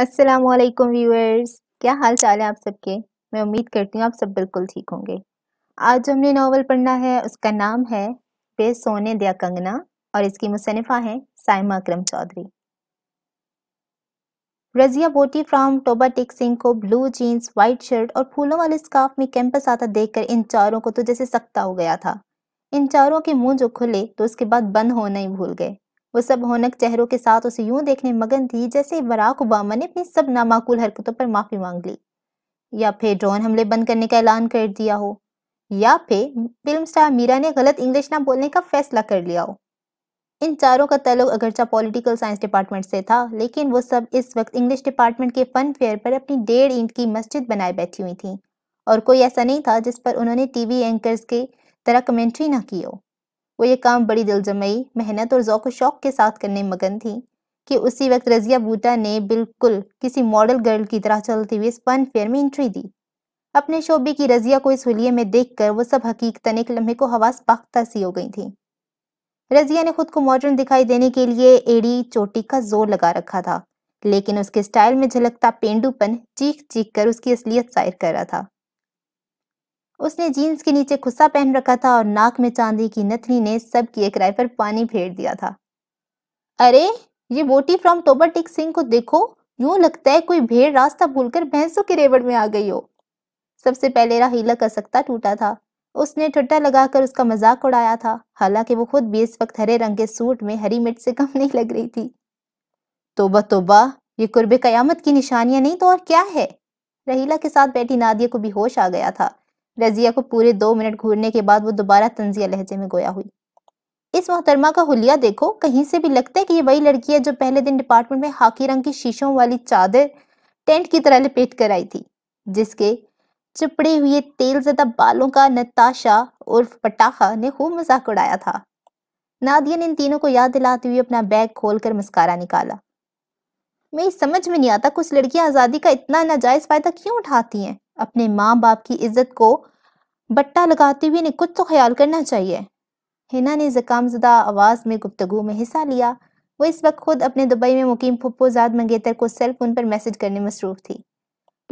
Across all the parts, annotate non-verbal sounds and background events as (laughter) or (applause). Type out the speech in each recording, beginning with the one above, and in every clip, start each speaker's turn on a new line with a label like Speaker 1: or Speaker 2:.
Speaker 1: अस्सलाम वालेकुम व्यूअर्स क्या हाल चाल है आप सबके मैं उम्मीद करती हूँ आप सब बिल्कुल ठीक होंगे आज जो हमने नावल पढ़ना है उसका नाम है बे सोने दिया कंगना और इसकी मुसनफ़ा है साइमा अक्रम चौधरी रजिया बोटी फ्राम टोबा टेक सिंह को ब्लू जीन्स वाइट शर्ट और फूलों वाले स्काफ में कैंपस आता कर इन चारों को तो जैसे सख्ता हो गया था इन चारों के मुंह जो खुले तो उसके बाद बंद होना ही भूल गए वो सब होनक चेहरों के साथ उसे यूं देखने मगन थी जैसे बराक ओबामा ने अपनी सब नामाकूल हरकतों पर माफी मांग ली या फिर ड्रोन हमले बंद करने का ऐलान कर दिया हो या फिर फिल्म स्टार मीरा ने गलत इंग्लिश ना बोलने का फैसला कर लिया हो इन चारों का तलब अगरचा पॉलिटिकल साइंस डिपार्टमेंट से था लेकिन वो सब इस वक्त इंग्लिश डिपार्टमेंट के फन फेयर पर अपनी डेढ़ इंट की मस्जिद बनाए बैठी हुई थी और कोई ऐसा नहीं था जिस पर उन्होंने टीवी एंकर्स के तरह कमेंट्री ना की हो वो ये काम बड़ी दिलजमई मेहनत और जौक शौक के साथ करने मगन थी कि उसी वक्त रजिया बूटा ने बिल्कुल किसी मॉडल गर्ल की तरह चलते हुए स्पन फेयर में एंट्री दी अपने शोबे की रजिया को इस हुलिये में देखकर वो सब हकीकतन एक लम्हे को हवास पाख्ता सी हो गई थी रजिया ने खुद को मॉडर्न दिखाई देने के लिए एड़ी चोटी का जोर लगा रखा था लेकिन उसके स्टाइल में झलकता पेंडूपन चीख चीख कर उसकी असलियत जाहिर कर रहा था उसने जीन्स के नीचे खुस्सा पहन रखा था और नाक में चांदी की नथनी ने सबकी एक राय पर पानी फेर दिया था अरे ये बोटी फ्रॉम तोबर टिक सिंह को देखो यूं लगता है कोई भेड़ रास्ता भूलकर भैंसों के रेवड़ में आ गई हो सबसे पहले राहीला का सकता टूटा था उसने ठट्टा लगाकर उसका मजाक उड़ाया था हालांकि वो खुद भी इस वक्त हरे रंग के सूट में हरी मिर्च से कम नहीं लग रही थी तोबा तोबा ये कुर्ब कयामत की निशानियां नहीं तो और क्या है रहीला के साथ बैठी नादिया को भी होश आ गया था रजिया को पूरे दो मिनट घूरने के बाद वो दोबारा तंजिया लहजे में गोया हुई इस मोहतरमा का हुलिया देखो कहीं से भी लगता है कि ये वही लड़की है जो पहले दिन डिपार्टमेंट में हाकी रंग की शीशों वाली चादर टेंट की तरह लपेट कर आई थी जिसके चुपड़े हुए तेल जदा बालों का नताशा उर्फ पटाखा ने खूब मजाक उड़ाया था नादिया ने इन तीनों को याद दिलाते हुए अपना बैग खोलकर मुस्कारा निकाला मेरी समझ में नहीं आता कुछ लड़कियां आज़ादी का इतना नाजायज फ़ायदा क्यों उठाती हैं अपने माँ बाप की इज्जत को बट्टा लगाते हुए इन्हें कुछ तो ख्याल करना चाहिए हिना ने ज़कामजदा आवाज़ में गुफ्तगु में हिस्सा लिया वो इस वक्त खुद अपने दुबई में मुकीम फुप्पोजाद मंगेतर को सेल फोन पर मैसेज करने मसरूफ थी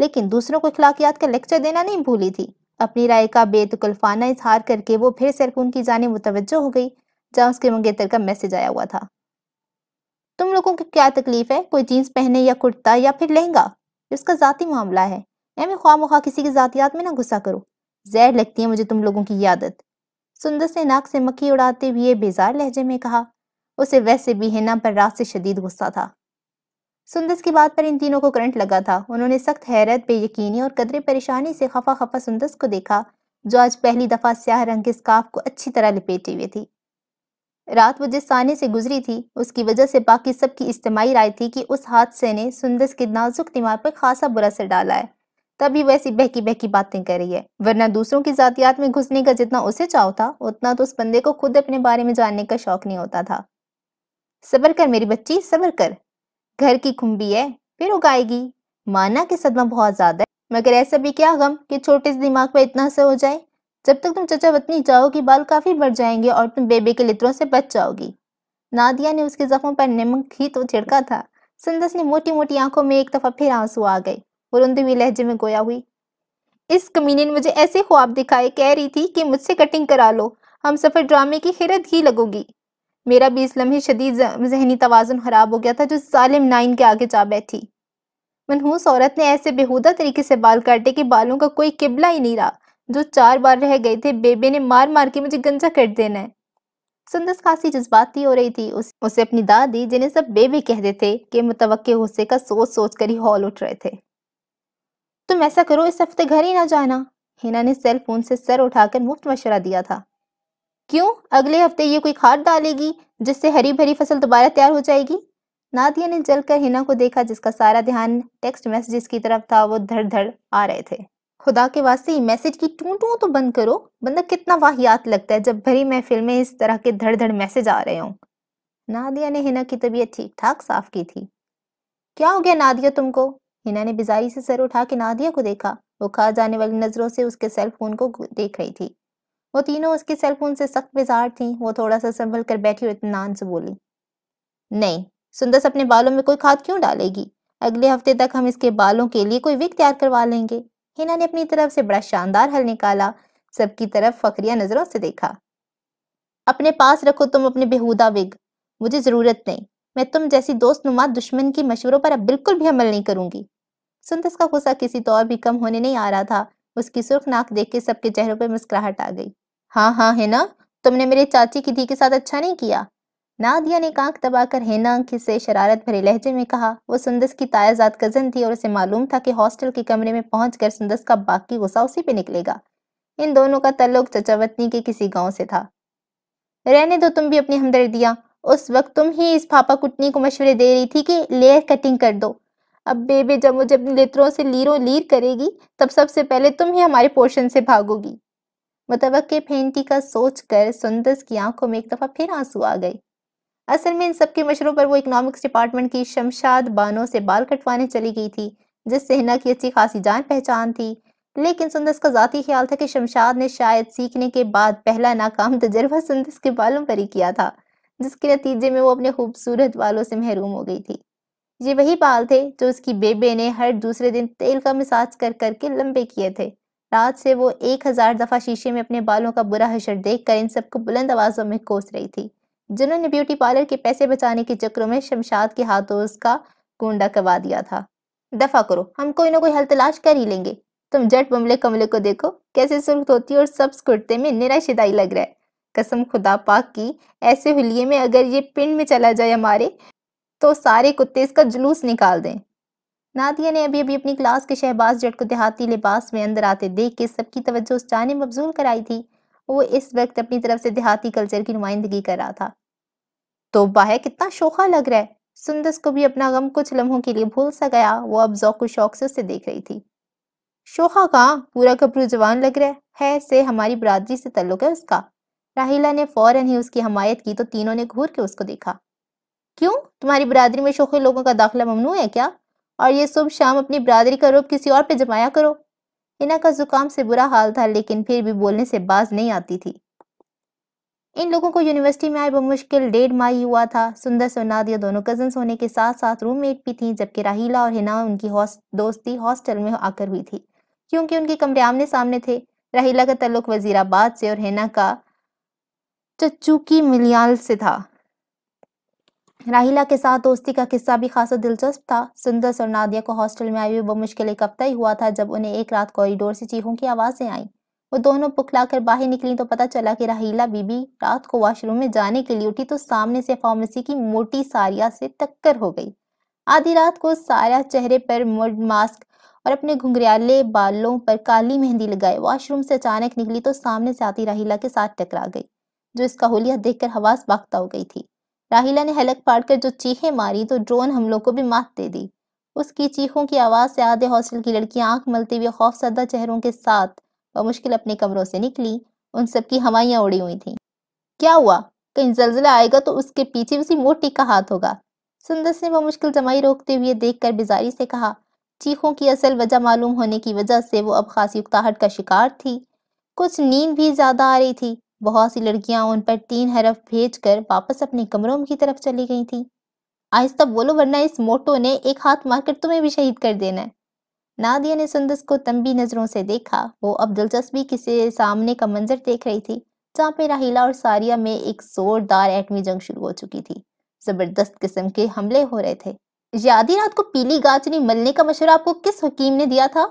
Speaker 1: लेकिन दूसरों को अखलाकियात का लेक्चर देना नहीं भूली थी अपनी राय का बेतकल्फाना इजहार करके वो फिर सेलफोन की जाने मुतवजो हो गई जहाँ उसके मंगेतर का मैसेज आया हुआ था तुम लोगों की क्या तकलीफ है कोई जीन्स पहने या कुर्ता या फिर लहंगा ये उसका ज़ाती मामला है एम खाम खा किसी की ज़ातियात में ना गुस्सा करो जहर लगती है मुझे तुम लोगों की आदत सुंदर से नाक से मक्खी उड़ाते हुए बेजार लहजे में कहा उसे वैसे भी हिना पर रात से शदीद गुस्सा था सुंदस की बात पर इन तीनों को करंट लगा था उन्होंने सख्त हैरत बेयकीनी और कदरे परेशानी से खफा खफा सुंदस को देखा जो आज पहली दफा स्याह रंग के स्काफ को अच्छी तरह लपेटे हुए थी रात वो जिस साने से गुजरी थी उसकी वजह से बाकी सबकी इज्तमाही राय थी कि उस हादसे ने सुंदर के नाजुक दिमाग पर खासा बुरा असर डाला है तभी वैसी बहकी बहकी बातें कर रही है वरना दूसरों की जातियात में घुसने का जितना उसे चाव था उतना तो उस बंदे को खुद अपने बारे में जानने का शौक नहीं होता था सबर कर मेरी बच्ची सबर कर घर की खुम्बी है फिर उगाएगी माना कि सदमा बहुत ज्यादा है मगर ऐसा भी क्या गम कि छोटे से दिमाग पर इतना सा हो जाए जब तक तुम चचा वतनी जाओ कि बाल काफी बढ़ जाएंगे और तुम बेबे के लित्रों से बच जाओगी नादिया ने उसके जख्मों पर नमक ही तो छिड़का था संदस ने मोटी मोटी आंखों में एक दफा फिर आंसू आ गए बुरुंदवी लहजे में गोया हुई इस कमीने ने मुझे ऐसे ख्वाब दिखाए कह रही थी कि मुझसे कटिंग करा लो हम सफ़र ड्रामे की हिरत ही लगोगी मेरा भी इस लम्हे शदीद जहनी तोज़ुन खराब हो गया था जो सालिम नाइन के आगे जा बैठी मनहूस औरत ने ऐसे बेहूदा तरीके से बाल काटे कि बालों का कोई किबला ही नहीं रहा जो चार बार रह गए थे बेबे ने मार मार के मुझे गंजा कट देना है संदस खासी जज्बाती हो रही थी उस, उसे अपनी दादी जिन्हें सब बेबे कहते थे कि मुतवक़ गुस्से का सोच सोच कर ही हॉल उठ रहे थे तुम ऐसा करो इस हफ्ते घर ही ना जाना हिना ने सेल फोन से सर उठाकर मुफ्त मशवरा दिया था क्यों अगले हफ्ते ये कोई खाद डालेगी जिससे हरी भरी फसल दोबारा तैयार हो जाएगी नादिया ने जलकर हिना को देखा जिसका सारा ध्यान टेक्स्ट मैसेजेस की तरफ था वो धड़ धड़ आ रहे थे खुदा के वास्ते मैसेज की टू टू तो बंद करो बंदा कितना वाहियात लगता है जब भरी महफिल में इस तरह के धड़ धड़ मैसेज आ रहे हों नादिया ने हिना की तबीयत ठीक ठाक साफ की थी क्या हो गया नादिया तुमको हिना ने बिजाई से सर उठा के नादिया को देखा वो खा जाने वाली नजरों से उसके सेल फोन को देख रही थी वो तीनों उसके सेल फोन से सख्त बेजार थी वो थोड़ा सा संभल कर बैठी और इतमान से बोली नहीं सुंदस अपने बालों में कोई खाद क्यों डालेगी अगले हफ्ते तक हम इसके बालों के लिए कोई विक तैयार करवा लेंगे हिना ने अपनी तरफ से बड़ा शानदार हल निकाला सबकी तरफ फकरिया नजरों से देखा अपने पास रखो तुम अपने बेहूदा विग मुझे जरूरत नहीं मैं तुम जैसी दोस्त नुमा दुश्मन की मशवरों पर अब बिल्कुल भी अमल नहीं करूंगी सुंदस तो का गुस्सा किसी तौर तो भी कम होने नहीं आ रहा था उसकी सुर्ख नाक देख के सबके चेहरों पर मुस्कुराहट आ गई हाँ हाँ हेना तुमने मेरे चाची की धी के साथ अच्छा नहीं किया नादिया ने कांख दबाकर हेना की से शरारत भरे लहजे में कहा वो सुंदस की तायाजात कजन थी और उसे मालूम था कि हॉस्टल के कमरे में पहुंच कर सुंदस का बाकी गुस्सा उसी पे निकलेगा इन दोनों का तल्लुक चचावतनी के किसी गांव से था रहने दो तुम भी अपनी हमदर्दियाँ उस वक्त तुम ही इस फापा कुटनी को मशवरे दे रही थी कि लेयर कटिंग कर दो अब बेबे जब मुझे अपने लेत्रों से लीरो लीर करेगी तब सबसे पहले तुम ही हमारे पोर्शन से भागोगी के फेंटी का सोच कर सुंदस की आंखों में एक दफ़ा फिर आंसू आ गए असल में इन सबके मशरों पर वो इकोनॉमिक्स डिपार्टमेंट की शमशाद बानों से बाल कटवाने चली गई थी जिससे हिना की अच्छी खासी जान पहचान थी लेकिन सुंदस का ज़ाती ख्याल था कि शमशाद ने शायद सीखने के बाद पहला नाकाम तजर्बा सुंदस के बालों पर ही किया था जिसके नतीजे में वो अपने खूबसूरत बालों से महरूम हो गई थी ये वही बाल थे जो उसकी बेबे ने हर दूसरे दिन तेल का मिसाज कर करके लंबे किए थे रात से वो एक हजार दफ़ा शीशे में अपने बालों का बुरा हशर देख कर इन सबको बुलंद आवाज़ों में कोस रही थी जिन्होंने ब्यूटी पार्लर के पैसे बचाने के चक्रों में शमशाद के हाथों उसका गुंडा करवा दिया था दफ़ा करो हम कोई ना कोई हल तलाश कर ही लेंगे तुम जट बमले कमले को देखो कैसे सुर्ख होती और सब कुर्ते में निरा शिदाई लग रहा है कसम खुदा पाक की ऐसे हुलिये में अगर ये पिंड में चला जाए हमारे तो सारे कुत्ते इसका जुलूस निकाल दें नादिया ने अभी अभी अपनी क्लास के शहबाज जट को देहाती लिबास में अंदर आते देख के सबकी तवज्जो उस जाने मबजूल कराई थी वो इस वक्त अपनी तरफ से देहाती कल्चर की नुमाइंदगी कर रहा था तो बाहर कितना शोखा लग रहा है सुंदस को भी अपना गम कुछ लम्हों के लिए भूल सा गया वो अब जौक शौक से उसे देख रही थी शोखा कहाँ पूरा कपरू जवान लग रहा है, से हमारी बरादरी से तल्लुक है उसका राहिला ने फौरन ही उसकी हमायत की तो तीनों ने घूर के उसको देखा क्यों तुम्हारी बरादरी में शोखे लोगों का दाखिला ममनू है क्या और ये सुबह शाम अपनी बरादरी का रूप किसी और पे जमाया करो हिना का जुकाम से बुरा हाल था लेकिन फिर भी बोलने से बाज नहीं आती थी इन लोगों को यूनिवर्सिटी में आए बमुश्किल डेढ़ माह ही हुआ था सुंदर से नादिया दोनों कजन होने के साथ साथ रूममेट भी थी जबकि राहिला और हिना उनकी हॉस्ट दोस्ती हॉस्टल में आकर हुई थी क्योंकि उनके कमरे आमने सामने थे राहिला का तल्लुक वजीराबाद से और हिना का चचू की मिलियाल से था राहिला के साथ दोस्ती का किस्सा भी खासा दिलचस्प था सुंदर और नादिया को हॉस्टल में हुई हुए मुश्किल एक हफ्ता ही हुआ था जब उन्हें एक रात कॉरिडोर से चीखों की आवाज़ें आईं वो दोनों पुखलाकर बाहर निकली तो पता चला कि राहिला बीबी रात को वॉशरूम में जाने के लिए उठी तो सामने से फार्मेसी की मोटी सारिया से टक्कर हो गई आधी रात को सारा चेहरे पर मुड मास्क और अपने घुंघरियाले बालों पर काली मेहंदी लगाए वॉशरूम से अचानक निकली तो सामने से आती राहिला के साथ टकरा गई जो इसका होलिया देखकर हवास बागता हो गई थी राहिला ने हलक फाड़कर जो चीखें मारी तो ड्रोन हमलों को भी मात दे दी उसकी चीखों की आवाज़ से आधे हॉस्टल की लड़कियां आंख मलते हुए खौफसदा चेहरों के साथ मुश्किल अपने कमरों से निकली उन सबकी हवाइयाँ उड़ी हुई थीं क्या हुआ कहीं जलजिला आएगा तो उसके पीछे उसी मोटी का हाथ होगा सुंदस ने मुश्किल जमाई रोकते हुए देख कर बिजारी से कहा चीखों की असल वजह मालूम होने की वजह से वो अब खासी उकताहट का शिकार थी कुछ नींद भी ज़्यादा आ रही थी बहुत सी लड़कियां उन पर तीन हरफ भेज कर वापस अपने कमरों की तरफ चली गई थी आहिस्ता बोलो वरना इस मोटो ने एक हाथ मारकर तुम्हें भी शहीद कर देना है नादिया ने सुंदस को तंबी नजरों से देखा वो अब दिलचस्पी किसी सामने का मंजर देख रही थी जहाँ पे राहिला और सारिया में एक जोरदार एटमी जंग शुरू हो चुकी थी जबरदस्त किस्म के हमले हो रहे थे यादी रात को पीली गाचनी मलने का मशुरा आपको किस हकीम ने दिया था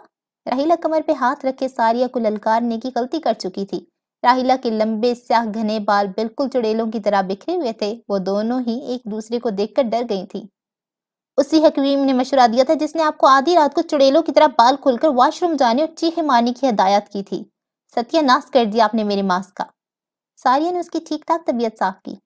Speaker 1: राहिला कमर पे हाथ रखे सारिया को ललकारने की गलती कर चुकी थी राहिला के लंबे स्याह घने बाल बिल्कुल चुड़ेलों की तरह बिखरे हुए थे वो दोनों ही एक दूसरे को देखकर डर गई थी उसी हकीम ने मशुरा दिया था जिसने आपको आधी रात को चुड़ेलों की तरह बाल खोलकर वॉशरूम जाने और चीखे मारने की हदायत की थी सत्या नाश कर दिया आपने मेरे मास्क का सारिया ने उसकी ठीक ठाक तबीयत साफ की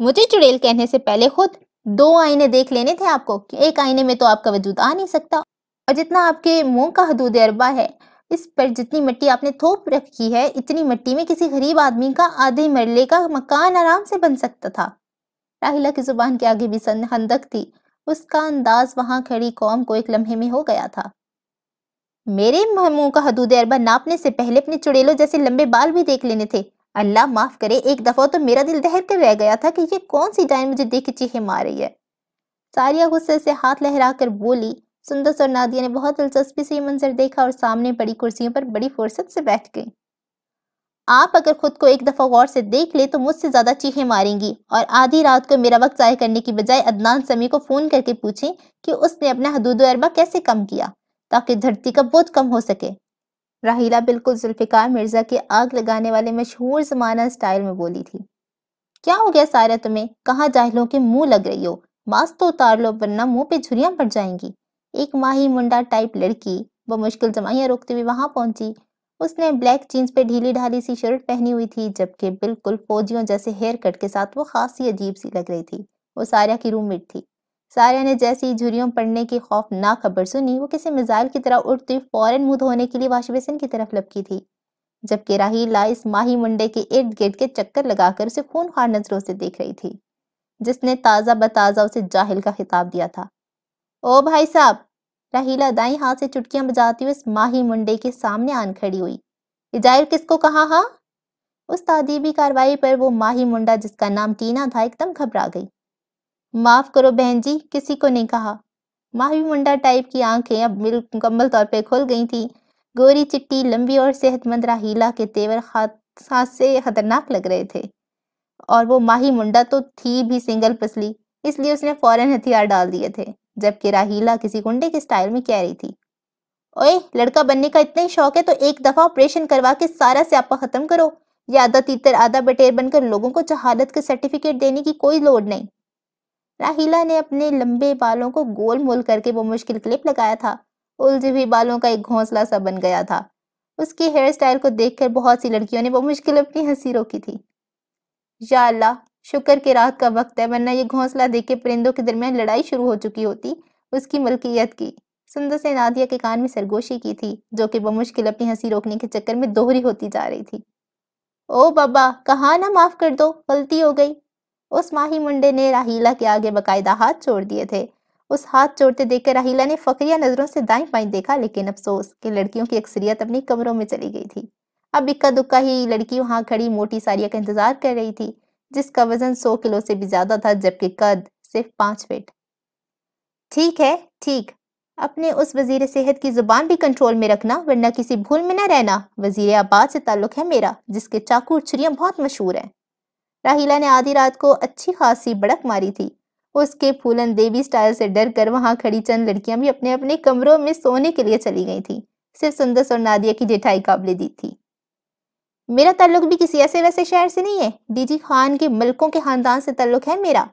Speaker 1: मुझे चुड़ैल कहने से पहले खुद दो आईने देख लेने थे आपको कि एक आईने में तो आपका वजूद आ नहीं सकता और जितना आपके मुंह का हदूद अरबा है इस पर जितनी मिट्टी आपने थोप रखी है इतनी मिट्टी में किसी गरीब आदमी का आधे मरले का मकान आराम से बन सकता था राहिला की जुबान के आगे भी हंदक थी उसका अंदाज वहां खड़ी कौम को एक लम्हे में हो गया था मेरे मुंह का हदूद अरबा नापने से पहले अपने चुड़ेलों जैसे लंबे बाल भी देख लेने थे अल्लाह माफ करे एक दफा तो मेरा दिल दहर कर रह गया था कि ये कौन सी डाइन मुझे देख के चीखे मार रही है सारिया गुस्से से हाथ लहरा कर बोली सुंदस और नादिया ने बहुत दिलचस्पी से ये मंजर देखा और सामने बड़ी कुर्सियों पर बड़ी फुर्सत से बैठ गई आप अगर खुद को एक दफ़ा गौर से देख ले तो मुझसे ज़्यादा चीहे मारेंगी और आधी रात को मेरा वक्त जाये करने की बजाय अदनान समी को फ़ोन करके पूछे कि उसने अपना हदूद अरबा कैसे कम किया ताकि धरती का बोझ कम हो सके राहिला बिल्कुल जुल्फ़िकार मिर्ज़ा के आग लगाने वाले मशहूर ज़माना स्टाइल में बोली थी क्या हो गया सारा तुम्हें कहाँ जाहलों के मुंह लग रही हो मास्क तो उतार लो वरना मुंह पे झुरियां पड़ जाएंगी एक माही मुंडा टाइप लड़की बमुश्किल जमाइयाँ रोकते हुए वहां पहुंची उसने ब्लैक जीन्स पे ढीली ढाली सी शर्ट पहनी हुई थी जबकि बिल्कुल फौजियों जैसे हेयर कट के साथ वो खास ही अजीब सी लग रही थी वो सारिया की रूममेट थी सारिया ने जैसी झुरियों पड़ने की खौफ ना खबर सुनी वो किसी मिजाइल की तरह उड़ती फौरन मुंह धोने के लिए वाश की तरफ लपकी थी जबकि राहीला इस माही मुंडे के इर्द गिर्द के चक्कर लगाकर उसे खून खार नजरों से देख रही थी जिसने ताज़ा बताज़ा उसे जाहिल का खिताब दिया था ओ भाई साहब रहीला दाई हाथ से चुटकियां बजाती हुई इस माही मुंडे के सामने आन खड़ी हुई इजायर किसको कहा हाँ उस तादीबी कार्रवाई पर वो माही मुंडा जिसका नाम टीना था एकदम घबरा गई माफ करो बहन जी किसी को नहीं कहा माही मुंडा टाइप की आंखें अब मुकम्मल तौर पर खुल गई थी गोरी चिट्टी लंबी और सेहतमंद राहीला के तेवर हाथ से खतरनाक लग रहे थे और वो माही मुंडा तो थी भी सिंगल पसली इसलिए उसने फौरन हथियार डाल दिए थे जबकि राहीला किसी गुंडे के स्टाइल में कह रही थी ओए लड़का बनने का इतना ही शौक है तो एक दफा ऑपरेशन करवा के सारा स्यापा खत्म करो या आधा तीतर आधा बटेर बनकर लोगों को जहादत के सर्टिफिकेट देने की कोई लोड नहीं राहीला ने अपने लंबे बालों को गोल मोल करके वो मुश्किल क्लिप लगाया था उलझे हुई बालों का एक घोंसला सा बन गया था उसके हेयर स्टाइल को देखकर बहुत सी लड़कियों ने वो मुश्किल अपनी हंसी रोकी थी या अल्लाह शुक्र के रात का वक्त है वरना यह घोंसला देख के परिंदों के दरमियान लड़ाई शुरू हो चुकी होती उसकी मलकियत की सुंदर से नादिया के कान में सरगोशी की थी जो कि बमुश्किल अपनी हंसी रोकने के चक्कर में दोहरी होती जा रही थी ओ बाबा कहा ना माफ कर दो गलती हो गई उस माही मुंडे ने राहीला के आगे बकायदा हाथ छोड़ दिए थे उस हाथ छोड़ते देखकर राहीला ने फकरिया नजरों से दाई पाई देखा लेकिन अफसोस कि लड़कियों की अक्सरियत अपनी कमरों में चली गई थी अब इक्का दुक्का ही लड़की वहां खड़ी मोटी सारिया का इंतजार कर रही थी जिसका वजन 100 किलो से भी ज्यादा था जबकि कद सिर्फ पांच फीट ठीक है ठीक अपने उस वजीर सेहत की जुबान भी कंट्रोल में रखना वरना किसी भूल में न रहना वजीर आबाद से ताल्लुक है मेरा जिसके चाकू और बहुत मशहूर है राहिला ने आधी रात को अच्छी खासी बड़क मारी थी उसके फूलन देवी स्टाइल से डर कर वहां खड़ी चंद लड़कियां भी अपने अपने कमरों में सोने के लिए चली गई थी सिर्फ सुंदस और नादिया की जेठाई काबले दी थी मेरा तल्लुक भी किसी ऐसे वैसे शहर से नहीं है डीजी खान के मलकों के खानदान से तल्लुक है मेरा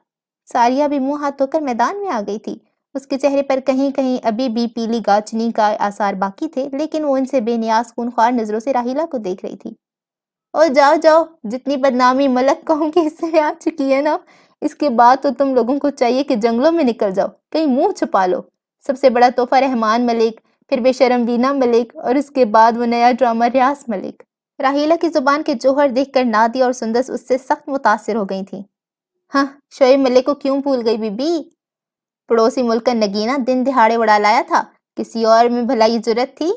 Speaker 1: सारिया भी मुंह हाथ धोकर मैदान में आ गई थी उसके चेहरे पर कहीं कहीं अभी भी पीली गाचनी का आसार बाकी थे लेकिन वो इनसे बेनियाज खूनख्वार नजरों से राहिला को देख रही थी और जाओ जाओ जितनी बदनामी मलक कहूँ के इससे आ चुकी है ना इसके बाद तो तुम लोगों को चाहिए कि जंगलों में निकल जाओ कहीं मुंह छुपा लो सबसे बड़ा तोहफा रहमान मलिक फिर बेशरम वीना मलिक और उसके बाद वो नया ड्रामा रियाज मलिक राहीला की जुबान के जोहर देखकर नादी और सुंदस उससे सख्त मुतासर हो गई थी हाँ शोएब मलिक को क्यों भूल गई बीबी पड़ोसी मुल्क का नगीना दिन दिहाड़े उड़ा लाया था किसी और में भलाई जरूरत थी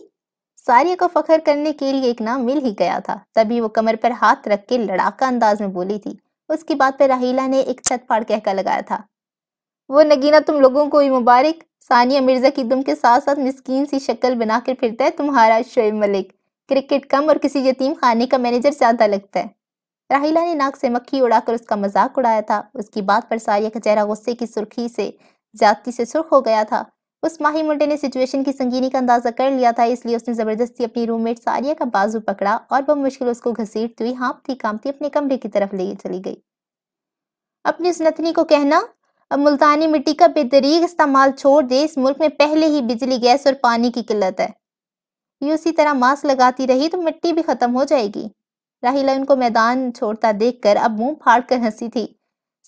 Speaker 1: सारिया को फखर करने के लिए एक नाम मिल ही गया था तभी वो कमर पर हाथ रख के लड़ाका अंदाज में बोली थी उसकी बात पर राहीला ने एक छत फाड़ कहका लगाया था वो नगीना तुम लोगों को ही मुबारक सानिया मिर्जा की दुम के साथ साथ मिसकीन सी शक्ल बनाकर फिरता है तुम्हारा शोएब मलिक क्रिकेट कम और किसी यतीम खाने का मैनेजर ज्यादा लगता है राहिला ने नाक से मक्खी उड़ाकर उसका मजाक उड़ाया था उसकी बात पर सारिया का चेहरा गुस्से की सुर्खी से ज्यादती से सुर्ख हो गया था उस माही मुंडे ने सिचुएशन की संगीनी का अंदाजा कर लिया था इसलिए उसने जबरदस्ती अपनी रूममेट सारिया का बाजू पकड़ा और वह मुश्किल उसको घसीटती हुई हाँपती कांपती अपने कमरे की तरफ ले चली गई अपनी उस नतनी को कहना अब मुल्तानी मिट्टी का बेदरीक इस्तेमाल छोड़ दे इस मुल्क में पहले ही बिजली गैस और पानी की किल्लत है ये उसी तरह मास्क लगाती रही तो मिट्टी भी खत्म हो जाएगी राहिला उनको मैदान छोड़ता देखकर अब मुंह फाड़ कर हंसी थी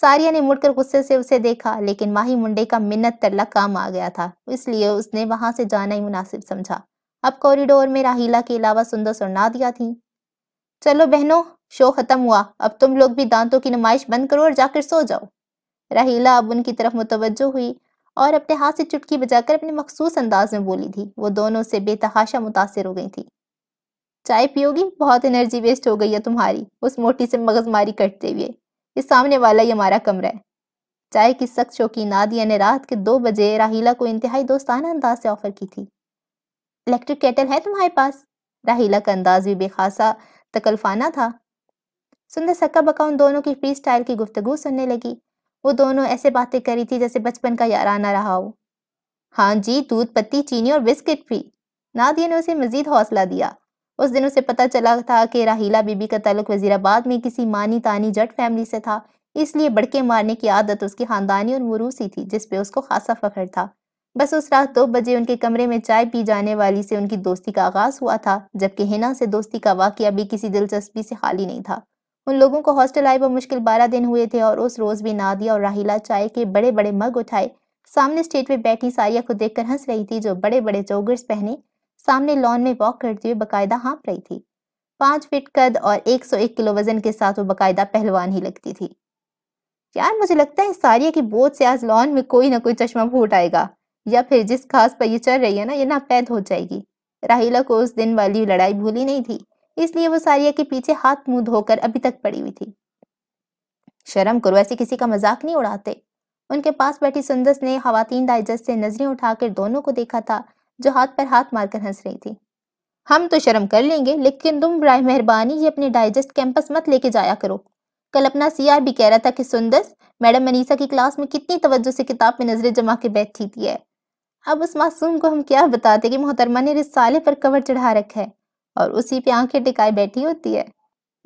Speaker 1: सारिया ने मुड़कर गुस्से से उसे देखा लेकिन माही मुंडे का मिन्नत तरला काम आ गया था इसलिए उसने वहां से जाना ही मुनासिब समझा अब कॉरिडोर में राहिला के अलावा सुंदर सुना दिया थी चलो बहनों शो खत्म हुआ अब तुम लोग भी दांतों की नुमाइश बंद करो और जाकर सो जाओ राहिला अब उनकी तरफ मुतवजो हुई और अपने हाथ से चुटकी बजाकर अपने मखसूस अंदाज में बोली थी वो दोनों से बेतहाशा मुतासर हो गई थी चाय पियोगी बहुत एनर्जी वेस्ट हो गई है तुम्हारी उस मोटी से मगजमारी करते हुए इस सामने वाला ही हमारा कमरा है चाय की सख्त शौकी नादिया ने रात के दो बजे राहिला को इंतहाई दोस्ताना अंदाज से ऑफर की थी इलेक्ट्रिक केटल है तुम्हारे पास राहिला का अंदाज भी बेखासा तकलफाना था सुंदर सक्का बका उन दोनों की फ्री स्टाइल की गुफ्तगु सुनने लगी वो दोनों ऐसे बातें करी थी जैसे बचपन का याराना रहा हो हाँ जी दूध पत्ती चीनी और बिस्किट भी नादिया ने उसे मजीद हौसला दिया उस दिन उसे पता चला था कि राहिला बीबी का तल्लुक वजीराबाद में किसी मानी तानी जट फैमिली से था इसलिए बड़के मारने की आदत उसकी खानदानी और मुरूसी थी जिस पे उसको खासा फख्र था बस उस रात दो बजे उनके कमरे में चाय पी जाने वाली से उनकी दोस्ती का आगाज़ हुआ था जबकि हिना से दोस्ती का वाक़ भी किसी दिलचस्पी से खाली नहीं था उन लोगों को हॉस्टल आए मुश्किल बारह दिन हुए थे और उस रोज़ भी नादिया और राहिला चाय के बड़े बड़े मग उठाए सामने स्टेज पे बैठी सारिया को देखकर हंस रही थी जो बड़े बड़े जोगर्स पहने सामने लॉन में वॉक करते हुए बाकायदा हाँप रही थी पांच फीट कद और 101 किलो वजन के साथ वो बाकायदा पहलवान ही लगती थी यार मुझे लगता है सारिया की बोझ से आज लॉन में कोई ना कोई चश्मा फूट आएगा या फिर जिस खास पर ये चल रही है ना ये पैद हो जाएगी राहिला को उस दिन वाली लड़ाई भूली नहीं थी इसलिए वो सारिया के पीछे हाथ मुंह धोकर अभी तक पड़ी हुई थी शर्म करो ऐसे किसी का मजाक नहीं उड़ाते उनके पास बैठी सुंदस ने खातन डाइजेस्ट से नजरें उठाकर दोनों को देखा था जो हाथ पर हाथ मारकर हंस रही थी हम तो शर्म कर लेंगे लेकिन तुम राय मेहरबानी ये अपने डाइजेस्ट कैंपस मत लेके जाया करो कल अपना सीआर भी कह रहा था कि सुंदस मैडम मनीषा की क्लास में कितनी तवज्जो से किताब में नजरें जमा के बैठी थी है अब उस मासूम को हम क्या बताते कि मोहतरमा ने रिसाले पर कवर चढ़ा रखा है और उसी पे आंखें टिकाए बैठी होती है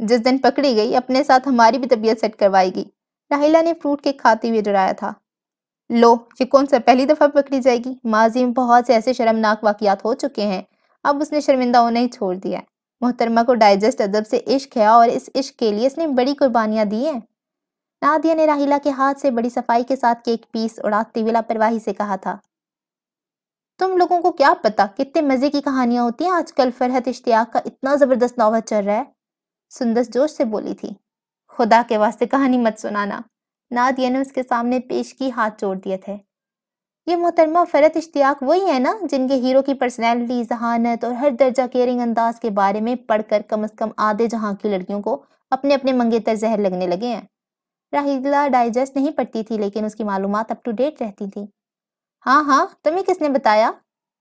Speaker 1: जिस दिन पकड़ी गई अपने साथ हमारी भी तबीयत सेट करवाएगी राहिला ने फ्रूट केक खाते हुए डराया था लो ये कौन सा पहली दफ़ा पकड़ी जाएगी माजी में बहुत से ऐसे शर्मनाक वाकियात हो चुके हैं अब उसने शर्मिंदा होना ही छोड़ दिया मोहतरमा को डाइजेस्ट अदब से इश्क है और इस इश्क के लिए इसने बड़ी कुर्बानियाँ दी हैं नादिया ने राहिला के हाथ से बड़ी सफाई के साथ केक पीस उड़ाते हुए लापरवाही से कहा था तुम लोगों को क्या पता कितने मजे की कहानियां होती हैं आजकल फरहत इश्तियाक का इतना जबरदस्त नौबत चल रहा है सुंदस जोश से बोली थी खुदा के वास्ते कहानी मत सुनाना नादिया ने उसके सामने पेश की हाथ जोड़ दिए थे ये मोहतरमा फरत इश्तियाक वही है ना जिनके हीरो की पर्सनैलिटी जहानत और हर दर्जा केयरिंग अंदाज के बारे में पढ़कर कम अज कम आधे जहां की लड़कियों को अपने अपने मंगेतर जहर लगने लगे हैं राहिदला डाइजेस्ट नहीं पढ़ती थी लेकिन उसकी मालूम अप टू डेट रहती थी हाँ हाँ तुम्हें किसने बताया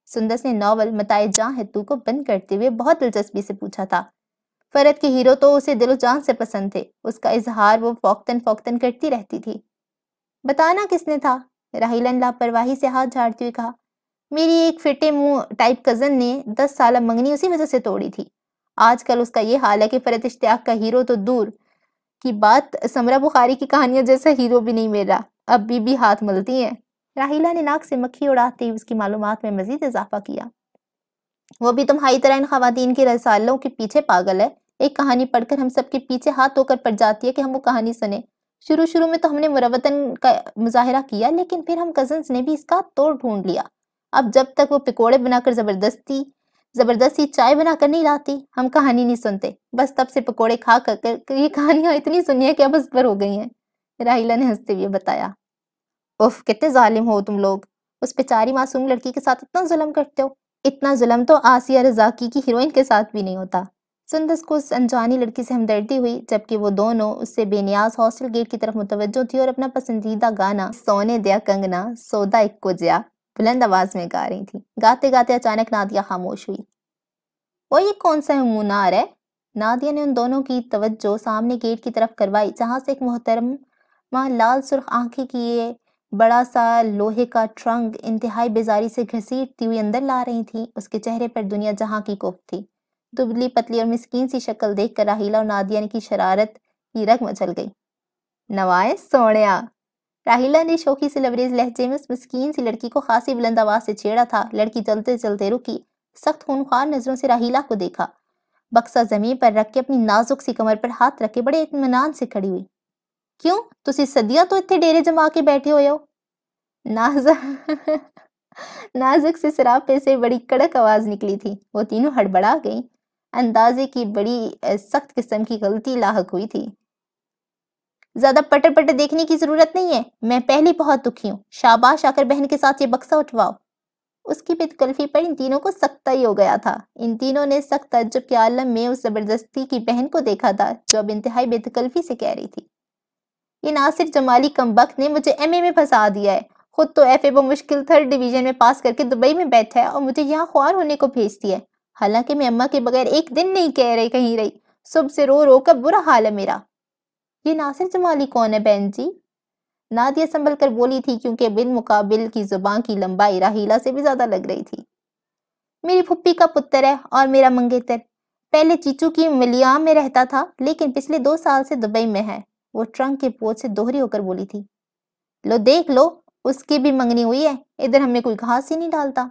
Speaker 1: सुंदर ने नॉवल मताए जां हेतु को बंद करते हुए बहुत दिलचस्पी से पूछा था फरद के हीरो तो उसे दिलो जान से पसंद थे उसका इजहार वो फोकतन फोकतन करती रहती थी बताना किसने था राहिलन लापरवाही से हाथ झाड़ती हुई कहा मेरी एक फिटे मुंह टाइप कजन ने दस साल मंगनी उसी वजह से तोड़ी थी आजकल उसका ये हाल है कि फरत इश्तियाक का हीरो तो दूर की बात समरा बुखारी की कहानियों जैसा हीरो भी नहीं मिल रहा अब भी, भी हाथ मिलती हैं राहिला ने नाक से मक्खी उड़ाते ही उसकी मालूम में मजीद इजाफा किया वो भी तुम्हारी तरह इन खातन के रसालों के पीछे पागल है एक कहानी पढ़कर हम सबके पीछे हाथ धोकर पड़ जाती है कि हम वो कहानी सुने शुरू शुरू में तो हमने मुरवतन का मुजाहरा किया लेकिन फिर हम कजन्स ने भी इसका तोड़ ढूंढ लिया अब जब तक वो पकौड़े बनाकर ज़बरदस्ती ज़बरदस्ती चाय बनाकर नहीं लाती हम कहानी नहीं सुनते बस तब से पकौड़े खा कर ये कहानियाँ इतनी सुनी है कि अब उस पर हो गई हैं राहिला ने हंसते हुए बताया उफ कितने जालिम हो तुम लोग उस बेचारी मासूम लड़की के साथ इतना जुलम करते हो इतना जुलम तो आसिया रजाकी की हीरोइन के साथ भी नहीं होता सुंदस को उस अनजानी लड़की से हमदर्दी हुई जबकि वो दोनों उससे बेनियाज हॉस्टल गेट की तरफ मुतवजो थी और अपना पसंदीदा गाना सोने दिया कंगना सौदा इक्को जिया बुलंद आवाज में गा रही थी गाते गाते अचानक नादिया खामोश हुई वो ये कौन सा मुनार है नादिया ने उन दोनों की तवज्जो सामने गेट की तरफ करवाई जहां से एक मोहतरमा लाल सुर्ख आंखें की बड़ा सा लोहे का ट्रंक इंतहाई बेजारी से घसीटती हुई अंदर ला रही थी उसके चेहरे पर दुनिया जहां की कोफ थी दुबली पतली और मिसकीन सी शक्ल देख कर राहिला और नादिया की शरारत की रग मचल गई नवाए सोनिया राहिला ने शोखी से लबरेज लहजे में उस मिसकीन सी लड़की को खासी बुलंद आवाज से छेड़ा था लड़की चलते चलते रुकी सख्त खूनखार नजरों से राहिला को देखा बक्सा जमीन पर रख के अपनी नाजुक सी कमर पर हाथ रख के बड़े इतमान से खड़ी हुई क्यों ਤੁਸੀਂ सदिया तो इतने डेरे जमा के बैठे हो ਹੋ नाजुक नाजुक से सरापे से बड़ी कड़क आवाज़ निकली थी वो तीनों हड़बड़ा गई अंदाजे की बड़ी सख्त किस्म की गलती लाक हुई थी ज्यादा पटर पटर देखने की जरूरत नहीं है मैं पहले बहुत दुखी हूँ शाबाश आकर बहन के साथ ये बक्सा उठवाओ उसकी बेतकल्फी पर इन तीनों को सख्ता ही हो गया था इन तीनों ने सख्त तजुब के आलम में उस जबरदस्ती की बहन को देखा था जो अब इंतहाई बेतकल्फी से कह रही थी ये नासिर जमाली कम्बक ने मुझे एम में फंसा दिया है खुद तो एफ वो मुश्किल थर्ड डिवीजन में पास करके दुबई में बैठा है और मुझे यहाँ ख्वार होने को भेज दिया है हालांकि मैं अम्मा के बगैर एक दिन नहीं कह रही कहीं रही सुबह से रो रो कर बुरा हाल है मेरा ये नासिर जमाली कौन है बहन जी नादिया संभल कर बोली थी क्योंकि बिन मुकाबिल की जुबान की लंबाई राहीला से भी ज्यादा लग रही थी मेरी फुप्पी का पुत्र है और मेरा मंगेतर पहले चीचू की मलियाम में रहता था लेकिन पिछले दो साल से दुबई में है वो ट्रंक के पोत से दोहरी होकर बोली थी लो देख लो उसकी भी मंगनी हुई है इधर हमें कोई घास ही नहीं डालता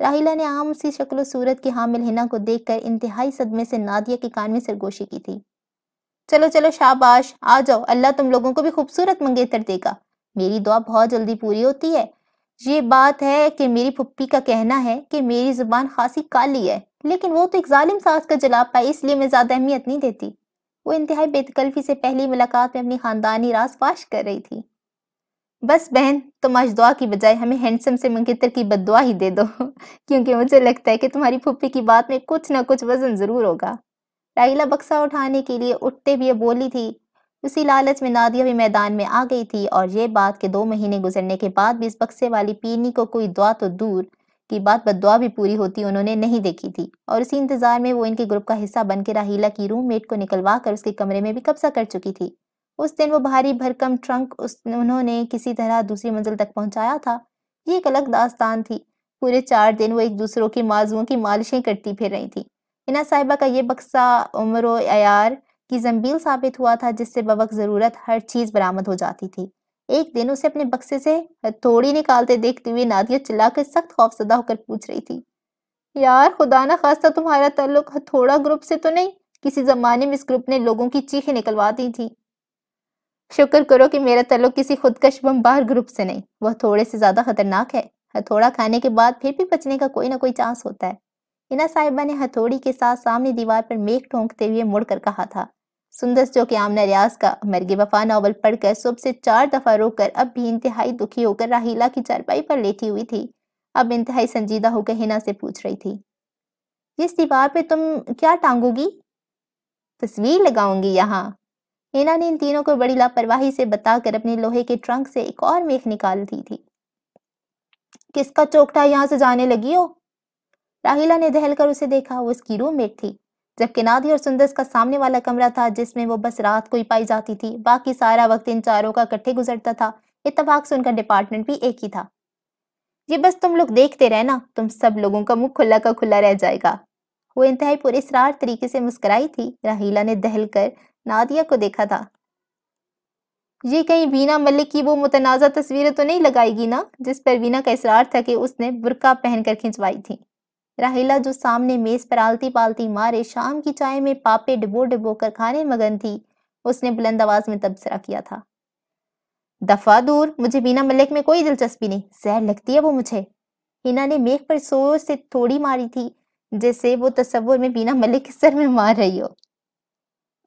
Speaker 1: राहिला ने आम सी शक्ल सूरत की हामिल हिना को देखकर इंतहाई सदमे से नादिया के कान में सरगोशी की थी चलो चलो शाबाश आ जाओ अल्लाह तुम लोगों को भी खूबसूरत मंगेतर देगा मेरी दुआ बहुत जल्दी पूरी होती है ये बात है कि मेरी पुप्पी का कहना है कि मेरी जुबान खासी काली है लेकिन वो तो एक जालिम सास का जलाब पाई इसलिए मैं ज़्यादा अहमियत नहीं देती वो इंतहाई बेतकल्फी से पहली मुलाकात में अपनी खानदानी रास फाश कर रही थी बस बहन तुम आज दुआ की बजाय हमें हैंडसम से मंगेतर की बदुआ ही दे दो (laughs) क्योंकि मुझे लगता है कि तुम्हारी फुप्पी की बात में कुछ ना कुछ वजन ज़रूर होगा राइला बक्सा उठाने के लिए उठते हुए बोली थी उसी लालच में नादिया भी मैदान में आ गई थी और ये बात के दो महीने गुजरने के बाद भी इस बक्से वाली पीनी को कोई दुआ तो दूर की बात बदुआ भी पूरी होती उन्होंने नहीं देखी थी और इसी इंतजार में वो इनके ग्रुप का हिस्सा बनकर राहिला की रूममेट को निकलवा कर उसके कमरे में भी कब्जा कर चुकी थी उस दिन वो भारी भरकम ट्रंक उस उन्होंने किसी तरह दूसरी मंजिल तक पहुंचाया था ये एक अलग दास्तान थी पूरे चार दिन वो एक दूसरों की माजुओं की मालिशें करती फिर रही थी इना साहिबा का ये बक्सा उम्र अयार की जम्बील साबित हुआ था जिससे बबक ज़रूरत हर चीज़ बरामद हो जाती थी एक दिन उसे अपने बक्से से थोड़ी निकालते देखते हुए नादिया चिल्लाकर सख्त खौफजदा होकर पूछ रही थी यार खुदा ना खास्ता तुम्हारा ताल्लुक थोड़ा ग्रुप से तो नहीं किसी जमाने में इस ग्रुप ने लोगों की चीखें निकलवा दी थी शुक्र करो कि मेरा तल्लुक किसी खुदकश बम बमबार ग्रुप से नहीं वह थोड़े से ज्यादा खतरनाक है हथौड़ा खाने के बाद फिर भी बचने का कोई ना कोई चांस होता है इना साहिबा ने हथौड़ी के साथ सामने दीवार पर मेघ ठोंकते हुए मुड़कर कहा था सुंदर जो कि आमना रियाज का मरगे वफा नावल पढ़कर सुबह से चार दफ़ा रोककर अब भी इंतहाई दुखी होकर राहिला की चारपाई पर लेटी हुई थी अब इंतहाई संजीदा होकर हिना से पूछ रही थी जिस दीवार पे तुम क्या टांगोगी तस्वीर लगाऊंगी यहाँ हिना ने इन तीनों को बड़ी लापरवाही से बताकर अपने लोहे के ट्रंक से एक और मेख निकाल दी थी किसका चौकटा यहाँ से जाने लगी हो राहिला ने दहल कर उसे देखा वो उसकी रूममेट थी जबकि नादी और सुंदर का सामने वाला कमरा था जिसमें वो बस रात को ही पाई जाती थी बाकी सारा वक्त इन चारों का इकट्ठे गुजरता था इतफाक से उनका डिपार्टमेंट भी एक ही था ये बस तुम लोग देखते रहना तुम सब लोगों का मुंह खुला का खुला रह जाएगा वो इंतहाई पुरस्रार तरीके से मुस्कुराई थी राहीला ने दहल कर नादिया को देखा था ये कहीं वीना मलिक की वो मुतनाज़ा तस्वीरें तो नहीं लगाएगी ना जिस पर वीना का इसरार था कि उसने बुरका पहनकर खिंचवाई थी राहिला जो सामने मेज पर आलती पालती मारे शाम की चाय में पापे डिबो डिबो कर खाने मगन थी उसने बुलंद आवाज में तबसरा किया था दफा दूर मुझे बीना मलिक में कोई दिलचस्पी नहीं जहर लगती है वो मुझे हिना ने मेघ पर सोर से थोड़ी मारी थी जैसे वो तस्वुर में बीना मलिक के सर में मार रही हो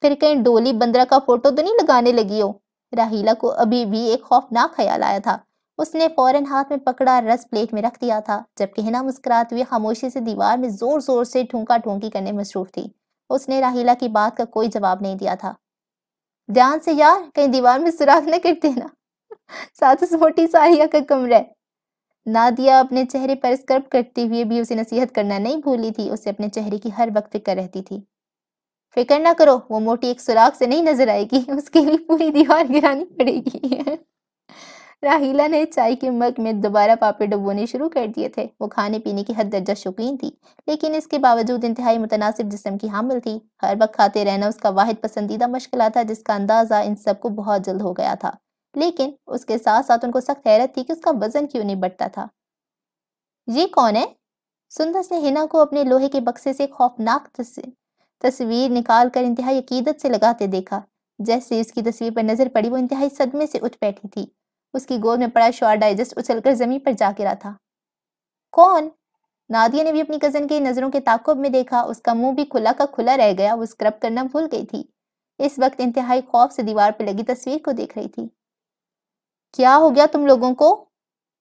Speaker 1: फिर कहीं डोली बंदरा का फोटो तो नहीं लगाने लगी हो राहिला को अभी भी एक खौफनाक ख्याल आया था उसने फौरन हाथ में पकड़ा रस प्लेट में रख दिया था जबकि हिना मुस्कुराते हुए खामोशी से दीवार में जोर जोर से ठूंका ठूंकी करने मसरूफ थी उसने राहिला की बात का कोई जवाब नहीं दिया था ध्यान से यार कहीं दीवार में सुराख न कर देना (laughs) साथ मोटी सारिया का कमरा नादिया अपने चेहरे पर स्क्रब करते हुए भी उसे नसीहत करना नहीं भूली थी उसे अपने चेहरे की हर वक्त फिक्र रहती थी फिक्र ना करो वो मोटी एक सुराख से नहीं नजर आएगी (laughs) उसके लिए पूरी दीवार गिरानी पड़ेगी (laughs) राहिला ने चाय के मग में दोबारा पापड़ डुबोने शुरू कर दिए थे वो खाने पीने की हद दर्जा शौकीन थी लेकिन इसके बावजूद इंतहाई मुतनासिब जिसम की हामिल थी हर वक्त खाते रहना उसका वाहिद पसंदीदा मशकिला था जिसका अंदाज़ा इन सबको बहुत जल्द हो गया था लेकिन उसके साथ साथ उनको सख्त हैरत थी कि उसका वजन क्यों नहीं बढ़ता था ये कौन है सुंदस ने हिना को अपने लोहे के बक्से से खौफनाक तस्वीर निकाल कर इंतहाई अकीदत से लगाते देखा जैसे उसकी तस्वीर पर नजर पड़ी वो इंतहाई सदमे से उठ बैठी थी उसकी गोद में पड़ा शोर डाइजेस्ट उछलकर जमीन पर जा गिरा था कौन नादिया ने भी अपनी कजन की नजरों के ताकुब में देखा उसका मुंह भी खुला का खुला रह गया वो स्क्रब करना भूल गई थी इस वक्त इंतहाई खौफ से दीवार पर लगी तस्वीर को देख रही थी क्या हो गया तुम लोगों को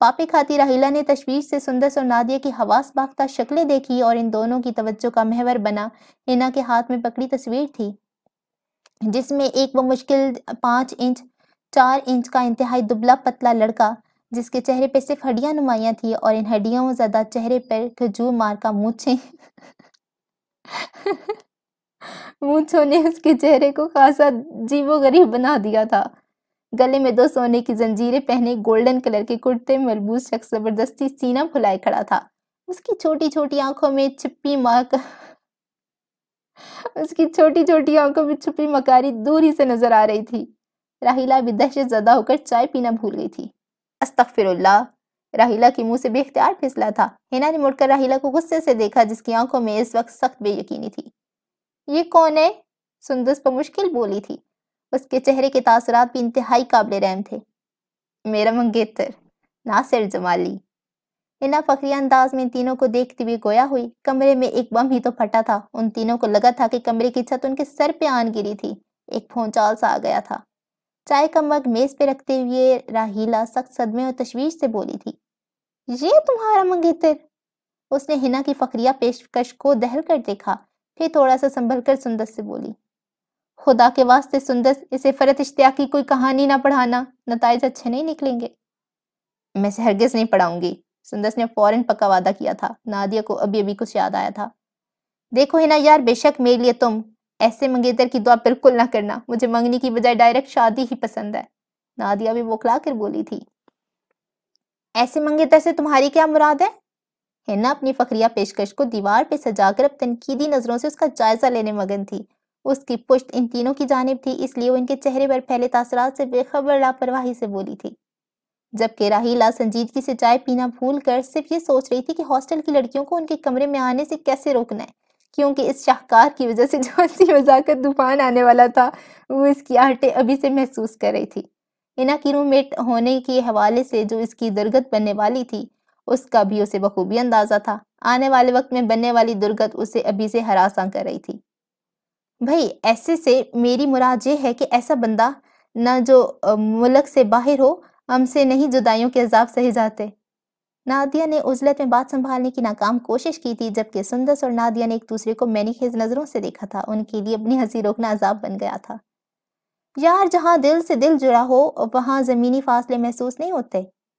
Speaker 1: पापी खाती राहिला ने तशवीश से सुंदस और नादिया की हवास बाखता शक्लें देखी और इन दोनों की तवज्जो का महवर बना इना के हाथ में पकड़ी तस्वीर थी जिसमें एक व मुश्किल पांच इंच चार इंच का इंतहाई दुबला पतला लड़का जिसके चेहरे पे सिर्फ हड्डियां नुमाया थी और इन हड्डियों में ज्यादा चेहरे पर खजूर मार का मूछे मूछों ने उसके चेहरे को खासा जीवो गरीब बना दिया था गले में दो सोने की जंजीरें पहने गोल्डन कलर के कुर्ते मलबूस शख्स जबरदस्ती सीना फुलाए खड़ा था उसकी छोटी छोटी आंखों में छिपी मार (laughs) उसकी छोटी छोटी आंखों में छुपी मकारी दूर ही से नजर आ रही थी राहिला भी दहशत ज्यादा होकर चाय पीना भूल गई थी अस्तफिरल्ला राहिला के मुंह से बेख्तियार फिसला था हिना ने मुड़कर राहिला को गुस्से से देखा जिसकी आंखों में इस वक्त सख्त बेयकीनी थी ये कौन है सुंदस पर मुश्किल बोली थी उसके चेहरे के तासरात भी इंतहाई काबिल रहम थे मेरा मंगेतर नासिर जमाली हिना फकरी अंदाज में तीनों को देखती हुई गोया हुई कमरे में एक बम ही तो फटा था उन तीनों को लगा था कि कमरे की छत उनके सर पे आन गिरी थी एक चाल सा आ गया था चाय का मग मेज पे रखते हुए राहीला सख्त सदमे और तशवीश से बोली थी ये तुम्हारा मंगेतर उसने हिना की फकरिया पेशकश को दहल कर देखा फिर थोड़ा सा संभल कर सुंदर से बोली खुदा के वास्ते सुंदर इसे फरत इश्तिया की कोई कहानी ना पढ़ाना नतज अच्छे नहीं निकलेंगे मैं से हरगिज नहीं पढ़ाऊंगी सुंदर ने फौरन पक्का वादा किया था नादिया को अभी अभी कुछ याद आया था देखो हिना यार बेशक मेरे लिए तुम ऐसे मंगेतर की दुआ बिल्कुल ना करना मुझे मंगनी की बजाय डायरेक्ट शादी ही पसंद है नादिया भी बोखला कर बोली थी ऐसे मंगेतर से तुम्हारी क्या मुराद है हिना अपनी फकरिया पेशकश को दीवार पर सजाकर अब तनकीदी नजरों से उसका जायजा लेने मगन थी उसकी पुष्ट इन तीनों की जानब थी इसलिए वो इनके चेहरे पर फैले तासरात से बेखबर लापरवाही से बोली थी जबकि राहीला संजीदगी से चाय पीना भूल कर सिर्फ ये सोच रही थी कि हॉस्टल की लड़कियों को उनके कमरे में आने से कैसे रोकना है क्योंकि इस शाहकार की वजह से (laughs) जो हंसी मजाक तूफान आने वाला था वो इसकी आहटे अभी से महसूस कर रही थी इना की रूममेट होने के हवाले से जो इसकी दुर्गत बनने वाली थी उसका भी उसे बखूबी अंदाजा था आने वाले वक्त में बनने वाली दुर्गत उसे अभी से हरासा कर रही थी भाई ऐसे से मेरी मुराद ये है कि ऐसा बंदा ना जो मुलक से बाहर हो हमसे नहीं जुदाइयों के अजाब सही जाते नादिया ने उजलत में बात संभालने की नाकाम कोशिश की थी जबकि सुंदस और नादिया ने एक दूसरे को खेज नज़रों से देखा था उनके लिए अपनी हंसी रोकना अजाब बन गया था यार जहाँ दिल से दिल जुड़ा हो वहाँ ज़मीनी फासले महसूस नहीं होते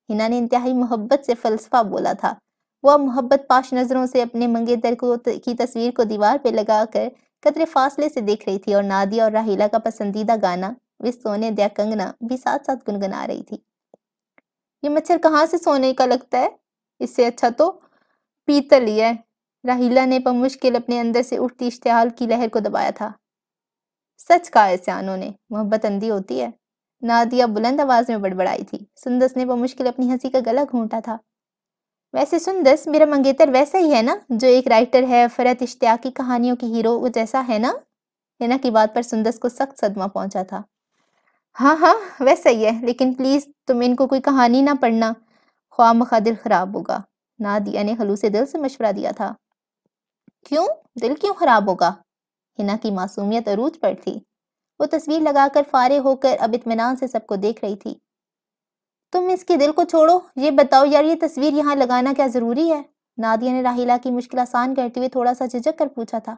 Speaker 1: हिना ने इंतहाई मोहब्बत से फलसफा बोला था वह मोहब्बत पाश नज़रों से अपने मंगेतर को की तस्वीर को दीवार पर लगा कर कतरे फासले से देख रही थी और नादिया और राहिला का पसंदीदा गाना वे सोने कंगना भी साथ साथ गुनगुना रही थी ये मच्छर कहाँ से सोने का लगता है इससे अच्छा तो पीतल ही है राहिला ने बमुश्किल अपने अंदर से उठती इश्तेहाल की लहर को दबाया था सच कहा है सियानों ने मोहब्बत अंधी होती है नादिया बुलंद आवाज में बड़बड़ाई थी सुंदस ने बमुश्किल अपनी हंसी का गला घूंटा था वैसे सुंदस मेरा मंगेतर वैसा ही है ना जो एक राइटर है फरत इश्तिया की कहानियों की हीरो वो जैसा है ना हिना की बात पर सुंदस को सख्त सदमा पहुंचा था हाँ हाँ वह सही है लेकिन प्लीज़ तुम इनको कोई कहानी ना पढ़ना ख्वाम खा दिल ख़राब होगा नादिया ने से दिल से मशवरा दिया था क्यों दिल क्यों ख़राब होगा हिना की मासूमियत अरूज पर थी वो तस्वीर लगाकर फारे होकर अब इतमान से सबको देख रही थी तुम इसके दिल को छोड़ो ये बताओ यार ये तस्वीर यहाँ लगाना क्या ज़रूरी है नादिया ने राहिला की मुश्किल आसान करते हुए थोड़ा सा झिझक कर पूछा था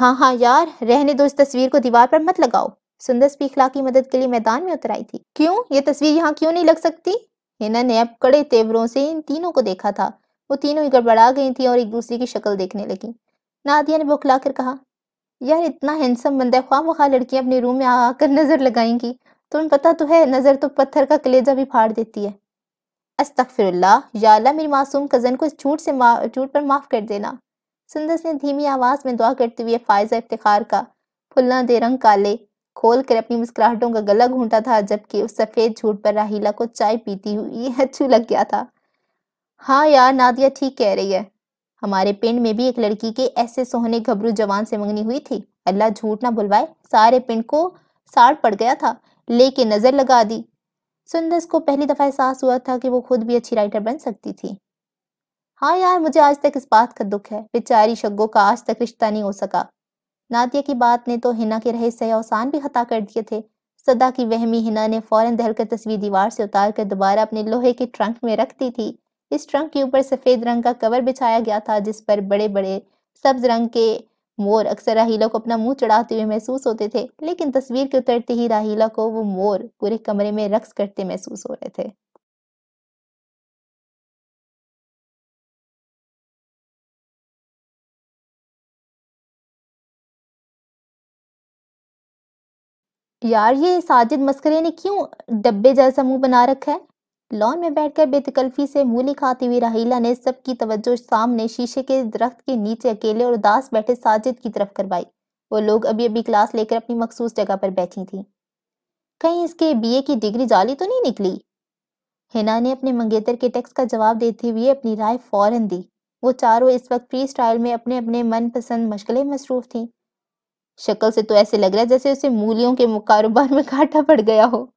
Speaker 1: हाँ हाँ यार रहने दो इस तस्वीर को दीवार पर मत लगाओ सुंदर स्पीखला की मदद के लिए मैदान में उतर आई थी क्यों ये तस्वीर यहाँ क्यों नहीं लग सकती हिना ने अब कड़े तेवरों से इन तीनों को देखा था वो तीनों ही गड़बड़ा गई थी और एक दूसरे की शक्ल देखने लगी नादिया ने बौखला कर कहा यार इतना हैंडसम बंदा है ख्वाम खा लड़की अपने रूम में आकर नजर लगाएंगी तुम्हें पता तो है नजर तो पत्थर का कलेजा भी फाड़ देती है अस्तफिरल्ला या अल्लाह मेरी मासूम कज़न को इस झूठ से झूठ पर माफ़ कर देना सुंदर ने धीमी आवाज़ में दुआ करते हुए फायजा इफ्तार का फुल्ला दे रंग काले खोल कर अपनी मुस्कुराहटों का गला घूंटा था जबकि उस सफेद झूठ पर राहिला को चाय पीती हुई अच्छू (laughs) लग गया था हाँ यार नादिया ठीक कह रही है हमारे पिंड में भी एक लड़की के ऐसे सोहने घबरू जवान से मंगनी हुई थी अल्लाह झूठ ना बुलवाए सारे पिंड को साड़ पड़ गया था लेके नजर लगा दी सुंदस को पहली दफा एहसास हुआ था कि वो खुद भी अच्छी राइटर बन सकती थी हाँ यार मुझे आज तक इस बात का दुख है बेचारी शग्गो का आज तक रिश्ता नहीं हो सका नादिया की बात ने तो हिना के रहे अवसान भी हता कर दिए थे सदा की वहमी हिना ने फौरन दहलकर तस्वीर दीवार से उतार कर दोबारा अपने लोहे के ट्रंक में रख दी थी इस ट्रंक के ऊपर सफ़ेद रंग का कवर बिछाया गया था जिस पर बड़े बड़े सब्ज रंग के मोर अक्सर
Speaker 2: राहीला को अपना मुंह चढ़ाते हुए महसूस होते थे लेकिन तस्वीर के उतरते ही राहीला को वो मोर पूरे कमरे में रक्स करते महसूस हो रहे थे यार ये साजिद मस्करे ने क्यों डब्बे जैसा मुंह बना रखा है लॉन में बैठकर बेतकल्फी से मूली खाती हुई राहिला
Speaker 1: ने सबकी तवज्जो सामने शीशे के दरख्त के नीचे अकेले और उदास बैठे साजिद की तरफ करवाई वो लोग अभी अभी क्लास लेकर अपनी मखसूस जगह पर बैठी थी कहीं इसके बीए की डिग्री जाली तो नहीं निकली हिना ने अपने मंगेतर के टेक्स्ट का जवाब देते हुए अपनी राय फौरन दी वो चारों इस वक्त फ्री स्टाइल में अपने अपने मनपसंद मशगले मसरूफ थी शक्ल से तो ऐसे लग रहा है जैसे उसे मूलियों के कारोबार में घाटा पड़ गया हो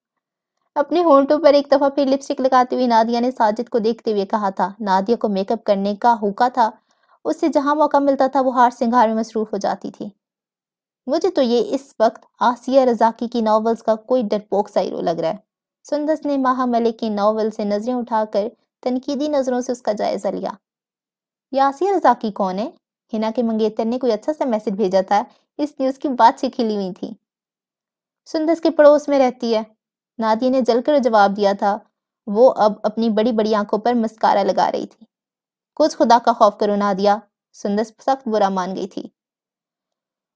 Speaker 1: अपने होंठों पर एक दफा फिर लिपस्टिक लगाते हुए नादिया ने साजिद को देखते हुए कहा था नादिया को मेकअप करने का हुका था उससे जहां मौका मिलता था वो हार सिंगार में मसरूफ हो जाती थी मुझे तो ये इस वक्त आसिया रजाकी की नावल्स का कोई डरपोक साइरो लग रहा है सुंदस ने माहा मलिक की नावल से नजरें उठाकर तनकीदी नज़रों से उसका जायजा लिया ये आसिया रजाकी कौन है हिना के मंगेतर ने कोई अच्छा सा मैसेज भेजा था इस न्यूज की बात से खिली हुई थी सुंदर के पड़ोस में रहती है नादिया ने जलकर जवाब दिया था वो अब अपनी बड़ी बड़ी आंखों पर मस्कारा लगा रही थी कुछ खुदा का खौफ करो नादिया सुंदर सख्त बुरा मान गई थी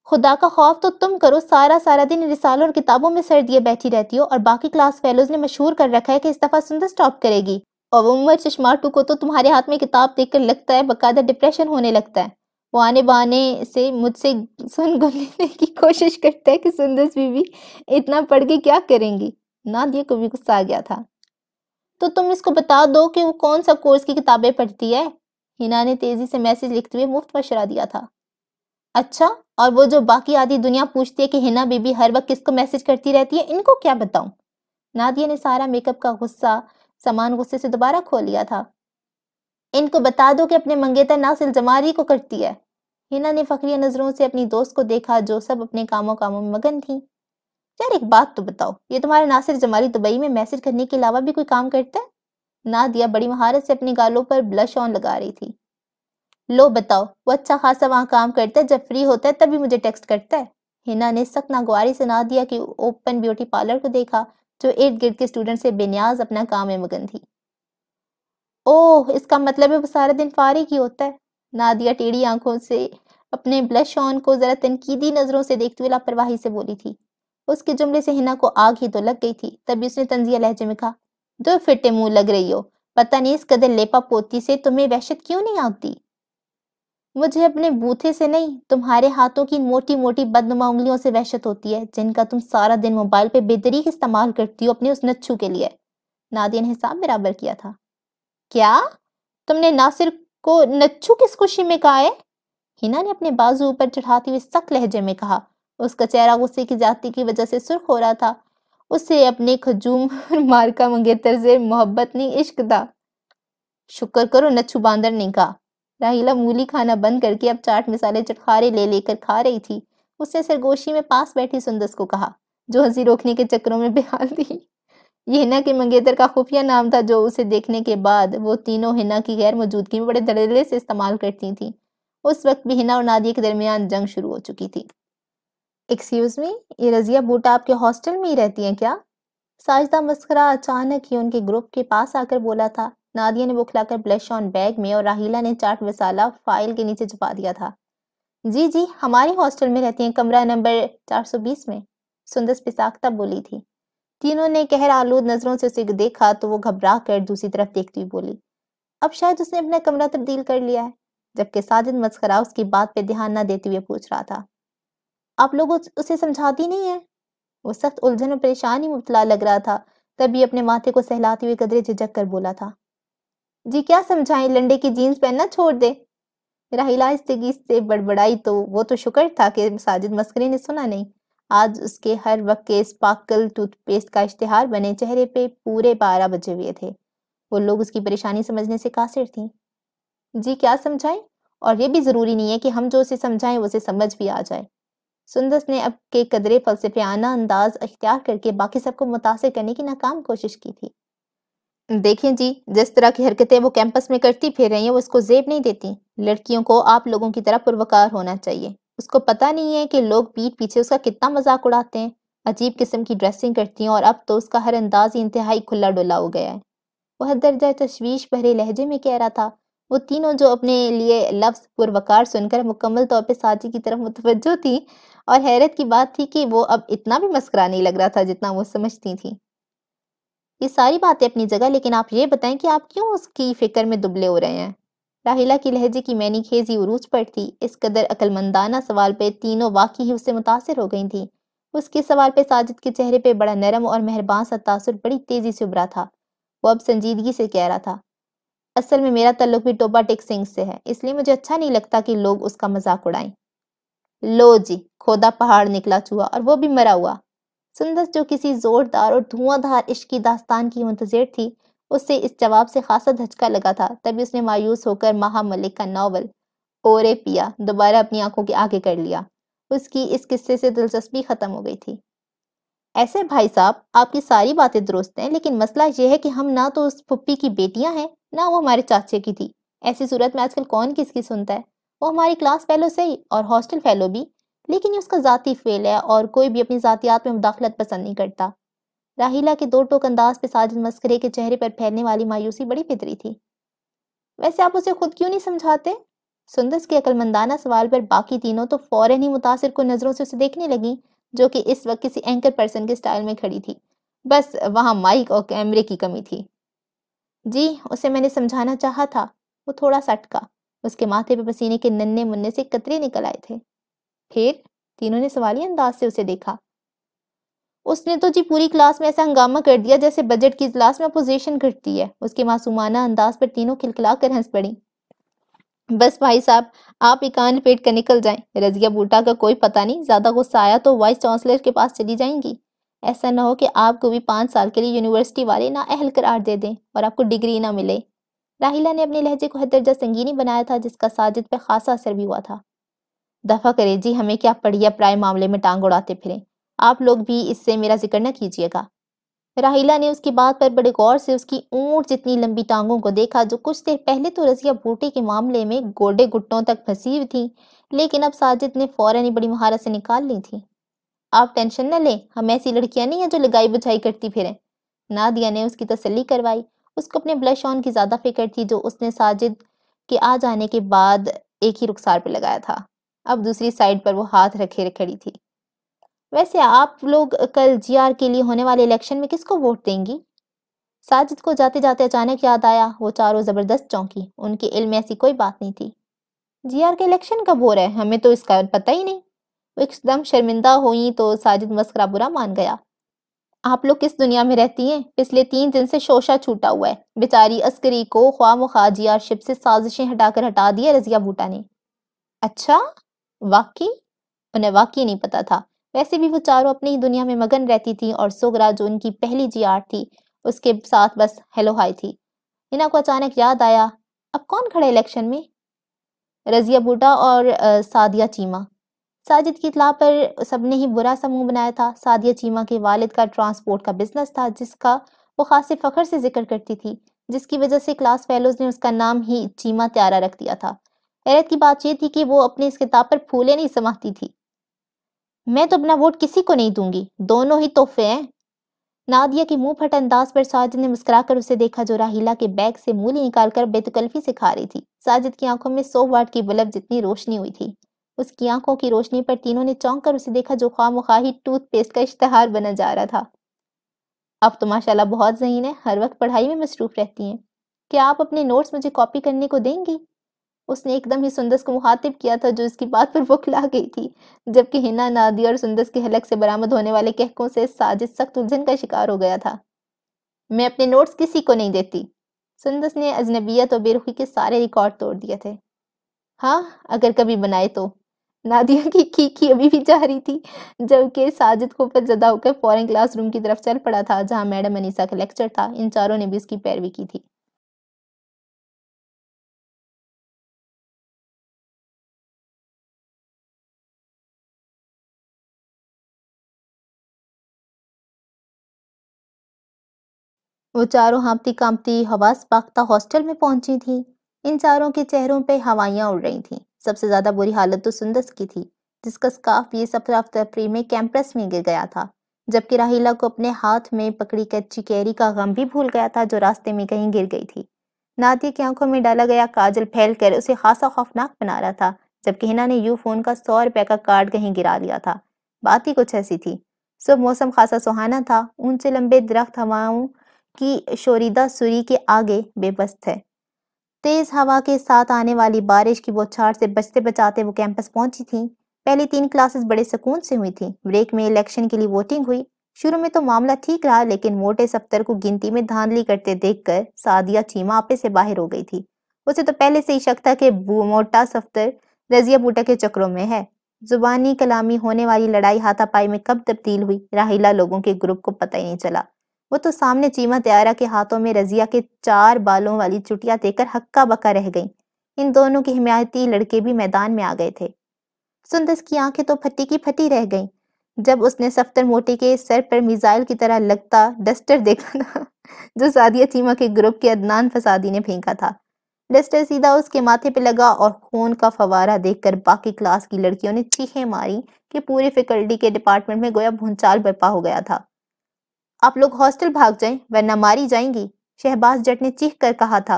Speaker 1: खुदा का खौफ तो तुम करो सारा सारा दिन रिसालों और किताबों में सर दिए बैठी रहती हो और बाकी क्लास फेलोज ने मशहूर कर रखा है कि इस दफा सुंदर स्टॉप करेगी और उमर चश्मा टू को तो तुम्हारे हाथ में किताब देखकर लगता है बकायदा डिप्रेशन होने लगता है वो आने बहाने से मुझसे सुन गुनने की कोशिश करता है कि सुंदस बीबी इतना पढ़ के क्या करेंगी नादिया को भी गुस्सा आ गया था तो तुम इसको बता दो कि वो कौन सा कोर्स की किताबें पढ़ती है हिना ने तेजी से मैसेज लिखते हुए मुफ्त मशरा दिया था अच्छा और वो जो बाकी आधी दुनिया पूछती है कि हिना बीबी हर वक्त किसको मैसेज करती रहती है इनको क्या बताऊं नादिया ने सारा मेकअप का गुस्सा सामान गुस्से से दोबारा खो लिया था इनको बता दो कि अपने मंगेतर नासिल जमारी को करती है हिना ने फकरिया नजरों से अपनी दोस्त को देखा जो सब अपने कामों कामों में मगन थी यार एक बात तो बताओ ये तुम्हारे नासिर जमारी दुबई में मैसेज करने के अलावा भी कोई काम करता है नादिया बड़ी महारत से अपने गालों पर ब्लश ऑन लगा रही थी लो बताओ वो अच्छा खासा वहाँ काम करता है जब फ्री होता है तभी मुझे टेक्स्ट करता है हिना ने सख्त नागवारी से नादिया की ओपन ब्यूटी पार्लर को देखा जो इर्द गिर्द के स्टूडेंट से बेनियाज अपना काम में मगन थी ओह इसका मतलब है वो सारा दिन फारिग ही होता है नादिया टेढ़ी आंखों से अपने ब्लश ऑन को ज़रा तनकीदी नज़रों से देखते हुए लापरवाही से बोली थी उसके जुमले से हिना को आग ही तो लग गई थी तभी उसने तंजिया लहजे में कहा दो फिटे मुंह लग रही हो पता नहीं इस कदर लेपा पोती से तुम्हें वहशत क्यों नहीं आती मुझे अपने बूथे से नहीं तुम्हारे हाथों की मोटी मोटी बदनुमा उंगलियों से वहशत होती है जिनका तुम सारा दिन मोबाइल पे बेतरीक इस्तेमाल करती हो अपने उस नच्छू के लिए नादिया ने हिसाब बराबर किया था क्या तुमने नासिर को नच्छू किस खुशी में कहा है हिना ने अपने बाजू ऊपर चढ़ाते हुए सख्त लहजे में कहा उसका चेहरा गुस्से की जाति की वजह से सुर्ख हो रहा था उसे अपने खजूम और मार्का मंगेतर से मोहब्बत नहीं इश्क था शुक्र करो नच्छू बांदर ने कहा राहिला मूली खाना बंद करके अब चाट मिसाले चटखारे ले लेकर खा रही थी उसने सरगोशी में पास बैठी सुंदस को कहा जो हंसी रोकने के चक्रों में बेहाल थी ये हिना के मंगेतर का खुफिया नाम था जो उसे देखने के बाद वो तीनों हिना की गैर मौजूदगी में बड़े दड़ेले से इस्तेमाल करती थी उस वक्त भी हिना और नादिया के दरमियान जंग शुरू हो चुकी थी एक्सक्यूज मी ये रजिया बूटा आपके हॉस्टल में ही रहती हैं क्या साजदा मस्करा अचानक ही उनके ग्रुप के पास आकर बोला था नादिया ने बुखलाकर ब्लश ऑन बैग में और राहिला ने चाट मसाला फाइल के नीचे छुपा दिया था जी जी हमारे हॉस्टल में रहती हैं कमरा नंबर 420 में सुंदर पिसाखता बोली थी तीनों ने कहर आलूद नजरों से उसे देखा तो वो घबरा कर दूसरी तरफ देखती हुई बोली अब शायद उसने अपना कमरा तब्दील कर लिया है जबकि साजिद मस्करा उसकी बात पे ध्यान न देते हुए पूछ रहा था आप लोग उसे समझाती नहीं है वो सख्त उलझन और परेशानी मुबतला लग रहा था तभी अपने माथे को सहलाते हुए कदरे झिझक कर बोला था जी क्या समझाएं लंडे की जीन्स पहनना छोड़ दे राहिला इस से बड़बड़ाई तो वो तो शुक्र था कि साजिद मस्करी ने सुना नहीं आज उसके हर वक्त के स्पार्कल टूथपेस्ट का इश्तेहार बने चेहरे पे पूरे बारह बजे हुए थे वो लोग उसकी परेशानी समझने से कासिर थी जी क्या समझाएं और ये भी ज़रूरी नहीं है कि हम जो उसे समझाएं उसे समझ भी आ जाए सुंदस ने अब के कदरे फलसफियाना अंदाज अख्तियार करके बाकी सबको मुतासर करने की नाकाम कोशिश की थी देखें जी जिस तरह की हरकतें वो कैंपस में करती फिर रही हैं वो उसको जेब नहीं देती लड़कियों को आप लोगों की तरह पुरवकार होना चाहिए उसको पता नहीं है कि लोग पीठ पीछे उसका कितना मजाक उड़ाते हैं अजीब किस्म की ड्रेसिंग करती हैं और अब तो उसका हर अंदाज ही इंतहाई खुला डुला हो गया है वह दर्जा तशवीश भरे लहजे में कह रहा था वो तीनों जो अपने लिए लफ्ज़ पुरवकार सुनकर मुकम्मल तौर पर साजी की तरफ मुतवजो थी और हैरत की बात थी कि वो अब इतना भी मस्करा नहीं लग रहा था जितना वो समझती थी ये सारी बातें अपनी जगह लेकिन आप ये बताएं कि आप क्यों उसकी फिक्र में दुबले हो रहे हैं राहिला के लहजे की मैनी खेजी उरूज पर थी इस कदर अकलमंदाना सवाल पे तीनों वाकई ही उससे मुतासर हो गई थी उसके सवाल पे साजिद के चेहरे पे बड़ा नरम और मेहरबान सा तासर बड़ी तेज़ी से उभरा था वो अब संजीदगी से कह रहा था असल में मेरा तल्लुक भी टोबा टेक सिंह से है इसलिए मुझे अच्छा नहीं लगता कि लोग उसका मजाक उड़ाएं लो जी खोदा पहाड़ निकला चूहा और वो भी मरा हुआ सुंदर जो किसी जोरदार और धुआंधार इश्क की दास्तान की मुंतजर थी उससे इस जवाब से खासा धचका लगा था तभी उसने मायूस होकर महामलिक का नावल ओरे पिया दोबारा अपनी आंखों के आगे कर लिया उसकी इस किस्से से दिलचस्पी खत्म हो गई थी ऐसे भाई साहब आपकी सारी बातें दुरुस्त हैं लेकिन मसला यह है कि हम ना तो उस पुप्पी की बेटियां हैं ना वो हमारे चाचे की थी ऐसी सूरत में आजकल कौन किसकी सुनता है वो हमारी क्लास फैलो सही और हॉस्टल फैलो भी लेकिन ये उसका ज़ाती फेल है और कोई भी अपनी ज़ातियात में मुदाखलत पसंद नहीं करता राहिला के दो टोक अंदाज पे साजिद मस्करे के चेहरे पर फैलने वाली मायूसी बड़ी फितरी थी वैसे आप उसे खुद क्यों नहीं समझाते सुंदस के अकलमंदाना सवाल पर बाकी तीनों तो फौरन ही मुतासर को नज़रों से उसे देखने लगी जो कि इस वक्त किसी एंकर पर्सन के स्टाइल में खड़ी थी बस वहां माइक और कैमरे की कमी थी जी उसे मैंने समझाना चाहा था वो थोड़ा सा अटका उसके माथे पर पसीने के नन्हे मुन्ने से कतरे निकल आए थे फिर तीनों ने सवाली अंदाज से उसे देखा उसने तो जी पूरी क्लास में ऐसा हंगामा कर दिया जैसे बजट की क्लास में अपोजिशन घटती है उसके मासूमाना अंदाज पर तीनों खिलखिला कर हंस पड़ी बस भाई साहब आप ईकान पेट कर निकल जाएं रजिया बूटा का कोई पता नहीं ज़्यादा गुस्सा आया तो वाइस चांसलर के पास चली जाएंगी ऐसा ना हो कि आपको भी पाँच साल के लिए यूनिवर्सिटी वाले ना अहल करार दे दें और आपको डिग्री ना मिले राहिला ने अपने लहजे को हद दर्जा संगीनी बनाया था जिसका साजिद पर खासा असर भी हुआ था दफ़ा करे जी हमें क्या पढ़िया प्राय मामले में टांग उड़ाते फिरें आप लोग भी इससे मेरा जिक्र न कीजिएगा राहिला ने उसकी बात पर बड़े गौर से उसकी ऊँट जितनी लंबी टांगों को देखा जो कुछ देर पहले तो रजिया बूटे के मामले में गोडे घुटनों तक फंसी हुई थी लेकिन अब साजिद ने फौरन ही बड़ी महारत से निकाल ली थी आप टेंशन न लें हम ऐसी लड़कियां नहीं हैं जो लगाई बुझाई करती फिरें नादिया ने उसकी तसली करवाई उसको अपने ब्लश ऑन की ज़्यादा फिक्र थी जो उसने साजिद के आ जाने के बाद एक ही रुखसार पर लगाया था अब दूसरी साइड पर वो हाथ रखे खड़ी थी वैसे आप लोग कल जीआर के लिए होने वाले इलेक्शन में किसको वोट देंगी साजिद को जाते जाते अचानक याद आया वो चारों ज़बरदस्त चौंकी उनके इल्म ऐसी कोई बात नहीं थी जीआर के इलेक्शन कब हो रहा है हमें तो इसका पता ही नहीं वो एकदम शर्मिंदा हुई तो साजिद मस्करा बुरा मान गया आप लोग किस दुनिया में रहती हैं पिछले तीन दिन से शोशा छूटा हुआ है बेचारी अस्करी को ख्वाम शिप से साजिशें हटाकर हटा दिया रजिया बूटा ने अच्छा वाकई उन्हें वाकई नहीं पता था वैसे भी वो चारों अपनी ही दुनिया में मगन रहती थी और सोगरा जो उनकी पहली जी आर्ट थी उसके साथ बस हेलो हाई थी इना को अचानक याद आया अब कौन खड़े इलेक्शन में रजिया बूटा और सादिया चीमा साजिद की इतला पर सबने ही बुरा सा मुंह बनाया था सादिया चीमा के वालिद का ट्रांसपोर्ट का बिजनेस था जिसका वो खास फ़खर से जिक्र करती थी जिसकी वजह से क्लास फेलोज़ ने उसका नाम ही चीमा त्यारा रख दिया था हैरत की बात यह थी कि वो अपनी इस किताब पर फूले नहीं समाती थी मैं तो अपना वोट किसी को नहीं दूंगी दोनों ही तोहफे हैं नादिया के मुंह फट अंदाज पर साजिद ने मुस्कुराकर उसे देखा जो राहिला के बैग से मूली निकालकर बेतकल्फी से खा रही थी साजिद की आंखों में सौ वाट की बल्ब जितनी रोशनी हुई थी उसकी आंखों की रोशनी पर तीनों ने चौंक कर उसे देखा जो खामोखा ही टूथपेस्ट का इश्तहार बना जा रहा था अब तो माशाल्लाह बहुत जहीन है हर वक्त पढ़ाई में मसरूफ रहती हैं क्या आप अपने नोट्स मुझे कॉपी करने को देंगी उसने एकदम ही सुंदस को मुखातिब किया था जो इसकी बात पर बुखला गई थी जबकि हिना नादिया और सुंदस के हलक से बरामद होने वाले कहकों से साजिद सख्त उलझन का शिकार हो गया था मैं अपने नोट्स किसी को नहीं देती सुंदस ने अजनबियत तो और बेरुखी के सारे रिकॉर्ड तोड़ दिए थे हाँ अगर कभी बनाए तो नादिया की खीखी अभी भी जा रही थी जबकि साजिद को पर जदा होकर क्लास क्लासरूम की तरफ चल पड़ा था जहाँ मैडम अनीसा का लेक्चर था इन चारों ने भी उसकी पैरवी की थी वो चारों हाँपती कांपती हवास पाखता हॉस्टल में पहुंची थी इन चारों के चेहरों पर हवाइयाँ उड़ रही थीं सबसे ज़्यादा बुरी हालत तो सुंदस की थी जिसका स्काफ ये सफर तफरी में कैंपस में गिर गया था जबकि राहिला को अपने हाथ में पकड़ी कच्ची कैरी का गम भी भूल गया था जो रास्ते में कहीं गिर गई थी नादिया की आंखों में डाला गया काजल फैल कर उसे खासा खौफनाक बना रहा था जबकि हिना ने यू फोन का सौ रुपए का कार्ड कहीं गिरा लिया था बात ही कुछ ऐसी थी सुबह मौसम खासा सुहाना था ऊंचे लंबे दरख्त हवाओं कि शोरीदा सूरी के आगे बेबस्त है तेज हवा के साथ आने वाली बारिश की बौछार से बचते बचाते वो कैंपस पहुंची थी पहली तीन क्लासेस बड़े सुकून से हुई थी ब्रेक में इलेक्शन के लिए वोटिंग हुई शुरू में तो मामला ठीक रहा लेकिन मोटे सफ्तर को गिनती में धांधली करते देखकर सादिया चीमा आपे से बाहर हो गई थी उसे तो पहले से ही शक था कि मोटा सफ्तर रजिया बूटा के चक्रों में है जुबानी कलामी होने वाली लड़ाई हाथापाई में कब तब्दील हुई राहिला लोगों के ग्रुप को पता ही नहीं चला वो तो सामने चीमा त्यारा के हाथों में रजिया के चार बालों वाली चुटिया देकर हक्का बक्का रह गई इन दोनों के हिमायती लड़के भी मैदान में आ गए थे सुंदस की आंखें तो फटी की फटी रह गई जब उसने सफ्तर मोटे के सर पर मिजाइल की तरह लगता डस्टर देखा था जो सादिया चीमा के ग्रुप के अदनान फसादी ने फेंका था डस्टर सीधा उसके माथे पे लगा और खून का फवारा देखकर बाकी क्लास की लड़कियों ने चीखें मारी कि पूरे फैकल्टी के डिपार्टमेंट में गोया भूचाल बर्पा हो गया था आप लोग हॉस्टल भाग जाएं वरना मारी जाएंगी शहबाज जट ने चीख कर कहा था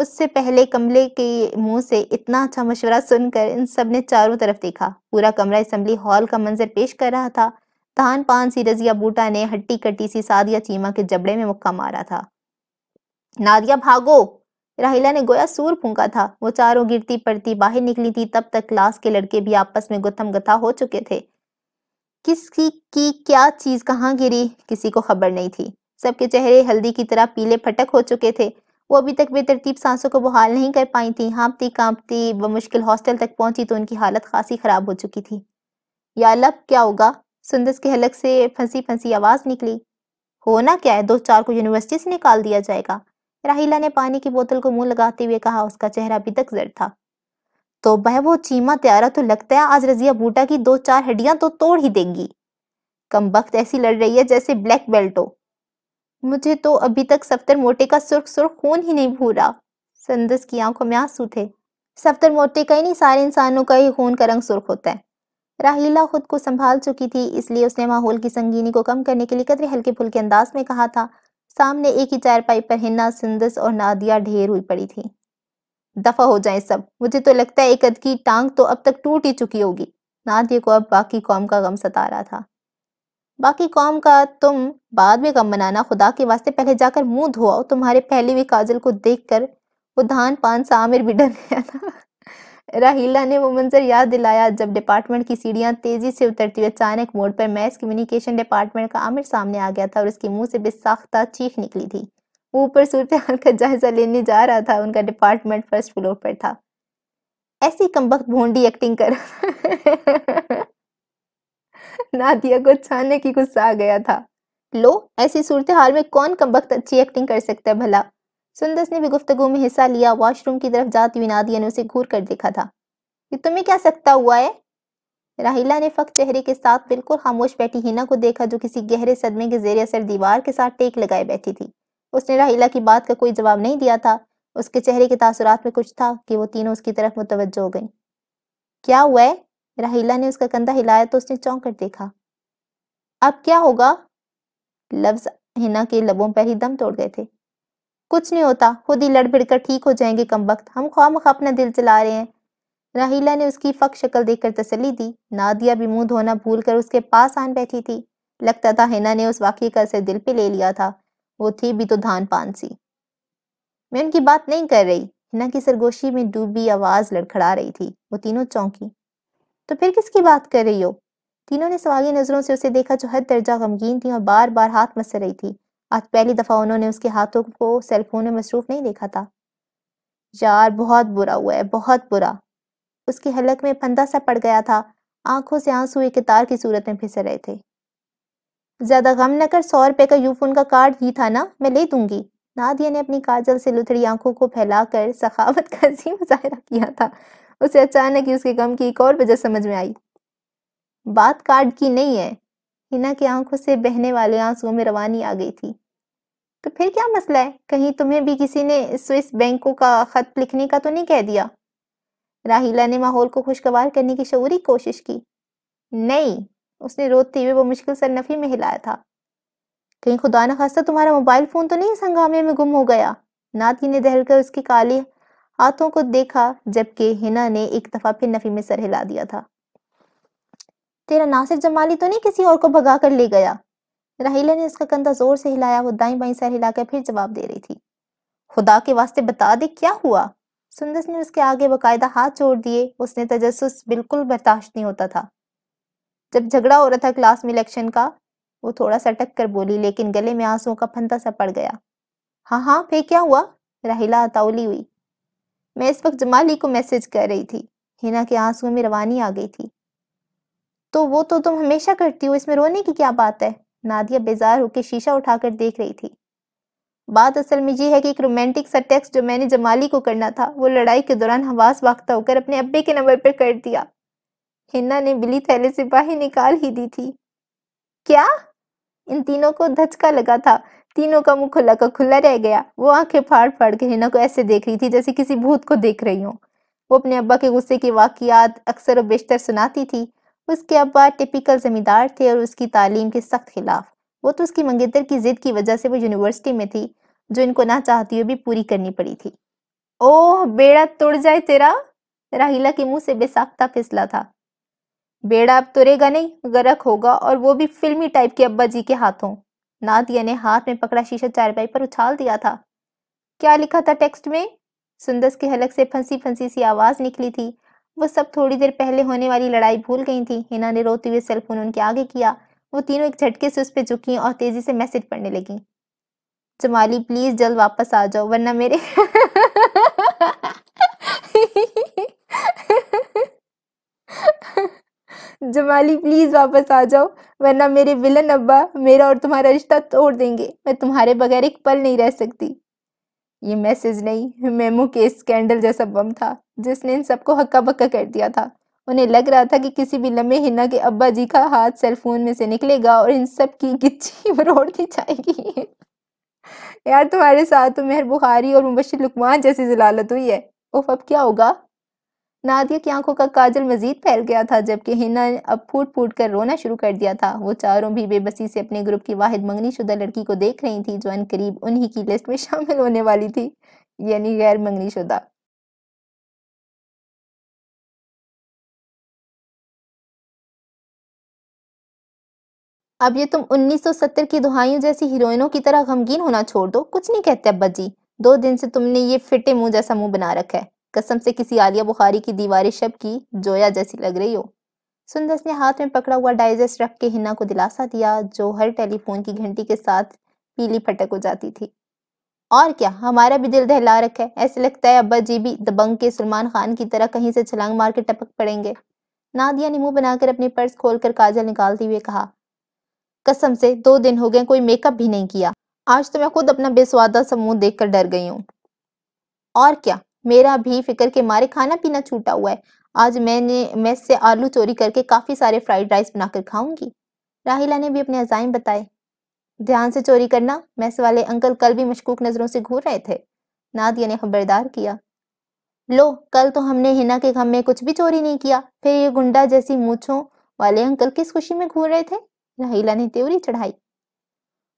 Speaker 1: उससे पहले कमले के मुंह से इतना अच्छा मशवरा सुनकर इन सब ने चारों तरफ देखा पूरा कमरा असम्बली हॉल का मंजर पेश कर रहा था धान पान सी रजिया बूटा ने हट्टी कट्टी सी सादिया चीमा के जबड़े में मुक्का मारा था नादिया भागो राहिला ने गोया सूर फूंका था वो चारों गिरती पड़ती बाहर निकली थी तब तक क्लास के लड़के भी आपस में गुथम गथा हो चुके थे किसकी की क्या चीज कहाँ गिरी किसी को खबर नहीं थी सबके चेहरे हल्दी की तरह पीले फटक हो चुके थे वो अभी तक बेतरतीब सांसों को बहाल नहीं कर पाई थी हाँपती कांपती व मुश्किल हॉस्टल तक पहुंची तो उनकी हालत खासी खराब हो चुकी थी या लब क्या होगा सुंदस के हलक से फंसी फंसी आवाज निकली होना क्या है दो चार को यूनिवर्सिटी से निकाल दिया जाएगा राहिला ने पानी की बोतल को मुंह लगाते हुए कहा उसका चेहरा अभी तक जर था तो वह वो चीमा त्यारा तो लगता है आज रजिया बूटा की दो चार हड्डियां तो तोड़ ही देंगी कम वक्त ऐसी लड़ रही है जैसे ब्लैक बेल्ट हो मुझे तो अभी तक सफ्तर मोटे का सुर्ख सुर्ख खून ही नहीं भूरा संदस की आंखों में आंसू थे सफ्तर मोटे का ही नहीं सारे इंसानों का ही खून का रंग सुर्ख होता है राहीला खुद को संभाल चुकी थी इसलिए उसने माहौल की संगीनी को कम करने के लिए कतरे हल्के फुल्के अंदाज में कहा था सामने एक ही चारपाई पर हिन्ना सिंदस और नादिया ढेर हुई पड़ी थी दफा हो जाए सब मुझे तो लगता है एक अद की टांग तो अब तक टूट ही चुकी होगी नादिया को अब बाकी कौम का गम सता रहा था बाकी कौम का तुम बाद में गम मनाना खुदा के वास्ते पहले जाकर मुंह धोआओ तुम्हारे पहले हुए काजल को देख कर वो धान पान सा आमिर भी डर गया था राहिला ने वो मंजर याद दिलाया जब डिपार्टमेंट की सीढ़ियां तेजी से उतरती हुई अचानक मोड़ पर मैथ कम्युनिकेशन डिपार्टमेंट का आमिर सामने आ गया था और उसके मुंह से बेसाख्ता चीख निकली थी ऊपर सूरत हाल का जायजा लेने जा रहा था उनका डिपार्टमेंट फर्स्ट फ्लोर पर था ऐसी कमबख्त भोंडी एक्टिंग कर (laughs) नादिया को छाने की गुस्सा आ गया था लो ऐसी सूरत हाल में कौन कमबख्त अच्छी एक्टिंग कर सकता है भला सुंदस ने भी गुफ्तगु में हिस्सा लिया वॉशरूम की तरफ जाती हुई नादिया ने उसे घूर कर देखा था कि तुम्हें क्या सकता हुआ है राहिला ने फक चेहरे के साथ बिल्कुल खामोश बैठी हिना को देखा जो किसी गहरे सदमे के जेर असर दीवार के साथ टेक लगाए बैठी थी उसने राहिला की बात का कोई जवाब नहीं दिया था उसके चेहरे के तासुरात में कुछ था कि वो तीनों उसकी तरफ मुतवजह हो गई क्या हुआ है राहिला ने उसका कंधा हिलाया तो उसने चौंक कर देखा अब क्या होगा लफ्ज हिना के लबों पर ही दम तोड़ गए थे कुछ नहीं होता खुद ही लड़ भिड़ कर ठीक हो जाएंगे कम वक्त हम ख्वाम खा अपना दिल चला रहे हैं राहिला ने उसकी फक शक्ल देखकर तसली दी नादिया भी मुंह धोना भूल कर उसके पास आन बैठी थी लगता था हिना ने उस वाकई का असर दिल पे ले लिया था वो थी भी तो धान पान सी मैं उनकी बात नहीं कर रही हिना की सरगोशी में डूबी आवाज लड़खड़ा रही थी वो तीनों चौंकी तो फिर किसकी बात कर रही हो तीनों ने सवाली नजरों से उसे देखा जो हर दर्जा गमगीन थी और बार बार हाथ मस रही थी आज पहली दफा उन्होंने उसके हाथों को सेलफोन में मसरूफ नहीं देखा था यार बहुत बुरा हुआ है बहुत बुरा उसकी हलक में फंदा सा पड़ गया था आंखों से आंसू एक तार की सूरत में फिसर रहे थे ज़्यादा गम न कर सौ रुपये का यूफोन का कार्ड ही था ना मैं ले दूंगी नादिया ने अपनी काजल से लुथड़ी आंखों को फैलाकर सखावत का जी मुजाहरा किया था उसे अचानक ही उसके गम की एक और वजह समझ में आई बात कार्ड की नहीं है हिना की आंखों से बहने वाले आंसुओं में रवानी आ गई थी तो फिर क्या मसला है कहीं तुम्हें भी किसी ने स्विस बैंकों का खत लिखने का तो नहीं कह दिया राहिला ने माहौल को खुशगवार करने की शौरी कोशिश की नहीं उसने रोते हुए वो मुश्किल से नफी में हिलाया था कहीं खुदा न खास्ता तुम्हारा मोबाइल फोन तो नहीं संगामे में गुम हो गया नादगी ने दहलकर उसकी काली हाथों को देखा जबकि हिना ने एक दफा फिर नफी में सर हिला दिया था तेरा नासिर जमाली तो नहीं किसी और को भगा कर ले गया राहिला ने उसका कंधा जोर से हिलाया वो दाई बाई सर हिलाकर फिर जवाब दे रही थी खुदा के वास्ते बता दे क्या हुआ सुंदस ने उसके आगे बाकायदा हाथ छोड़ दिए उसने तजस बिल्कुल बर्दाश्त नहीं होता था जब झगड़ा हो रहा था क्लास में इलेक्शन का वो थोड़ा सा टक कर बोली लेकिन गले में आंसुओं का फंता सा पड़ गया हाँ हाँ फिर क्या हुआ राहिला अताउली हुई मैं इस वक्त जमाली को मैसेज कर रही थी हिना के आंसुओं में रवानी आ गई थी तो वो तो तुम हमेशा करती हो इसमें रोने की क्या बात है नादिया बेजार होकर शीशा उठाकर देख रही थी बात असल में ये है कि एक रोमांटिक सा टेक्स्ट जो मैंने जमाली को करना था वो लड़ाई के दौरान हवास वाख्ता होकर अपने अब्बे के नंबर पर कर दिया हिन्ना ने बिली थैले से बाहर निकाल ही दी थी क्या इन तीनों को धचका लगा था तीनों का मुंह खुला का खुला रह गया वो आंखें फाड़ फाड़ के हिना को ऐसे देख रही थी जैसे किसी भूत को देख रही हो वो अपने अब्बा के गुस्से के वाकियात अक्सर और बेशतर सुनाती थी उसके अब्बा टिपिकल जमींदार थे और उसकी तालीम के सख्त खिलाफ वो तो उसकी मंगेतर की जिद की वजह से वो यूनिवर्सिटी में थी जो इनको ना चाहती हुई भी पूरी करनी पड़ी थी ओह बेड़ा तोड़ जाए तेरा राहिला के मुंह से बेसाख्ता फिसला था बेड़ा अब तुरेगा नहीं गरक होगा और वो भी फिल्मी टाइप के अब्बा जी के हाथों नादिया ने हाथ में पकड़ा शीशा चारपाई पर उछाल दिया था क्या लिखा था टेक्स्ट में सुंदस के हलक से फंसी फंसी सी आवाज़ निकली थी वो सब थोड़ी देर पहले होने वाली लड़ाई भूल गई थी हिना ने रोते हुए सेलफोन उनके आगे किया वो तीनों एक झटके से उस पर झुकी और तेज़ी से मैसेज पढ़ने लगी जमाली प्लीज़ जल्द वापस आ जाओ वरना मेरे (laughs) जमाली प्लीज़ वापस आ जाओ वरना मेरे विलन अब्बा मेरा और तुम्हारा रिश्ता तोड़ देंगे मैं तुम्हारे बगैर एक पल नहीं रह सकती ये मैसेज नहीं मेमो के स्कैंडल जैसा बम था जिसने इन सबको हक्का बक्का कर दिया था उन्हें लग रहा था कि किसी भी लम्बे हिना के अब्बा जी का हाथ सेलफोन में से निकलेगा और इन सब की गिच्ची (laughs) मरोड़ दी जाएगी यार तुम्हारे साथ तो मेहर बुखारी और मुबशिर लुकमान जैसी जलालत हुई है ओफ अब क्या होगा नादिया की आंखों का काजल मजीद फैल गया था जबकि हिना ने अब फूट फूट कर रोना शुरू कर दिया था वो चारों भी बेबसी से अपने ग्रुप की वाहिद शुदा लड़की को देख रही थी जो अन करीब उन्हीं की लिस्ट में शामिल होने वाली थी यानी गैर मंगनी शुदा अब ये तुम 1970 की दुहाइयों जैसी हीरोइनों की तरह गमगीन होना छोड़ दो कुछ नहीं कहते अब्बा जी दो दिन से तुमने ये फिटे मुंह जैसा मुंह बना रखा है कसम से किसी आलिया बुखारी की दीवार शब की जोया जैसी लग रही हो सुंदस ने हाथ में पकड़ा हुआ डाइजेस्ट रख के हिना को दिलासा दिया जो हर टेलीफोन की घंटी के साथ पीली फटक हो जाती थी और क्या हमारा भी दिल दहला रखा है ऐसे लगता है अब्बा जी भी दबंग के सलमान खान की तरह कहीं से छलांग मार के टपक पड़ेंगे नादिया ने मुंह बनाकर अपनी पर्स खोलकर काजल निकालते हुए कहा कसम से दो दिन हो गए कोई मेकअप भी नहीं किया आज तो मैं खुद अपना बेस्वादा सा मुंह कर डर गई हूँ और क्या मेरा भी फिक्र के मारे खाना पीना छूटा हुआ है आज मैंने मैं से आलू चोरी करके काफ़ी सारे फ्राइड राइस बनाकर खाऊंगी राहिला ने भी अपने अजाइम बताए ध्यान से चोरी करना मैस वाले अंकल कल भी मशकूक नज़रों से घूर रहे थे नादिया ने खबरदार किया लो कल तो हमने हिना के घर में कुछ भी चोरी नहीं किया फिर ये गुंडा जैसी मूछों वाले अंकल किस खुशी में घूर रहे थे राहिला ने त्योरी चढ़ाई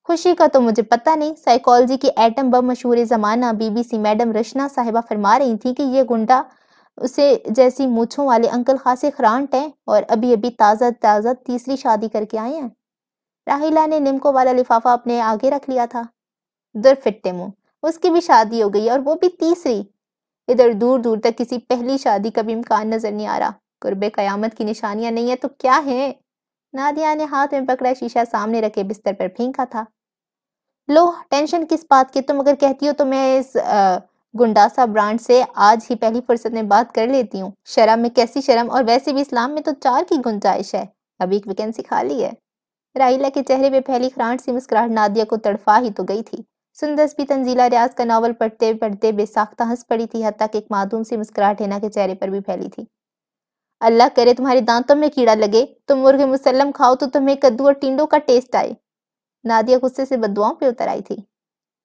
Speaker 1: खुशी का तो मुझे पता नहीं साइकोलॉजी की एटम बम मशहूर ज़माना बीबीसी मैडम रशना साहिबा फरमा रही थी कि ये गुंडा उसे जैसी मूछों वाले अंकल खासे खरांट हैं और अभी अभी ताज़ा ताज़ा तीसरी शादी करके आए हैं राहिला ने निमको वाला लिफाफा अपने आगे रख लिया था उधर फिट्टे मुँह उसकी भी शादी हो गई और वो भी तीसरी इधर दूर दूर तक किसी पहली शादी का भी इम्कान नज़र नहीं आ रहा कुर्ब क्यामत की निशानियाँ नहीं है तो क्या है नादिया ने हाथ में पकड़ा शीशा सामने रखे बिस्तर पर फेंका था लो टेंशन किस बात की तुम अगर कहती हो तो मैं इस गुंडासा ब्रांड से आज ही पहली फुर्सत में बात कर लेती हूँ शर्म में कैसी शर्म और वैसे भी इस्लाम में तो चार की गुंजाइश है अभी एक वैकेंसी खाली है राहिला के चेहरे पे फैली खरांट सी मुस्कुराहट नादिया को तड़फा ही तो गई थी सुंदस भी तंजीला रियाज का नावल पढ़ते पढ़ते बेसाख्ता हंस पड़ी थी हत्या कि एक मादूम सी मुस्कुराहट हेना के चेहरे पर भी फैली थी अल्लाह करे तुम्हारे दांतों में कीड़ा लगे तुम मुर्गे मुसलम खाओ तो तुम्हें कद्दू और टिंडो का टेस्ट आए नादिया गुस्से से बदुआओं पे उतर आई थी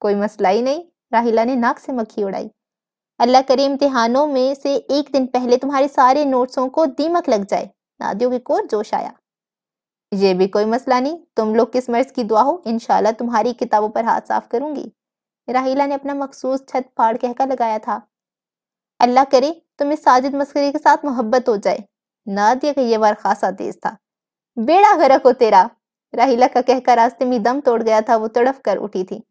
Speaker 1: कोई मसला ही नहीं राहिला ने नाक से मक्खी उड़ाई अल्लाह करे इम्तिहानों में से एक दिन पहले तुम्हारे सारे नोट्सों को दीमक लग जाए नादियों की को जोश आया ये भी कोई मसला नहीं तुम लोग किस मर्ज की दुआ हो इनशाला तुम्हारी किताबों पर हाथ साफ करूंगी राहिला ने अपना मखसूस छत फाड़ कहकर लगाया था अल्लाह करे तुम्हें साजिद मस्करे के साथ मोहब्बत हो जाए नादिया का ये बार खासा तेज था बेड़ा गरक हो तेरा राहिला का कहकर रास्ते में दम तोड़ गया था वो तड़फ कर उठी थी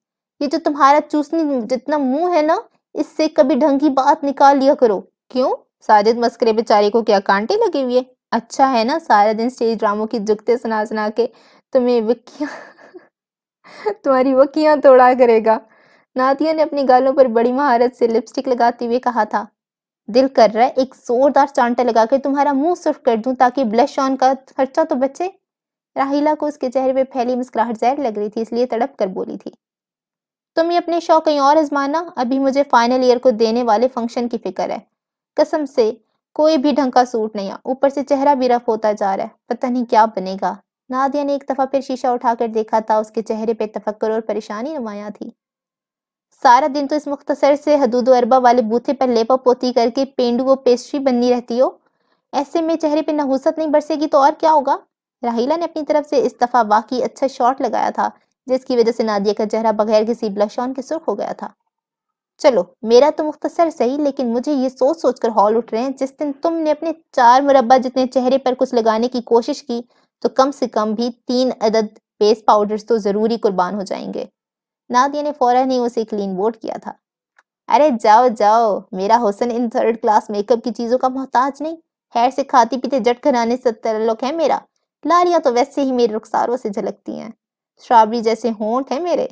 Speaker 1: ये जो तुम्हारा चूसनी जितना मुंह है ना इससे कभी ढंग की बात निकाल लिया करो क्यों साजिद मस्करे बेचारे को क्या कांटे लगे हुए अच्छा है ना सारा दिन स्टेज ड्रामों की जुगते सुना सुना के तुम्हें वकिया तुम्हारी वकिया तोड़ा करेगा नातिया ने अपने गालों पर बड़ी महारत से लिपस्टिक लगाते हुए कहा था दिल कर रहा है एक जोरदार चांटा लगाकर तुम्हारा मुंह सुर्ख कर दूं ताकि ब्लश ऑन का खर्चा तो बचे राहिला को उसके चेहरे पर फैली मुस्कुराहट जहर लग रही थी इसलिए तड़प कर बोली थी तुम ये अपने शौक कहीं और आजमाना अभी मुझे फाइनल ईयर को देने वाले फंक्शन की फिक्र है कसम से कोई भी ढंग का सूट नहीं ऊपर से चेहरा भी रफ होता जा रहा है पता नहीं क्या बनेगा नादिया ने एक दफा फिर शीशा उठाकर देखा था उसके चेहरे पे तफक्कर और परेशानी नुमाया थी सारा दिन तो इस मुख्तसर से हदूद अरबा वाले बूथे पर लेपा पोती करके पेंडू व पेस्ट्री बननी रहती हो ऐसे में चेहरे पे नहूसत नहीं बरसेगी तो और क्या होगा राहिला ने अपनी तरफ से इस दफ़ा वाकई अच्छा शॉट लगाया था जिसकी वजह से नादिया का चेहरा बगैर किसी ब्लश ऑन के सुर्ख हो गया था चलो मेरा तो मुख्तसर सही लेकिन मुझे ये सोच सोच कर हॉल उठ रहे हैं जिस दिन तुमने अपने चार मुरबा जितने चेहरे पर कुछ लगाने की कोशिश की तो कम से कम भी तीन अदद बेस पाउडर्स तो ज़रूरी कुर्बान हो जाएंगे नादिया ने फ़ौरन ही उसे क्लीन बोर्ड किया था अरे जाओ जाओ मेरा हुसन इन थर्ड क्लास मेकअप की चीज़ों का मोहताज नहीं हेयर से खाती पीते जट घराने से तरलुक है मेरा लालियां तो वैसे ही मेरे रुखसारों से झलकती हैं श्रावरी जैसे होंठ हैं मेरे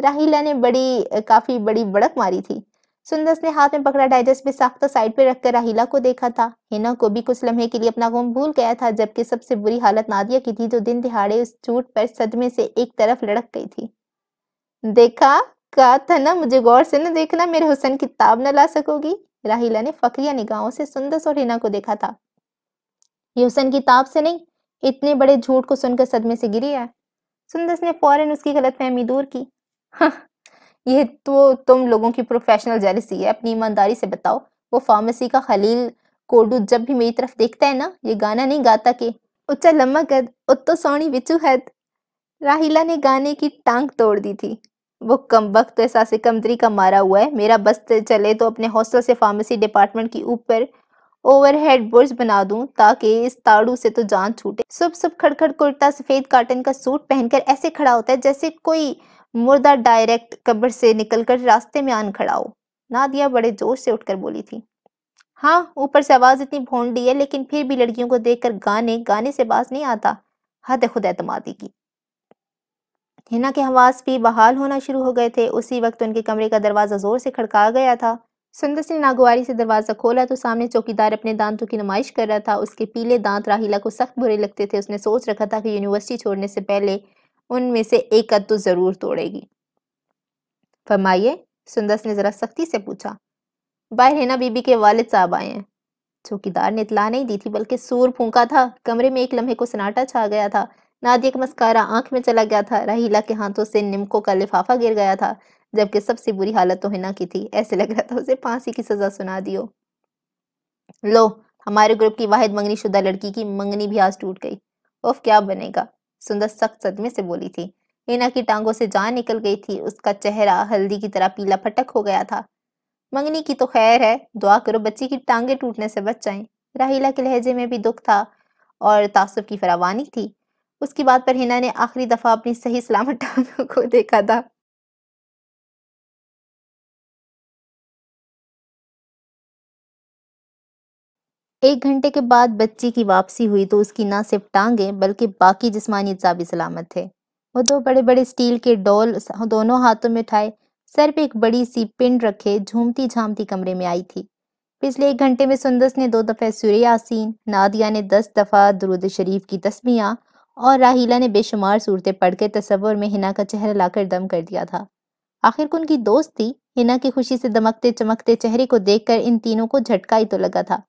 Speaker 1: राहिला ने बड़ी काफी बड़ी बड़क मारी थी सुंदस ने हाथ में पकड़ा डाइजेस्ट भी साख्ता साइड पर रखकर राहिला को देखा था हिना को भी कुछ लम्हे के लिए अपना गुम भूल गया था जबकि सबसे बुरी हालत नादिया की थी जो दिन दिहाड़े उस चूट पर सदमे से एक तरफ लड़क गई थी देखा कहा था ना मुझे गौर से न देखना मेरे हुसन की ताब न ला सकोगी राहिला ने फकरिया निगाहों से सुंदस और हिना को देखा था ये हुसन की ताब से नहीं इतने बड़े झूठ को सुनकर सदमे से गिरी है सुंदर ने फौरन उसकी गलतफहमी दूर की हाँ, यह तो तुम लोगों की प्रोफेशनल जेलिसी है अपनी ईमानदारी से बताओ वो फार्मेसी का खलील कोडू जब भी मेरी तरफ देखता है ना ये गाना नहीं गाता के उच्चा लम्बा कद उत्तो सोनी बिचू हद राहिला ने गाने की टांग तोड़ दी थी वो कम वक्त तो ऐसा से कमजरी का मारा हुआ है मेरा बस चले तो अपने हॉस्टल से फार्मेसी डिपार्टमेंट की ऊपर ओवर हेड बुर्ज बना दूं ताकि इस ताड़ू से तो जान छूटे सुब सुब खड़खड़ कुर्ता सफेद काटन का सूट पहनकर ऐसे खड़ा होता है जैसे कोई मुर्दा डायरेक्ट कब्र से निकलकर रास्ते में आन खड़ा हो नादिया बड़े जोर से उठकर बोली थी हाँ ऊपर से आवाज़ इतनी भोंडी है लेकिन फिर भी लड़कियों को देखकर गाने गाने से बाज नहीं आता हद खुद एतमादी की हिना के हवास भी बहाल होना शुरू हो गए थे उसी वक्त उनके कमरे का दरवाज़ा ज़ोर से खड़का गया था सुंदर ने नागवारी से दरवाज़ा खोला तो सामने चौकीदार अपने दांतों की नुमाइश कर रहा था उसके पीले दांत राहिला को सख्त बुरे लगते थे उसने सोच रखा था कि यूनिवर्सिटी छोड़ने से पहले उनमें से एक अद तो ज़रूर तोड़ेगी फरमाइए सुंदर ने ज़रा सख्ती से पूछा बाहर हेना बीबी के वालिद साहब आए हैं चौकीदार ने इतला नहीं दी थी बल्कि सूर फूका था कमरे में एक लम्हे को सन्नाटा छा गया था नादिया का मस्कारा आंख में चला गया था राहिला के हाथों से निमको का लिफाफा गिर गया था जबकि सबसे बुरी हालत तो हिना की थी ऐसे लग रहा था उसे फांसी की सजा सुना दियो लो हमारे ग्रुप की वाहिद मंगनी शुदा लड़की की मंगनी भी आज टूट गई उफ क्या बनेगा सुंदर सख्त सदमे से बोली थी हिना की टांगों से जान निकल गई थी उसका चेहरा हल्दी की तरह पीला फटक हो गया था मंगनी की तो खैर है दुआ करो बच्ची की टांगे टूटने से बच जाए राहिला के लहजे में भी दुख था और तासुब की फरावानी थी उसकी बात पर हिना ने आखिरी दफ़ा अपनी सही सलामत टांगों को देखा था एक घंटे के बाद बच्ची की वापसी हुई तो उसकी ना सिर्फ टांगे बल्कि बाकी जिसमानी अज्जा भी सलामत थे वो दो बड़े बड़े स्टील के डॉल दोनों हाथों में उठाए सर पे एक बड़ी सी पिंड रखे झूमती झामती कमरे में आई थी पिछले एक घंटे में सुंदस ने दो दफ़े सुरे यासीन नादिया ने दस दफ़ा दरुद शरीफ की तस्मियाँ और राहिला ने बेशुमार सूरतें के तस्वर में हिना का चेहरा लाकर दम कर दिया था आखिर उनकी दोस्त थी हिना की खुशी से दमकते चमकते चेहरे को देखकर इन तीनों को झटका ही तो लगा था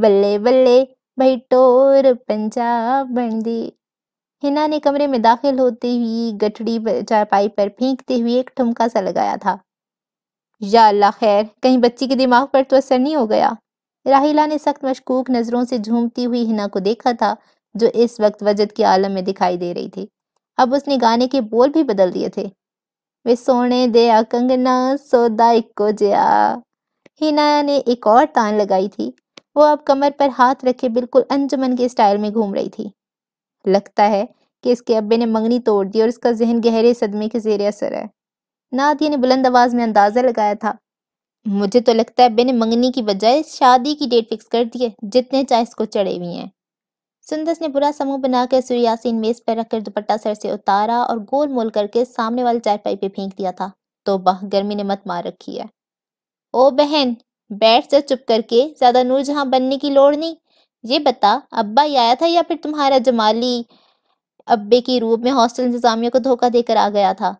Speaker 1: बल्ले बल्ले भाई टोर पंजाब बन दे हिना ने कमरे में दाखिल होते हुई गठड़ी चारपाई पर फेंकते हुए एक ठुमका सा लगाया था या अल्लाह खैर कहीं बच्ची के दिमाग पर तो असर नहीं हो गया राहिला ने सख्त मशकूक नज़रों से झूमती हुई हिना को देखा था जो इस वक्त वजद के आलम में दिखाई दे रही थी अब उसने गाने के बोल भी बदल दिए थे वे सोने दे कंगना सोदा इक्को जया हिना ने एक और तान लगाई थी वो अब कमर पर हाथ रखे बिल्कुल अंजमन के स्टाइल में घूम रही थी लगता है कि इसके अब्बे ने मंगनी तोड़ दी और इसका जहन गहरे सदमे के जेर असर है नादिया ने बुलंद आवाज़ में अंदाज़ा लगाया था मुझे तो लगता है अब्बे ने मंगनी की बजाय शादी की डेट फिक्स कर दी है जितने चाहे इसको चढ़े हुई हैं सुंदस ने बुरा समूह बनाकर सूर्यासीन मेज पर रखकर दुपट्टा सर से उतारा और गोल मोल करके सामने चाय चारपाई पे फेंक दिया था तो बह गर्मी ने मत मार रखी है ओ बहन बैठ जा चुप करके ज्यादा नूर जहां बनने की लोड़ नहीं ये बता अब्बा ही आया था या फिर तुम्हारा जमाली अब्बे की रूप में हॉस्टल इंतजामिया को धोखा देकर आ गया था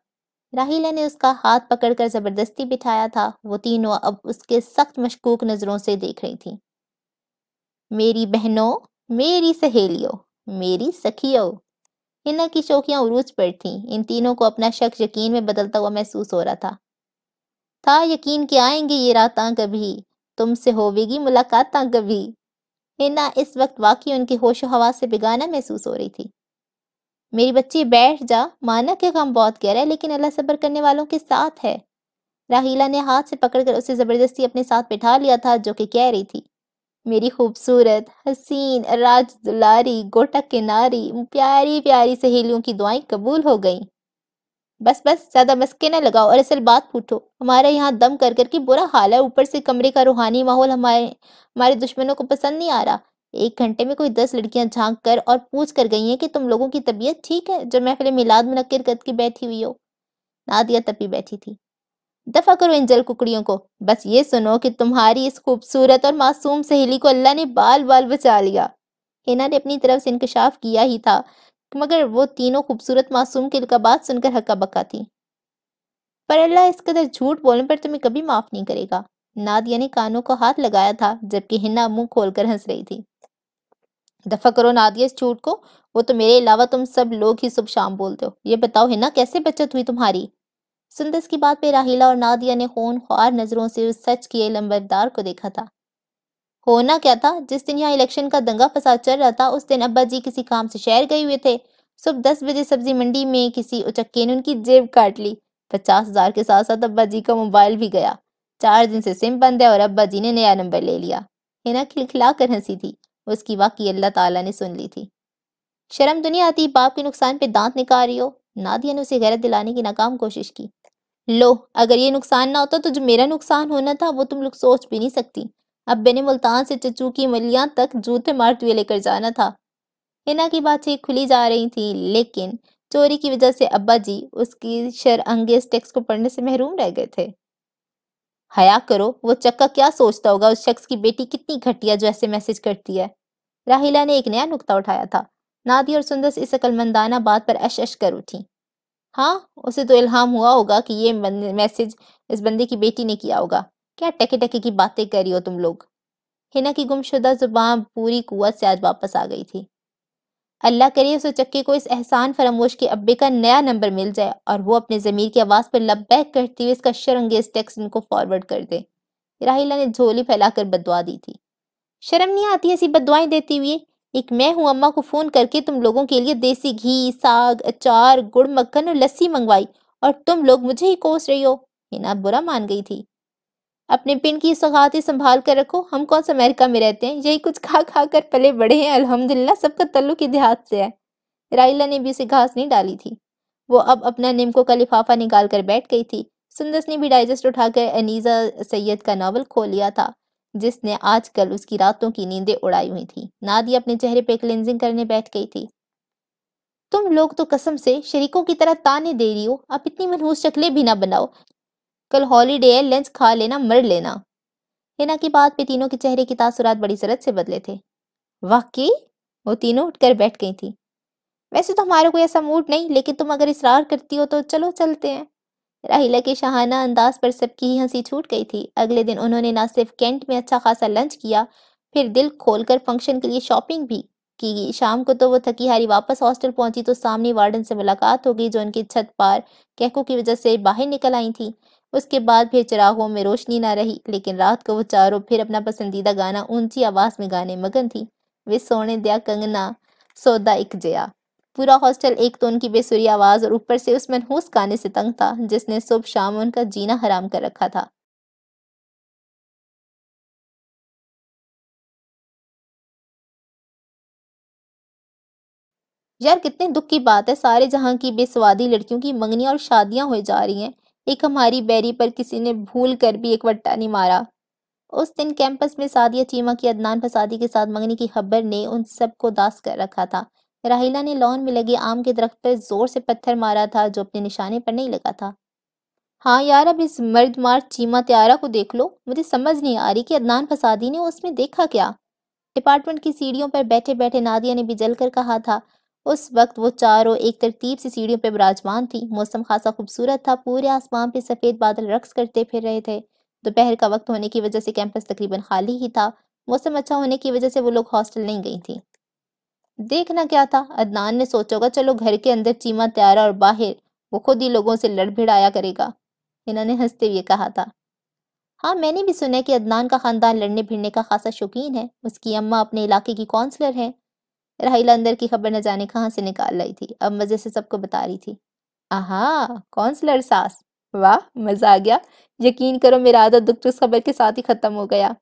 Speaker 1: राहिला ने उसका हाथ पकड़कर जबरदस्ती बिठाया था वो तीनों अब उसके सख्त मशकूक नजरों से देख रही थी मेरी बहनों मेरी सहेलियों मेरी सखियों हिना की शौकियां उरूज पर थीं इन तीनों को अपना शक यकीन में बदलता हुआ महसूस हो रहा था था यकीन कि आएंगे ये रात कभी तुमसे होवेगी मुलाकात कभी हिना इस वक्त वाकई उनकी होश हवा से बिगाना महसूस हो रही थी मेरी बच्ची बैठ जा माना कि गम बहुत गहरा है लेकिन अल्लाह सब्र करने वालों के साथ है राहीला ने हाथ से पकड़कर उसे ज़बरदस्ती अपने साथ बिठा लिया था जो कि कह रही थी मेरी खूबसूरत हसीन राज दुलारी किनारी प्यारी प्यारी सहेलियों की दुआएं कबूल हो गईं बस बस ज्यादा मस्के न लगाओ और असल बात पूछो हमारे यहाँ दम कर कर के बुरा हाल है ऊपर से कमरे का रूहानी माहौल हमारे हमारे दुश्मनों को पसंद नहीं आ रहा एक घंटे में कोई दस लड़कियां झांक कर और पूछ कर गई हैं कि तुम लोगों की तबीयत ठीक है जो पहले मिलाद मुनक्र करके बैठी हुई हो नादिया तपी बैठी थी दफा करो इन जल कुकड़ियों को बस ये सुनो कि तुम्हारी इस खूबसूरत और मासूम सहेली को अल्लाह ने बाल बाल बचा लिया हिना ने अपनी तरफ से इंकशाफ किया ही था मगर वो तीनों खूबसूरत मासूम के लकाबात सुनकर हक्का बक्का थी पर अल्लाह इस कदर झूठ बोलने पर तुम्हें कभी माफ नहीं करेगा नादिया ने कानों को हाथ लगाया था जबकि हिना मुंह खोलकर हंस रही थी दफा करो नादिया इस झूठ को वो तो मेरे अलावा तुम सब लोग ही सुबह शाम बोलते हो ये बताओ हिना कैसे बचत हुई तुम्हारी सुंदस की बात पे राहिला और नादिया ने खून ख्वार नजरों से उस सच किए लंबरदार को देखा था होना क्या था जिस दिन यहाँ इलेक्शन का दंगा फसाद चल रहा था उस दिन अब्बा जी किसी काम से शहर गए हुए थे सुबह दस बजे सब्जी मंडी में किसी उचक्के ने उनकी जेब काट ली पचास हजार के साथ साथ अब्बा जी का मोबाइल भी गया चार दिन से सिम बंद है और अब्बा जी ने नया नंबर ले लिया हिना खिलखिला कर हंसी थी उसकी वाकई अल्लाह ताला ने सुन ली थी शर्म दुनिया आती बाप के नुकसान पे दांत निकाल रही हो नादिया ने उसे गैरत दिलाने की नाकाम कोशिश की लो अगर ये नुकसान ना होता तो जो मेरा नुकसान होना था वो तुम लोग सोच भी नहीं सकती अब ने मुल्तान से चचू की मलियां तक जूते मारते हुए लेकर जाना था हिना की बातें खुली जा रही थी लेकिन चोरी की वजह से अब्बा जी उसकी शरअंगेज टेक्स को पढ़ने से महरूम रह गए थे हया करो वो चक्का क्या सोचता होगा उस शख्स की बेटी कितनी घटिया जो ऐसे मैसेज करती है राहिला ने एक नया नुकता उठाया था नादी और सुंदर इस अकलमंदाना बात पर अश अश कर उठी हाँ उसे तो इल्हाम हुआ होगा कि ये मैसेज इस बंदे की बेटी ने किया होगा क्या टके टके की बातें कर रही हो तुम लोग हिना की गुमशुदा जुबान पूरी कुत से आज वापस आ गई थी अल्लाह करिए उस चक्के को इस एहसान फरामोश के अब्बे का नया नंबर मिल जाए और वो अपने ज़मीर की आवाज़ पर बैक करती हुए इसका शरंगेज टेक्स्ट इनको फॉरवर्ड कर दे राहिला ने झोली फैलाकर बदवा दी थी शर्म नहीं आती ऐसी बदवाएं देती हुई एक मैं हूँ अम्मा को फ़ोन करके तुम लोगों के लिए देसी घी साग अचार गुड़ मक्खन और लस्सी मंगवाई और तुम लोग मुझे ही कोस रही हो हिना बुरा मान गई थी अपने पिन की सौगात ही संभाल कर रखो हम कौन सा अमेरिका में रहते हैं यही कुछ खा खा कर पले बड़े हैं अल्हम्दुलिल्लाह सबका तल्लुक देहात से है राइला ने भी उसे घास नहीं डाली थी वो अब अपना निमको का लिफाफा निकाल कर बैठ गई थी सुंदस ने भी डाइजेस्ट उठाकर अनीजा सैयद का नावल खो लिया था जिसने आजकल उसकी रातों की नींदें उड़ाई हुई थी नादिया अपने चेहरे पर क्लिनजिंग करने बैठ गई थी तुम लोग तो कसम से शरीकों की तरह ताने दे रही हो आप इतनी मनहूस शक्लें भी ना बनाओ कल हॉलीडे है लंच खा लेना मर लेना हिना की बात पे तीनों के चेहरे की तासुरात बड़ी सरत से बदले थे वाकई वो तीनों उठकर बैठ गई थी वैसे तो हमारा कोई ऐसा मूड नहीं लेकिन तुम अगर इसरार करती हो तो चलो चलते हैं राहिला के शहाना अंदाज पर सबकी ही हंसी छूट गई थी अगले दिन उन्होंने ना सिर्फ कैंट में अच्छा खासा लंच किया फिर दिल खोलकर फंक्शन के लिए शॉपिंग भी की शाम को तो वो थकी हारी वापस हॉस्टल पहुंची तो सामने वार्डन से मुलाकात हो गई जो उनकी छत पार कहकों की वजह से बाहर निकल आई थी उसके बाद फिर चिराहों में रोशनी ना रही लेकिन रात को वो चारों फिर अपना पसंदीदा गाना ऊंची आवाज़ में गाने मगन थी वे सोने दिया कंगना सौदा एक जया
Speaker 2: पूरा हॉस्टल एक तो उनकी बेसुरी आवाज़ और ऊपर से उस मनहूस गाने से तंग था जिसने सुबह शाम उनका जीना हराम कर रखा था यार कितने दुख की बात है सारे जहां की बेसवादी लड़कियों की मंगनियां और शादियां हो जा रही हैं एक
Speaker 1: हमारी बैरी पर किसी ने भूल कर भी एक वट्टा नहीं मारा उस दिन कैंपस में सादिया चीमा की अदनान फसादी के साथ मंगनी की खबर ने उन सबको दास कर रखा था राहिला ने लॉन में लगे आम के दरख्त पर जोर से पत्थर मारा था जो अपने निशाने पर नहीं लगा था हाँ यार अब इस मर्द मार चीमा त्यारा को देख लो मुझे समझ नहीं आ रही कि अदनान फसादी ने उसमें देखा क्या डिपार्टमेंट की सीढ़ियों पर बैठे बैठे नादिया ने भी जलकर कहा था उस वक्त वो चारों एक तरतीब सी सीढ़ियों पर विराजमान थी मौसम खासा खूबसूरत था पूरे आसमान पे सफ़ेद बादल रक्स करते फिर रहे थे दोपहर का वक्त होने की वजह से कैंपस तकरीबन खाली ही था मौसम अच्छा होने की वजह से वो लोग हॉस्टल नहीं गई थी देखना क्या था अदनान ने सोचा होगा चलो घर के अंदर चीमा त्यारा और बाहर वो खुद ही लोगों से लड़ भिड़ाया करेगा इन्होंने हंसते हुए कहा था हाँ मैंने भी सुना है कि अदनान का ख़ानदान लड़ने भिड़ने का खासा शौकीन है उसकी अम्मा अपने इलाके की काउंसलर हैं राहिल अंदर की खबर न जाने कहाँ से निकाल रही थी अब मजे से सबको बता रही थी आहा कौंसलर सास वाह मजा आ गया यकीन करो मेरा आधा दुख तो खबर के साथ ही खत्म हो गया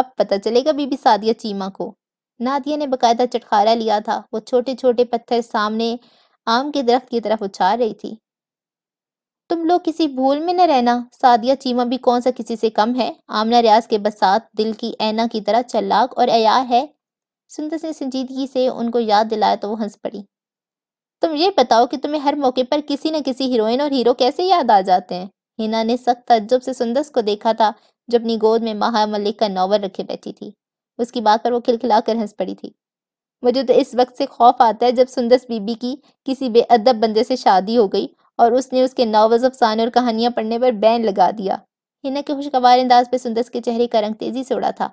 Speaker 1: अब पता चलेगा बीबी सादिया चीमा को नादिया ने बकायदा चटखारा लिया था वो छोटे छोटे पत्थर सामने आम के दरख्त की तरफ उछाल रही थी तुम लोग किसी भूल में न रहना सादिया चीमा भी कौन सा किसी से कम है आमना रियाज के बसात दिल की ऐना की तरह चलाक और अयार है सुंदर ने संजीदगी से उनको याद दिलाया तो वो हंस पड़ी तुम ये बताओ कि तुम्हें हर मौके पर किसी न किसी हीरोइन और हीरो कैसे याद आ जाते हैं हिना ने सख्त तजुब से सुंदस को देखा था जो अपनी गोद में महा मलिक का नावल रखे बैठी थी उसकी बात पर वो खिलखिला कर हंस पड़ी थी मुझे तो इस वक्त से खौफ आता है जब सुंदस बीबी की किसी बेअदब बंदे से शादी हो गई और उसने उसके नावज अफसाने और कहानियां पढ़ने पर बैन लगा दिया हिना के खुशगवार अंदाज पर सुंदस के चेहरे का रंग तेजी से उड़ा था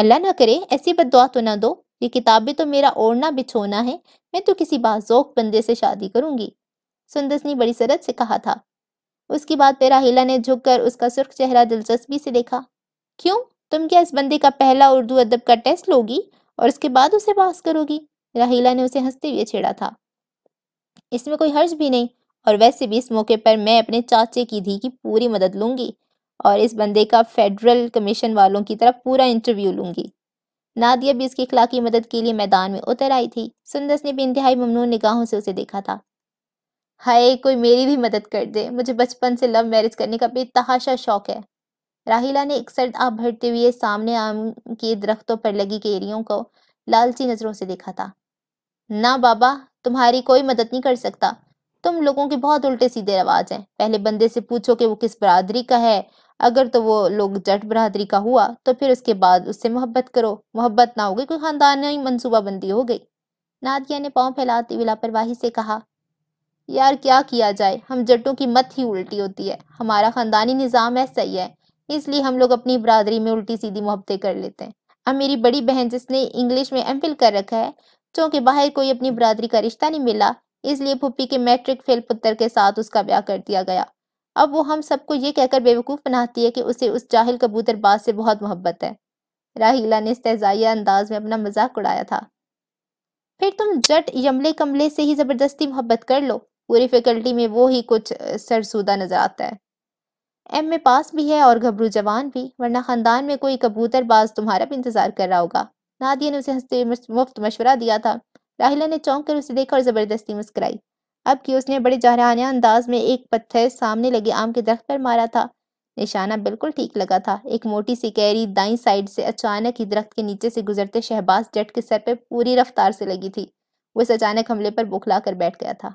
Speaker 1: अल्लाह ना करे ऐसी बद तो ना दो ये किताबें तो मेरा ओढ़ना बिछोना है मैं तो किसी बाजोक बंदे से शादी करूंगी सुंदस ने बड़ी सरद से कहा था उसकी बात पर राहिला ने झुककर उसका सुर्ख चेहरा दिलचस्पी से देखा क्यों तुम क्या इस बंदे का पहला उर्दू अदब का टेस्ट लोगी और उसके बाद उसे पास करोगी राहिला ने उसे हंसते हुए छेड़ा था इसमें कोई हर्ज भी नहीं और वैसे भी इस मौके पर मैं अपने चाचे की धी की पूरी मदद लूंगी और इस बंदे का फेडरल कमीशन वालों की तरफ पूरा इंटरव्यू लूंगी नादिया भी उसकी की मदद के लिए मैदान में उतर आई थी सुंदस ने भी इंतहाई ममनू निगाहों से उसे देखा था हाय कोई मेरी भी मदद कर दे मुझे बचपन से लव मैरिज करने का बेतहाशा शौक है राहिला ने एक सर्द आप भरते हुए सामने आम के दरख्तों पर लगी केरियों को लालची नज़रों से देखा था ना बाबा तुम्हारी कोई मदद नहीं कर सकता तुम लोगों के बहुत उल्टे सीधे रवाज हैं पहले बंदे से पूछो कि वो किस बरादरी का है अगर तो वो लोग जट बरदरी का हुआ तो फिर उसके बाद उससे मोहब्बत करो मोहब्बत ना हो गई कोई खानदानी मनसूबाबंदी हो गई नादिया ने पाँव फैलाती हुई लापरवाही से कहा यार क्या किया जाए हम जटों की मत ही उल्टी होती है हमारा ख़ानदानी निज़ाम ऐसा ही है इसलिए हम लोग अपनी बरदरी में उल्टी सीधी मोहब्बतें कर लेते हैं अब मेरी बड़ी बहन जिसने इंग्लिश में एम कर रखा है चूँकि बाहर कोई अपनी बरदरी का रिश्ता नहीं मिला इसलिए पुप्पी के मैट्रिक फेल पुत्र के साथ उसका ब्याह कर दिया गया अब वो हम सबको ये कहकर बेवकूफ़ बनाती है कि उसे उस जाहिल कबूतरबाज से बहुत मोहब्बत है राहीला ने इस्तेजाया अंदाज में अपना मजाक उड़ाया था फिर तुम जट यमले कमले से ही ज़बरदस्ती मोहब्बत कर लो पूरी फैकल्टी में वो ही कुछ सरसूदा नजर आता है एम में पास भी है और घबरू जवान भी वरना ख़ानदान में कोई कबूतरबाज तुम्हारा भी इंतज़ार कर रहा होगा नादिया ने उसे हंसते मुफ्त मशवरा दिया था राहिला ने चौंक कर उसे देखा और ज़बरदस्ती मुस्कराई अब कि उसने बड़े जहराना अंदाज में एक पत्थर सामने लगे आम के दरख्त पर मारा था निशाना बिल्कुल ठीक लगा था एक मोटी सी कैरी दाई साइड से अचानक ही दरख्त के नीचे से गुजरते शहबाज जट के सर पर पूरी रफ्तार से लगी थी वो इस अचानक हमले पर बुखला कर बैठ गया था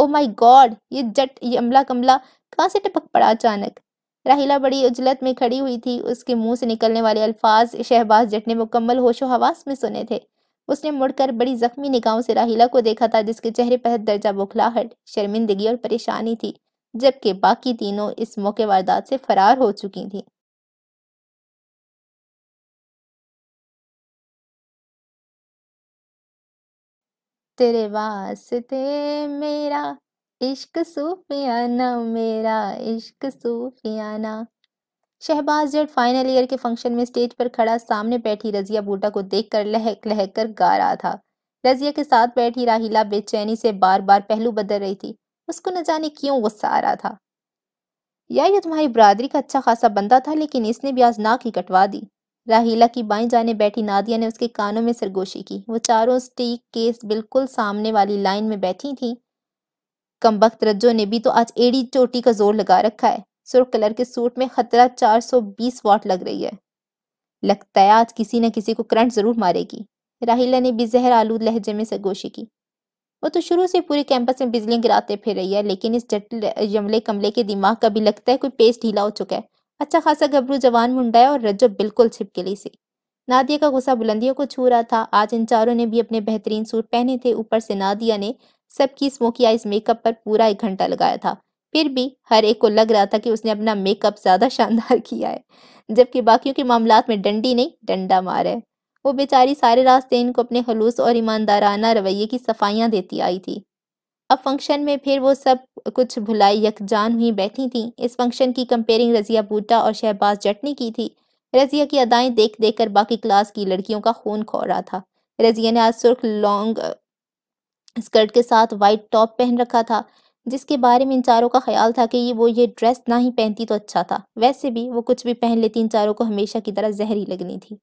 Speaker 1: ओ माई गॉड ये जट ये अमला कमला कहाँ से टपक पड़ा अचानक राहिला बड़ी उजलत में खड़ी हुई थी उसके मुंह से निकलने वाले अल्फाज शहबाज जट ने मुकम्मल होशो हवास में सुने थे उसने मुड़कर बड़ी जख्मी निगाहों से राहिला को देखा
Speaker 2: था जिसके चेहरे पर दर्जा बुखलाहट शर्मिंदगी और परेशानी थी जबकि बाकी तीनों इस मौके वारदात से फरार हो चुकी थी तेरे वास्ते मेरा इश्क सूफियाना मेरा
Speaker 1: इश्क सूफियाना शहबाज जट फाइनल ईयर के फंक्शन में स्टेज पर खड़ा सामने बैठी रजिया बूटा को देखकर लहक लहक कर गा रहा था रजिया के साथ बैठी राहिला बेचैनी से बार बार पहलू बदल रही थी उसको न जाने क्यों गुस्सा आ रहा था या ये तुम्हारी बरादरी का अच्छा खासा बंदा था लेकिन इसने भी आज नाक ही कटवा दी राहिला की बाई जाने बैठी नादिया ने उसके कानों में सरगोशी की वो चारों स्टीक केस बिल्कुल सामने वाली लाइन में बैठी थी कमबख्त रज्जो ने भी तो आज एड़ी चोटी का जोर लगा रखा है सुर्ख कलर के सूट में खतरा 420 वाट लग रही है लगता है आज किसी न किसी को करंट जरूर मारेगी राहिला ने भी जहर आलूद लहजे में सगोशी की वो तो शुरू से पूरे कैंपस में बिजली गिराते फिर रही है लेकिन इस जटिल जमले कमले के दिमाग का भी लगता है कोई पेस्ट ढीला हो चुका है अच्छा खासा घबरू जवान मुंडा है और रज्जो बिल्कुल छिपकली सी नादिया का गुस्सा बुलंदियों को छू रहा था आज इन चारों ने भी अपने बेहतरीन सूट पहने थे ऊपर से नादिया ने सबकी स्मोकी आइज मेकअप पर पूरा एक घंटा लगाया था फिर भी हर एक को लग रहा था कि उसने अपना मेकअप ज़्यादा शानदार (laughs) किया है जबकि बाकियों के मामला में डंडी नहीं डंडा मार है वो बेचारी सारे रास्ते इनको अपने खलूस और ईमानदाराना रवैये की सफाइयाँ देती आई थी अब फंक्शन में फिर वो सब कुछ भुलाई यकजान हुई बैठी थी इस फंक्शन की कंपेयरिंग रज़िया बूटा और शहबाज जट ने की थी रज़िया की अदाएं देख देख कर बाकी क्लास की लड़कियों का खून खो रहा था रज़िया ने आज सुर्ख लॉन्ग स्कर्ट के साथ वाइट टॉप पहन रखा था जिसके बारे में इन चारों का ख्याल था कि ये वो ये ड्रेस ना ही पहनती तो अच्छा था वैसे भी वो कुछ भी पहन लेती इन चारों को हमेशा की तरह जहरी लगनी थी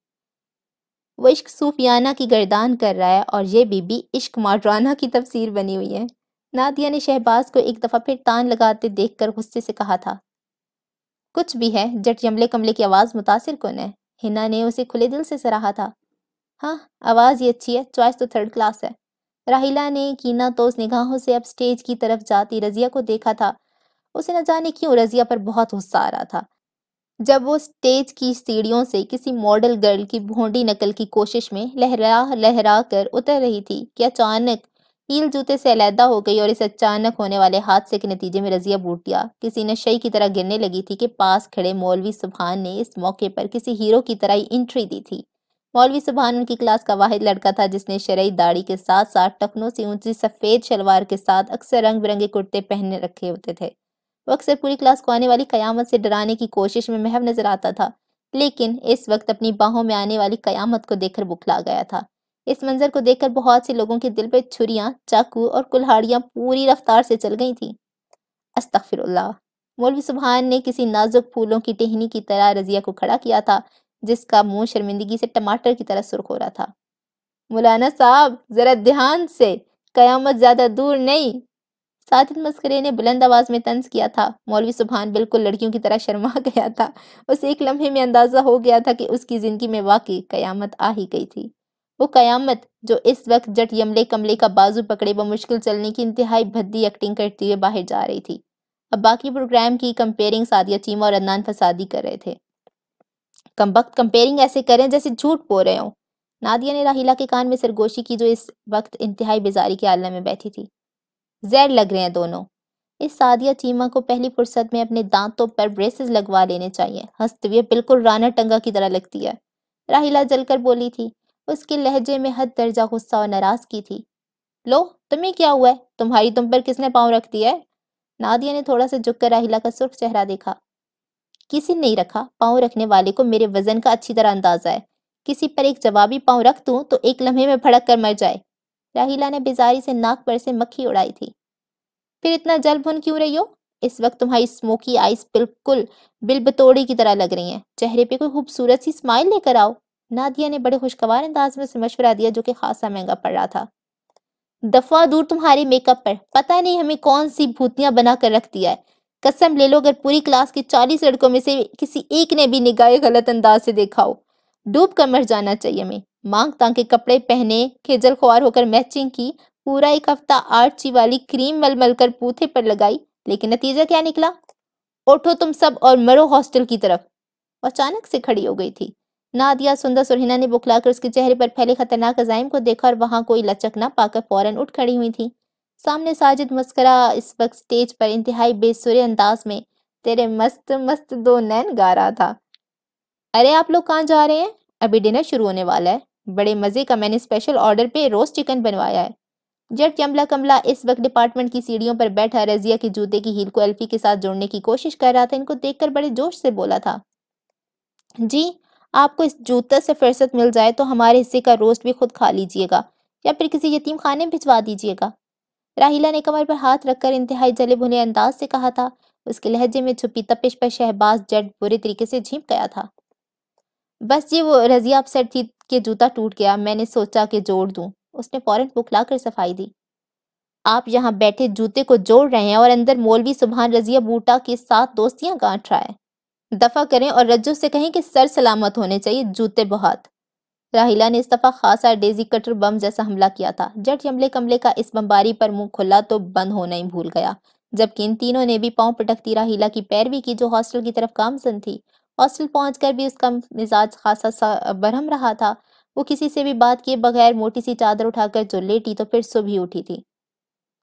Speaker 1: वो इश्क सूफियाना की गर्दान कर रहा है और ये बीबी इश्क माडराना की तफसीर बनी हुई है नादिया ने शहबाज को एक दफ़ा फिर तान लगाते देख कर गुस्से से कहा था कुछ भी है जट यमले कमले की आवाज़ मुतासर कौन है हिना ने उसे खुले दिल से सराहा था हाँ आवाज़ ये अच्छी है चॉइस तो थर्ड क्लास है राहिला ने कीना तो उस निगाहों से अब स्टेज की तरफ जाती रजिया को देखा था उसे न जाने क्यों रजिया पर बहुत गुस्सा आ रहा था जब वो स्टेज की सीढ़ियों से किसी मॉडल गर्ल की भोंडी नकल की कोशिश में लहरा लहरा कर उतर रही थी कि अचानक हील जूते से अलहदा हो गई और इस अचानक होने वाले हादसे के नतीजे में रजिया बूटिया किसी नशे की तरह गिरने लगी थी कि पास खड़े मौलवी सुबहान ने इस मौके पर किसी हीरो की तरह ही एंट्री दी थी मौलवी सुबहान उनकी क्लास का वाहिद लड़का था जिसने शरई दाढ़ी के साथ साथ टखनों से ऊंची सफ़ेद शलवार के साथ अक्सर रंग बिरंगे कुर्ते पहने रखे होते थे वो अक्सर पूरी क्लास को आने वाली कयामत से डराने की कोशिश में महव नजर आता था लेकिन इस वक्त अपनी बाहों में आने वाली कयामत को देखकर बुखला गया था इस मंजर को देखकर बहुत से लोगों के दिल पर छुरियाँ चाकू और कुल्हाड़ियाँ पूरी रफ्तार से चल गई थी अस्तफिर मौलवी सुबहान ने किसी नाजुक फूलों की टहनी की तरह रजिया को खड़ा किया था जिसका मुंह शर्मिंदगी से टमाटर की तरह सुर्ख हो रहा था मौलाना साहब जरा ध्यान से कयामत ज्यादा दूर नहीं साजिद मस्करे ने बुलंद आवाज में तंज किया था मौलवी सुबहान बिल्कुल लड़कियों की तरह शर्मा (laughs) गया था उसे एक लम्हे में अंदाजा हो गया था कि उसकी जिंदगी में वाकई कयामत आ ही गई थी वो कयामत जो इस वक्त जट यमले कमले का बाजू पकड़े व मुश्किल चलने की इंतहाई भद्दी एक्टिंग करती हुए बाहर जा रही थी अब बाकी प्रोग्राम की कंपेयरिंग सादिया चीमा और अदनान फसादी कर रहे थे कम वक्त कंपेयरिंग ऐसे करें जैसे झूठ बो रहे हों नादिया ने राहिला के कान में सरगोशी की जो इस वक्त इंतहाई बेजारी के आलम में बैठी थी जैर लग रहे हैं दोनों इस सादिया चीमा को पहली फुर्सत में अपने दांतों पर ब्रेसेस लगवा लेने चाहिए हंसते हुए बिल्कुल राना टंगा की तरह लगती है राहिला जलकर बोली थी उसके लहजे में हद दर्जा गुस्सा और नाराज की थी लो तुम्हें क्या हुआ है तुम्हारी तुम पर किसने पाँव रख दिया है नादिया ने थोड़ा सा झुककर राहिला का सुर्ख चेहरा देखा किसी ने नहीं रखा पाँव रखने वाले को मेरे वजन का अच्छी तरह अंदाजा है किसी पर एक जवाबी पाँव रख दूँ तो एक लम्हे में भड़क कर मर जाए राहिला ने बेजारी से नाक पर से मक्खी उड़ाई थी फिर इतना जल भुन क्यों रही हो इस वक्त तुम्हारी स्मोकी आइस बिल्कुल बिलबतोड़ी की तरह लग रही हैं चेहरे पे कोई खूबसूरत सी स्माइल लेकर आओ नादिया ने बड़े खुशगवार अंदाज में उसे मशवरा दिया जो कि खासा महंगा पड़ रहा था दफा दूर तुम्हारे मेकअप पर पता नहीं हमें कौन सी भूतियां बना कर रख दिया है कसम ले लो अगर पूरी क्लास की चालीस लड़कों में से किसी एक ने भी निगाह गलत अंदाज से देखा हो डूब कर मर जाना चाहिए हमें मांग तांग के कपड़े पहने खेजल खुआर होकर मैचिंग की पूरा एक हफ्ता आर्ची वाली क्रीम मल मल कर पूथे पर लगाई लेकिन नतीजा क्या निकला उठो तुम सब और मरो हॉस्टल की तरफ अचानक से खड़ी हो गई थी नादिया सुंदर सुरहिना ने बुखलाकर उसके चेहरे पर फैले खतरनाक अजाइम को देखा और वहां कोई लचक ना पाकर फौरन उठ खड़ी हुई थी सामने साजिद मस्करा इस वक्त स्टेज पर इंतहाई बेसुरे अंदाज में तेरे मस्त मस्त दो नैन गा रहा था अरे आप लोग कहाँ जा रहे हैं अभी डिनर शुरू होने वाला है बड़े मज़े का मैंने स्पेशल ऑर्डर पे रोस्ट चिकन बनवाया है जट चमला कमला इस वक्त डिपार्टमेंट की सीढ़ियों पर बैठा रजिया के जूते की हील को एल्फी के साथ जोड़ने की कोशिश कर रहा था इनको देखकर बड़े जोश से बोला था जी आपको इस जूता से फुर्सत मिल जाए तो हमारे हिस्से का रोस्ट भी खुद खा लीजिएगा या फिर किसी यतीम खाने भिजवा दीजिएगा राहिला ने कमर पर हाथ रखकर इंतहाई जले भुने अंदाज से कहा था उसके लहजे में छुपी तपिश पर शहबाज जट बुरे तरीके से झींप गया था बस ये वो रजिया अपसेट थी कि जूता टूट गया मैंने सोचा कि जोड़ दूं उसने फौरन बुखलाकर सफाई दी आप यहाँ बैठे जूते को जोड़ रहे हैं और अंदर मौलवी सुबहान रजिया बूटा के साथ दोस्तियां गांठ रहा है दफा करें और रज्जो से कहें कि सर सलामत होने चाहिए जूते बहुत राहिला ने इस दफा खासा डेजी कटर बम जैसा हमला किया था जट यमले कमले का इस बमबारी पर मुंह खुला तो बंद होना ही भूल गया जबकि इन तीनों ने भी पांव पटकती राहिला की पैरवी की जो हॉस्टल की तरफ कामसन थी हॉस्टल पहुंचकर भी उसका मिजाज खासा सा बरहम रहा था वो किसी से भी बात किए बगैर मोटी सी चादर उठाकर जो लेटी तो फिर सुबह उठी थी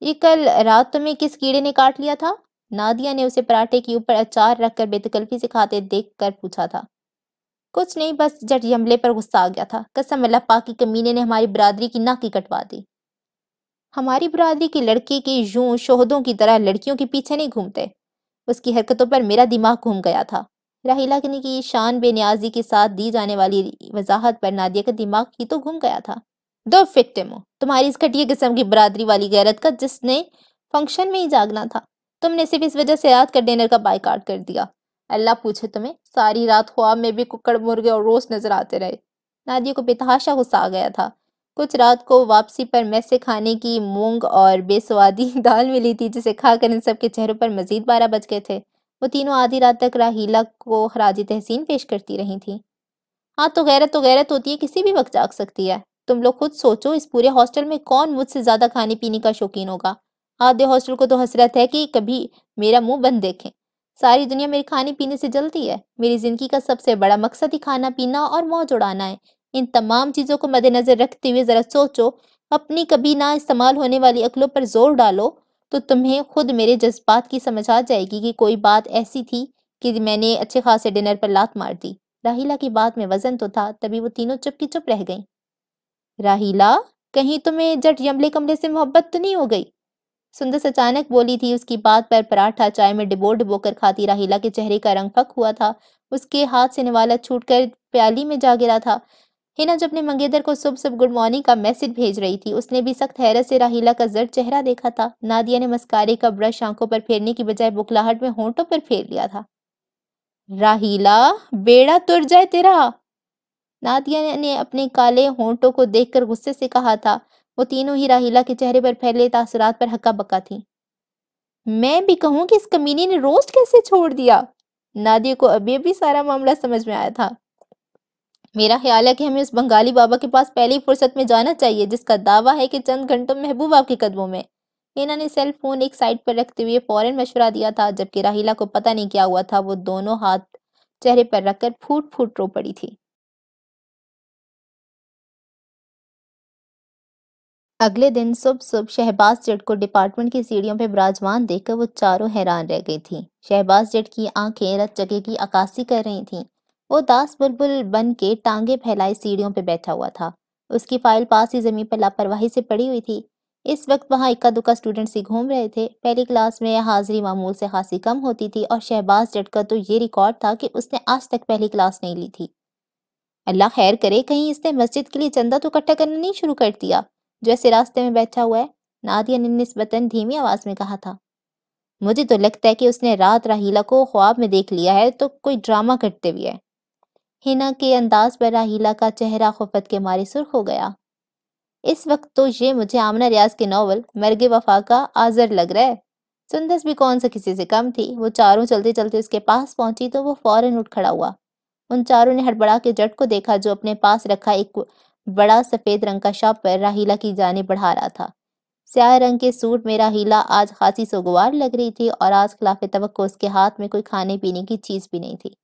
Speaker 1: ये कल रात तुम्हें किस कीड़े ने काट लिया था नादिया ने उसे पराठे के ऊपर अचार रखकर बेतकल्फी से खाते देख कर पूछा था कुछ नहीं बस जट जमले पर गुस्सा आ गया था कसम अल्लाह पाक की कमीने ने हमारी बरादरी की नाकी कटवा दी हमारी बरादरी की लड़के के यूं शोहदों की तरह लड़कियों के पीछे नहीं घूमते उसकी हरकतों पर मेरा दिमाग घूम गया था राहिला की शान बेनियाजी के साथ दी जाने वाली वजाहत पर नादिया का दिमाग ही तो घूम गया था दो फिक्टिमो तुम्हारी इस घटिया किस्म की बरादरी वाली गैरत का जिसने फंक्शन में ही जागना था तुमने सिर्फ इस वजह से रात का डिनर का बायकाट कर दिया अल्लाह पूछे तुम्हें सारी रात ख्वाब में भी कुकड़ मुर्गे और रोस नजर आते रहे नादिया को बेतहाशा गुस्सा आ गया था कुछ रात को वापसी पर मैसे से खाने की मूंग और बेसवादी (laughs) दाल मिली थी जिसे खाकर इन सब के चेहरों पर मजीद बारह बज गए थे वो तीनों आधी रात तक राहीला को खराज तहसीन पेश करती रही थी हाँ तो गैरत तो गैरत होती है किसी भी वक्त जाग सकती है तुम लोग खुद सोचो इस पूरे हॉस्टल में कौन मुझसे ज़्यादा खाने पीने का शौकीन होगा आधे हॉस्टल को तो हसरत है कि कभी मेरा मुंह बंद देखें सारी दुनिया मेरे खाने पीने से जलती है मेरी ज़िंदगी का सबसे बड़ा मकसद ही खाना पीना और मौज उड़ाना है इन तमाम चीज़ों को मद्देनज़र रखते हुए ज़रा सोचो अपनी कभी ना इस्तेमाल होने वाली अकलों पर जोर डालो तो तुम्हें खुद मेरे जज्बात की समझ आ जाएगी कि कोई बात ऐसी थी कि मैंने अच्छे खासे डिनर पर लात मार दी राहिला की बात में वजन तो था तभी वो तीनों चुप की चुप रह गई राहिला कहीं तुम्हें जट यमले कमले से मोहब्बत तो नहीं हो गई सुंदर अचानक बोली थी उसकी बात पर पराठा चाय में डिबो डिबो कर खाती राहिला के चेहरे का रंग फक हुआ था उसके हाथ से निवाला छूटकर प्याली में जा गिरा था हिना जब ने मंगेदर को सुबह सुबह गुड मॉर्निंग का मैसेज भेज रही थी उसने भी सख्त हैरत से राहिला का जर्द चेहरा देखा था नादिया ने मस्कारे का ब्रश आंखों पर फेरने की बजाय बुकलाहट में होंठों पर फेर लिया था राहिला बेड़ा तुर जाए तेरा नादिया ने अपने काले होंठों को देखकर गुस्से से कहा था वो तीनों ही राहिला के चेहरे पर फैले तासरात पर हक्का बक्का थी मैं भी कहूँ कि इस कमीनी ने रोस्ट कैसे छोड़ दिया नादिया को अभी अभी सारा मामला समझ में आया था मेरा ख्याल है कि हमें उस बंगाली बाबा के पास पहली फुर्सत में जाना चाहिए जिसका दावा है कि चंद घंटों महबूब आपके कदमों में हेना ने सेल फोन एक साइड पर रखते हुए फौरन मशवरा दिया था जबकि राहिला को पता नहीं क्या हुआ
Speaker 2: था वो दोनों हाथ चेहरे पर रखकर फूट फूट रो पड़ी थी अगले दिन सुबह सुबह शहबाज जट को डिपार्टमेंट की सीढ़ियों पर विराजमान देखकर वो चारों हैरान रह गई थी शहबाज जट की
Speaker 1: आंखें रत जगह की अक्सी कर रही थीं वो दास बुलबुल बन के टांगे फैलाए सीढ़ियों पर बैठा हुआ था उसकी फाइल पास ही जमीन पर लापरवाही से पड़ी हुई थी इस वक्त वहाँ इक्का दुक्का स्टूडेंट से घूम रहे थे पहली क्लास में हाजिरी मामूल से खासी कम होती थी और शहबाज जट का तो ये रिकॉर्ड था कि उसने आज तक पहली क्लास नहीं ली थी अल्लाह खैर करे कहीं इसने मस्जिद के लिए चंदा तो इकट्ठा करना नहीं शुरू कर दिया जो ऐसे रास्ते में बैठा हुआ है नादिया ने नस्बतन धीमी आवाज में कहा था मुझे तो लगता है कि उसने रात राहीला को ख्वाब में देख लिया है तो कोई ड्रामा करते हुए है हिना के अंदाज पर राहीला का चेहरा खुफत के मारे सुर्ख हो गया इस वक्त तो ये मुझे आमना रियाज के नावल मर्ग वफा का आजर लग रहा है सुंदस भी कौन सा किसी से कम थी वो चारों चलते चलते उसके पास पहुंची तो वो फौरन उठ खड़ा हुआ उन चारों ने हड़बड़ा के जट को देखा जो अपने पास रखा एक बड़ा सफेद रंग का पर राहिला की जाने बढ़ा रहा था स्या रंग के सूट में राहिला आज खासी सोगवार लग रही थी और आज खिलाफ तो उसके हाथ में कोई खाने पीने की चीज भी नहीं थी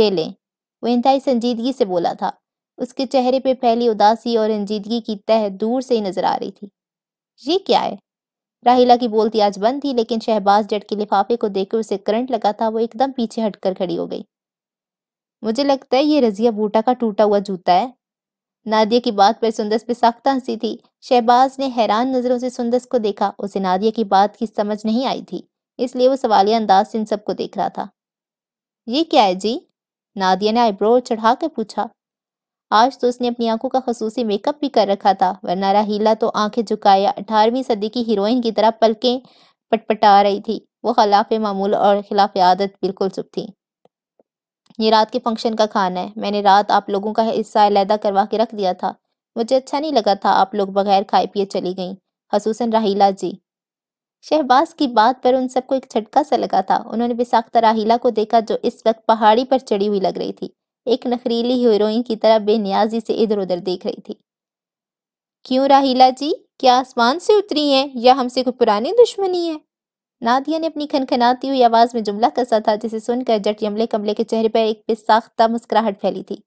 Speaker 1: ये ले वो इंतई संजीदगी से बोला था उसके चेहरे पे फैली उदासी और रंजीदगी की तह दूर से ही नजर आ रही थी ये क्या है राहिला की बोलती आज बंद थी लेकिन शहबाज जट के लिफाफे को देखकर उसे करंट लगा था वो एकदम पीछे हटकर खड़ी हो गई मुझे लगता है ये रजिया बूटा का टूटा हुआ जूता है नादिया की बात पर सुंदस साख्ता हंसी थी शहबाज ने हैरान नजरों से सुंदस को देखा उसे नादिया की बात की समझ नहीं आई थी इसलिए वो सवालिया अंदाज से इन सबको देख रहा था ये क्या है जी नादिया ने आईब्रो चढ़ा कर पूछा आज तो उसने अपनी आंखों का खसूसी मेकअप भी कर रखा था वरना राहिला तो आंखें झुकाया अठारहवीं सदी की हीरोइन की तरह पलकें पटपटा रही थी वो खिलाफ मामूल और खिलाफ आदत बिल्कुल चुप थी ये रात के फंक्शन का खाना है मैंने रात आप लोगों का हिस्सा अलहदा करवा के रख दिया था मुझे अच्छा नहीं लगा था आप लोग बगैर खाए पिए चली गई खसूसन राहिला जी शहबाज की बात पर उन सबको एक झटका सा लगा था उन्होंने विसाख्ता राहिला को देखा जो इस वक्त पहाड़ी पर चढ़ी हुई लग रही थी एक नखरीली हीरोइन की तरह बेनियाजी से इधर उधर देख रही थी क्यों राहिला जी क्या आसमान से उतरी हैं या हमसे कोई पुरानी दुश्मनी है नादिया ने अपनी खनखनाती हुई आवाज में जुमला कसा था जिसे सुनकर जट यमले कमले के चेहरे पर एक बेसाख्ता मुस्कुराहट फैली थी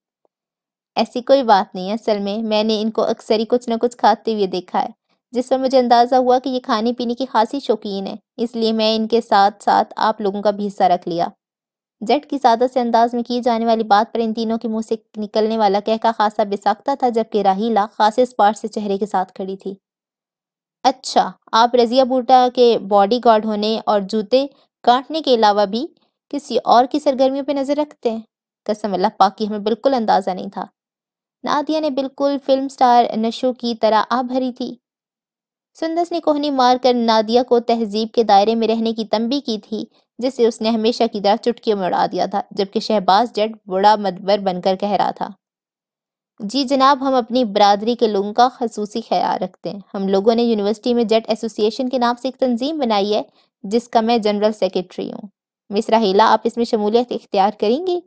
Speaker 1: ऐसी कोई बात नहीं है असल में मैंने इनको अक्सर ही कुछ न कुछ खाते हुए देखा है जिस पर मुझे अंदाज़ा हुआ कि ये खाने पीने की खासी शौकीन है इसलिए मैं इनके साथ साथ आप लोगों का भी हिस्सा रख लिया जट की सादा से अंदाज में की जाने वाली बात पर इन तीनों के मुंह से निकलने वाला कहका खासा बेसाख्ता था जबकि राहिला खासे स्पार से चेहरे के साथ खड़ी थी अच्छा, आप रज़िया बूटा के बॉडी गार्ड होने और जूते काटने के अलावा भी किसी और की सरगर्मियों पर नज़र रखते हैं? कसम अल्लाह पाक की हमें बिल्कुल अंदाज़ा नहीं था। नादिया ने बिल्कुल फ़िल्म स्टार नशो की तरह आ भरी थी। सुंदस ने कोहनी मारकर नादिया को तहज़ीब के दायरे में रहने की तंबी की थी, जिसे उसने हमेशा की तरह चुटकियों में उड़ा दिया था, जबकि शहबाज जट बड़ा मदबर बनकर कह रहा था। जी जनाब हम अपनी बरदरी के लोगों का खसूसी ख्याल रखते हैं हम लोगों ने यूनिवर्सिटी में जेट एसोसिएशन के नाम से एक तंजीम बनाई है जिसका मैं जनरल सेक्रेटरी हूँ मिस राहीला आप इसमें शमूलियत इख्तियार करेंगी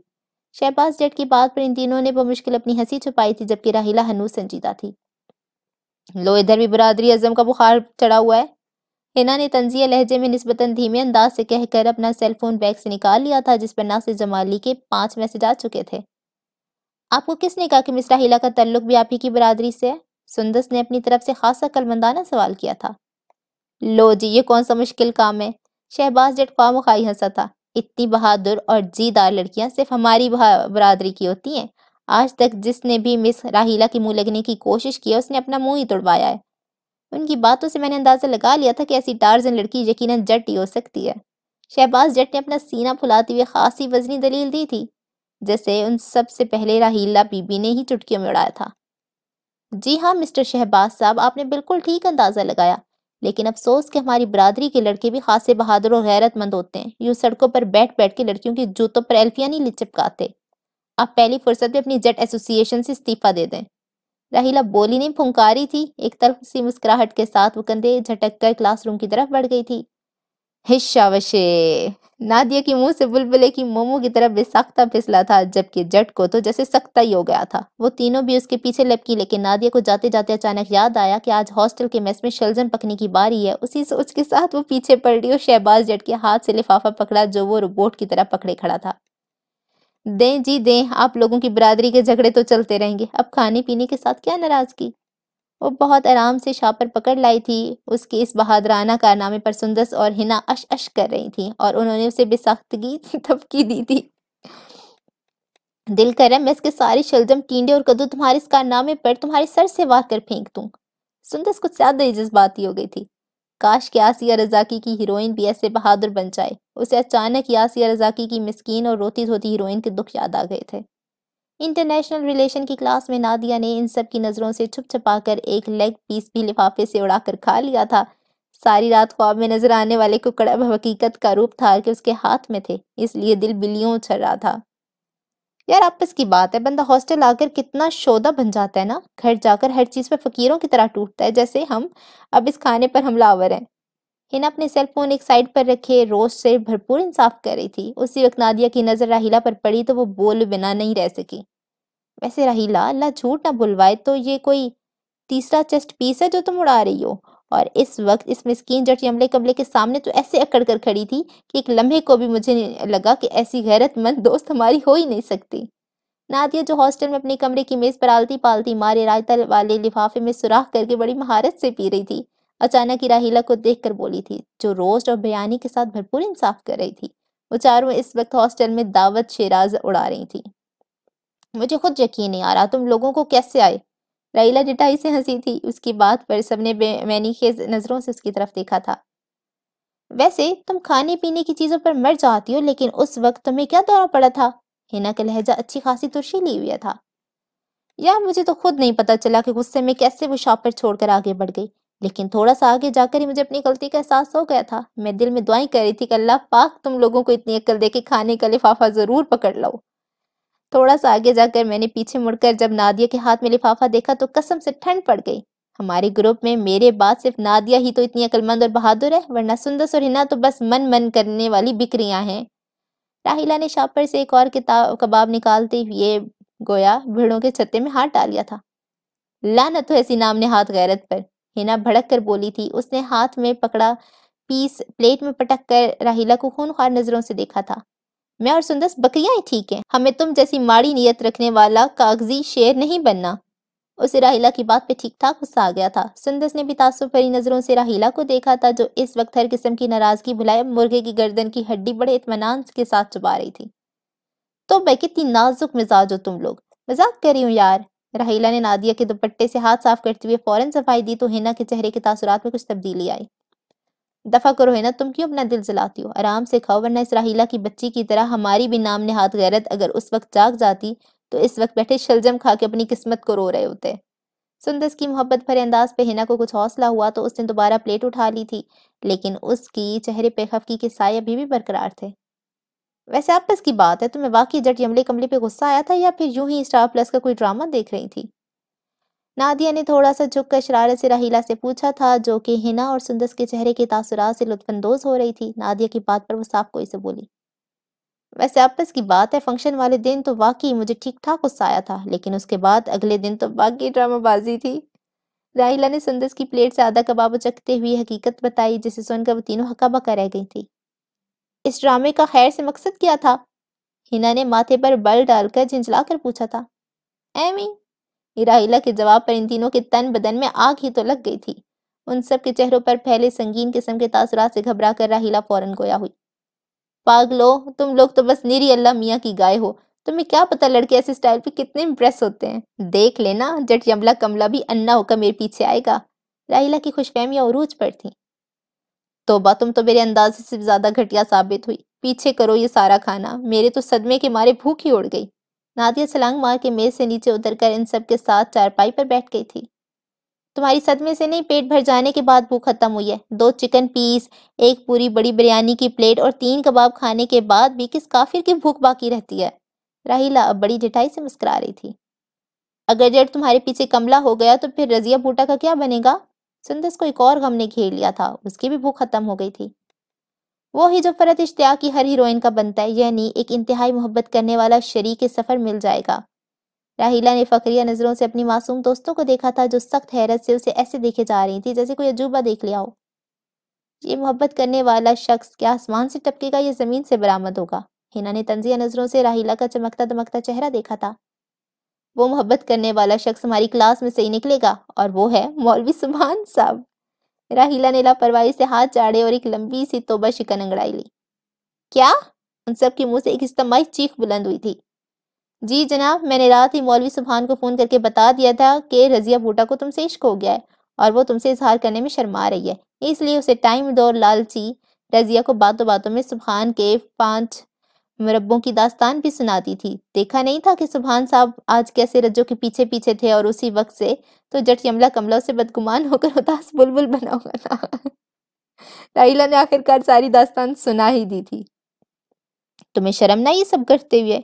Speaker 1: शहबाज जेट की बात पर इन तीनों ने बमुश्किल अपनी हंसी छुपाई थी जबकि राहिला हनू संजीदा थी लो इधर भी बरदरी अजम का बुखार चढ़ा हुआ है हिना ने तंजिया लहजे में नस्बता धीमे अंदाज से कहकर अपना सेलफोन बैग से निकाल लिया था जिस पर ना से जमाली के पांच मैसेज आ चुके थे आपको किसने कहा कि मिसरा हिला का तल्लुक भी आप ही की बरादरी से है सुंदस ने अपनी तरफ से खासा कलमंदाना सवाल किया था लो जी ये कौन सा मुश्किल काम है शहबाज जट खाम खाई हंसा था इतनी बहादुर और जीदार लड़कियां सिर्फ हमारी बरादरी की होती हैं आज तक जिसने भी मिस राहिला के मुंह लगने की कोशिश की है उसने अपना मुंह ही तोड़वाया है उनकी बातों से मैंने अंदाज़ा लगा लिया था कि ऐसी टार्जन लड़की यकीनन जट ही हो सकती है शहबाज जट ने अपना सीना फुलाते हुए खासी वजनी दलील दी थी जैसे उन सबसे पहले राहीला बीबी ने ही चुटकियों में उड़ाया था जी हाँ मिस्टर शहबाज साहब आपने बिल्कुल ठीक अंदाज़ा लगाया लेकिन अफसोस कि हमारी बरादरी के लड़के भी खासे बहादुर और गैरतमंद होते हैं यूँ सड़कों पर बैठ बैठ के लड़कियों के जूतों पर एल्फिया नहीं चिपकाते आप पहली फुर्सत में अपनी जेट एसोसिएशन से इस्तीफा दे दें राहिला बोली नहीं फुंकारी थी एक तरफ सी मुस्कुराहट के साथ वो कंधे झटक कर क्लासरूम की तरफ बढ़ गई थी हिशावशे नादिया के मुंह से बुलबुले की मोमो की तरह बेसाख्ता फिसला था जबकि जट को तो जैसे सख्ता ही हो गया था वो तीनों भी उसके पीछे लपकी लेकिन नादिया को जाते जाते अचानक याद आया कि आज हॉस्टल के मेस में शलजम पकने की बारी है उसी सोच के साथ वो पीछे पड़ रही और शहबाज जट के हाथ से लिफाफा पकड़ा जो वो रोबोट की तरह पकड़े खड़ा था दें जी दें आप लोगों की बरादरी के झगड़े तो चलते रहेंगे अब खाने पीने के साथ क्या नाराजगी वो बहुत आराम से शापर पकड़ लाई थी उसके इस बहादराना कारनामे पर सुंदस और हिना अश अश कर रही थी और उन्होंने उसे बेसाख्तगी धमकी (laughs) दी थी दिल कर रहा है मैं इसके सारे शलजम टींडे और कद्दू तुम्हारे इस कारनामे पर तुम्हारे सर से वाह कर फेंक दूँ सुंदस कुछ ज्यादा ही जज्बाती हो गई थी काश कि आसिया रजाकी की हीरोइन भी ऐसे बहादुर बन जाए उसे अचानक आसिया रजाकी की मिस्कीन और रोती धोती हीरोइन के दुख याद आ गए थे इंटरनेशनल रिलेशन की क्लास में नादिया ने इन सब की नज़रों से छुप छपा कर एक लेग पीस भी लिफाफे से उड़ाकर खा लिया था सारी रात ख्वाब में नजर आने वाले कुकड़ा अब हकीकत का रूप था कि उसके हाथ में थे इसलिए दिल बिलियों उछल रहा था यार आपस की बात है बंदा हॉस्टल आकर कितना शोदा बन जाता है ना घर जाकर हर चीज़ पर फकीरों की तरह टूटता है जैसे हम अब इस खाने पर हमलावर हैं हिना अपने सेल फोन एक साइड पर रखे रोज से भरपूर इंसाफ कर रही थी उसी वक्त नादिया की नज़र राहिला पर पड़ी तो वो बोल बिना नहीं रह सकी वैसे रहीला अल्लाह झूठ ना बुलवाए तो ये कोई तीसरा चेस्ट पीस है जो तुम उड़ा रही हो और इस वक्त इस मिस्किन जट यमले कमले के सामने तो ऐसे अकड़ कर खड़ी थी कि एक लम्हे को भी मुझे लगा कि ऐसी गैरतमंद दोस्त हमारी हो ही नहीं सकती नादिया जो हॉस्टल में अपने कमरे की मेज़ पर आलती पालती मारे रायता वाले लिफाफे में सुराख करके बड़ी महारत से पी रही थी अचानक ही राहिला को देख कर बोली थी जो रोस्ट और बयानी के साथ भरपूर इंसाफ कर रही थी वो चारों इस वक्त हॉस्टल में दावत शेराज उड़ा रही थी मुझे खुद यकीन नहीं आ रहा तुम लोगों को कैसे आए रईला डिटाई से हंसी थी उसकी बात पर सबने मैनी खेज नज़रों से उसकी तरफ देखा था वैसे तुम खाने पीने की चीज़ों पर मर जाती हो लेकिन उस वक्त तुम्हें क्या दौरा पड़ा था हिना का लहजा अच्छी खासी तुरशी ली हुआ था यार मुझे तो खुद नहीं पता चला कि गुस्से में कैसे वो शॉप पर छोड़कर आगे बढ़ गई लेकिन थोड़ा सा आगे जाकर ही मुझे अपनी गलती का एहसास हो गया था मैं दिल में दुआई कर रही थी कि अल्लाह पाक तुम लोगों को इतनी अक्ल दे के खाने का लिफाफा ज़रूर पकड़ लो थोड़ा सा आगे जाकर मैंने पीछे मुड़कर जब नादिया के हाथ में लिफाफा देखा तो कसम से ठंड पड़ गई हमारे ग्रुप में मेरे बाद सिर्फ नादिया ही तो इतनी अकलमंद और बहादुर है वरना सुंदर और हिना तो बस मन मन करने वाली बिक्रियां हैं राहिला ने शापर से एक और किताब कबाब निकालते हुए गोया भीड़ों के छत्ते में हाथ डाल लिया था लानत तो ऐसी नाम ने हाथ गैरत पर हिना भड़क कर बोली थी उसने हाथ में पकड़ा पीस प्लेट में पटक कर राहिला को खून खार नजरों से देखा था मैं और सुंदस बकरियां ही ठीक हैं हमें तुम जैसी माड़ी नीयत रखने वाला कागजी शेर नहीं बनना उसे राहिला की बात पे ठीक ठाक गुस्सा आ गया था सुंदस ने भी तासुब भरी नज़रों से राहिला को देखा था जो इस वक्त हर किस्म की नाराज़गी भुलाए मुर्गे की गर्दन की हड्डी बड़े इतमान के साथ चुबा रही थी तो मैं कितनी नाजुक मिजाज हो तुम लोग मजाक कर रही हूँ यार राहिला ने नादिया के दुपट्टे से हाथ साफ करते हुए फौरन सफाई दी तो हिना के चेहरे के तासुरात में कुछ तब्दीली आई दफ़ा करो है ना तुम क्यों अपना दिल जलाती हो आराम से खाओ वरना इसराहिला की बच्ची की तरह हमारी भी नाम नेहात गैरत अगर उस वक्त जाग जाती तो इस वक्त बैठे शलजम खा के अपनी किस्मत को रो रहे होते सुंदस की मोहब्बत भरे अंदाज पे हिना को कुछ हौसला हुआ तो उसने दोबारा प्लेट उठा ली थी लेकिन उसकी चेहरे पे खफकी के साय अभी भी बरकरार थे वैसे आपस की बात है तुम्हें वाकई जट यमले कमले पे गुस्सा आया था या फिर यूं ही स्टार प्लस का कोई ड्रामा देख रही थी नादिया ने थोड़ा सा झुककर शरारत से राहिला से पूछा था जो कि हिना और सुंदस के चेहरे के तासुरा से लुत्फानंदोज हो रही थी नादिया की बात पर वो साफ कोई से बोली वैसे आपस की बात है फंक्शन वाले दिन तो वाकई मुझे ठीक ठाक गुस्सा आया था लेकिन उसके बाद अगले दिन तो बाकी ड्रामाबाजी थी राहिला ने सुंदस की प्लेट से आधा कबाब उचकते हुए हकीकत बताई जिसे सुनकर वो तीनों हक्का बक्का रह गई थी इस ड्रामे का खैर से मकसद क्या था हिना ने माथे पर बल डालकर झिंझला कर पूछा था एमी इराहिला के जवाब पर इन तीनों के तन बदन में आग ही तो लग गई थी उन सब के चेहरों पर फैले संगीन किस्म के तासरात से घबरा कर राहिला फौरन गोया हुई पागलो तुम लोग तो बस नीरी अल्लाह मियाँ की गाय हो तुम्हें क्या पता लड़के ऐसे स्टाइल पे कितने इम्प्रेस होते हैं देख लेना जट यमला कमला भी अन्ना होकर मेरे पीछे आएगा राहिला की खुशफहमियाँ उरूज पर थी तोबा तुम तो मेरे अंदाजे से ज्यादा घटिया साबित हुई पीछे करो ये सारा खाना मेरे तो सदमे के मारे भूख ही उड़ गई नादिया छलांग मार के मेज से नीचे उतरकर इन सब के साथ चारपाई पर बैठ गई थी तुम्हारी सदमे से नहीं पेट भर जाने के बाद भूख खत्म हुई है दो चिकन पीस एक पूरी बड़ी बिरयानी की प्लेट और तीन कबाब खाने के बाद भी किस काफिर की भूख बाकी रहती है राहिला अब बड़ी जिठाई से मुस्करा रही थी अगर जब तुम्हारे पीछे कमला हो गया तो फिर रजिया बूटा का क्या बनेगा सुंदस को एक और गम ने घेर लिया था उसकी भी भूख खत्म हो गई थी वो ही जो फरत इश्तिया की हर हीरोइन का बनता है यानी एक इंतहाई मोहब्बत करने वाला शरीक सफ़र मिल जाएगा राहिला ने फ़करिया नज़रों से अपनी मासूम दोस्तों को देखा था जो सख्त हैरत से उसे ऐसे देखे जा रही थी जैसे कोई अजूबा देख लिया हो ये मोहब्बत करने वाला शख्स क्या आसमान से टपकेगा या ज़मीन से बरामद होगा हिना ने तंजिया नज़रों से राहिला का चमकता दमकता चेहरा देखा था वो मोहब्बत करने वाला शख्स हमारी क्लास में से ही निकलेगा और वो है मौलवी सुबहान साहब राहिला ने लापरवाही से हाथ चाड़े और एक लंबी सी तोबा शिकन अंगड़ाई ली क्या उन सब के मुंह से एक इस्तमाही चीख बुलंद हुई थी जी जनाब मैंने रात ही मौलवी सुबहान को फ़ोन करके बता दिया था कि रजिया बूटा को तुमसे इश्क हो गया है और वो तुमसे इजहार करने में शर्मा रही है इसलिए उसे टाइम दो लालची रजिया को बातों बातों में सुबहान के पांच मुरब्बों की दास्तान भी सुनाती थी देखा नहीं था कि सुबहान साहब आज कैसे रज्जो के पीछे पीछे थे और उसी वक्त से तो जट यमला कमला से बदगुमान होकर (laughs) उदास बुलबुल बना हुआ था लाइला ने आखिरकार सारी दास्तान सुना ही दी थी तुम्हें शर्म ना ये सब करते हुए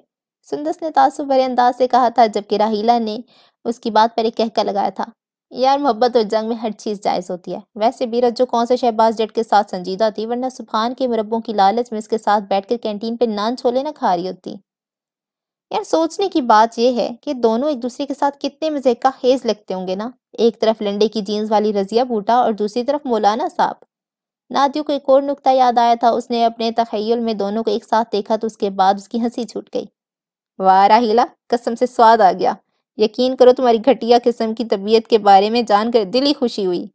Speaker 1: सुंदस ने तासुब भरे अंदाज से कहा था जबकि राहीला ने उसकी बात पर एक कहका लगाया था यार मोहब्बत और जंग में हर चीज़ जायज़ होती है वैसे बीरज जो कौन से शहबाज जट के साथ संजीदा थी वरना सुबहान के मुरबों की लालच में इसके साथ बैठकर कैंटीन पे नान छोले ना खा रही होती यार सोचने की बात यह है कि दोनों एक दूसरे के साथ कितने मजे का हेज लगते होंगे ना एक तरफ लंडे की जीन्स वाली रजिया बूटा और दूसरी तरफ मौलाना साहब नादियों को एक और नुकता याद आया था उसने अपने तखयल में दोनों को एक साथ देखा तो उसके बाद उसकी हंसी छूट गई वाह राहिला कसम से स्वाद आ गया यकीन करो तुम्हारी घटिया किस्म की तबीयत के बारे में जानकर दिल ही खुशी हुई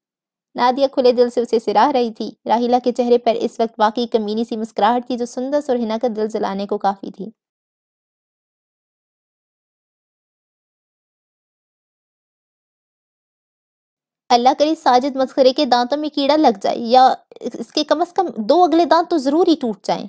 Speaker 1: नादिया खुले दिल से उसे सिराह
Speaker 2: रही थी राहिला के चेहरे पर इस वक्त वाकई कमीनी सी मुस्कुराहट थी जो सुंदर और हिना का दिल जलाने को काफ़ी थी
Speaker 1: अल्लाह करे साजिद मस्करे के दांतों में कीड़ा लग जाए या इसके कम अज कम दो अगले दांत तो ज़रूर ही टूट जाएं।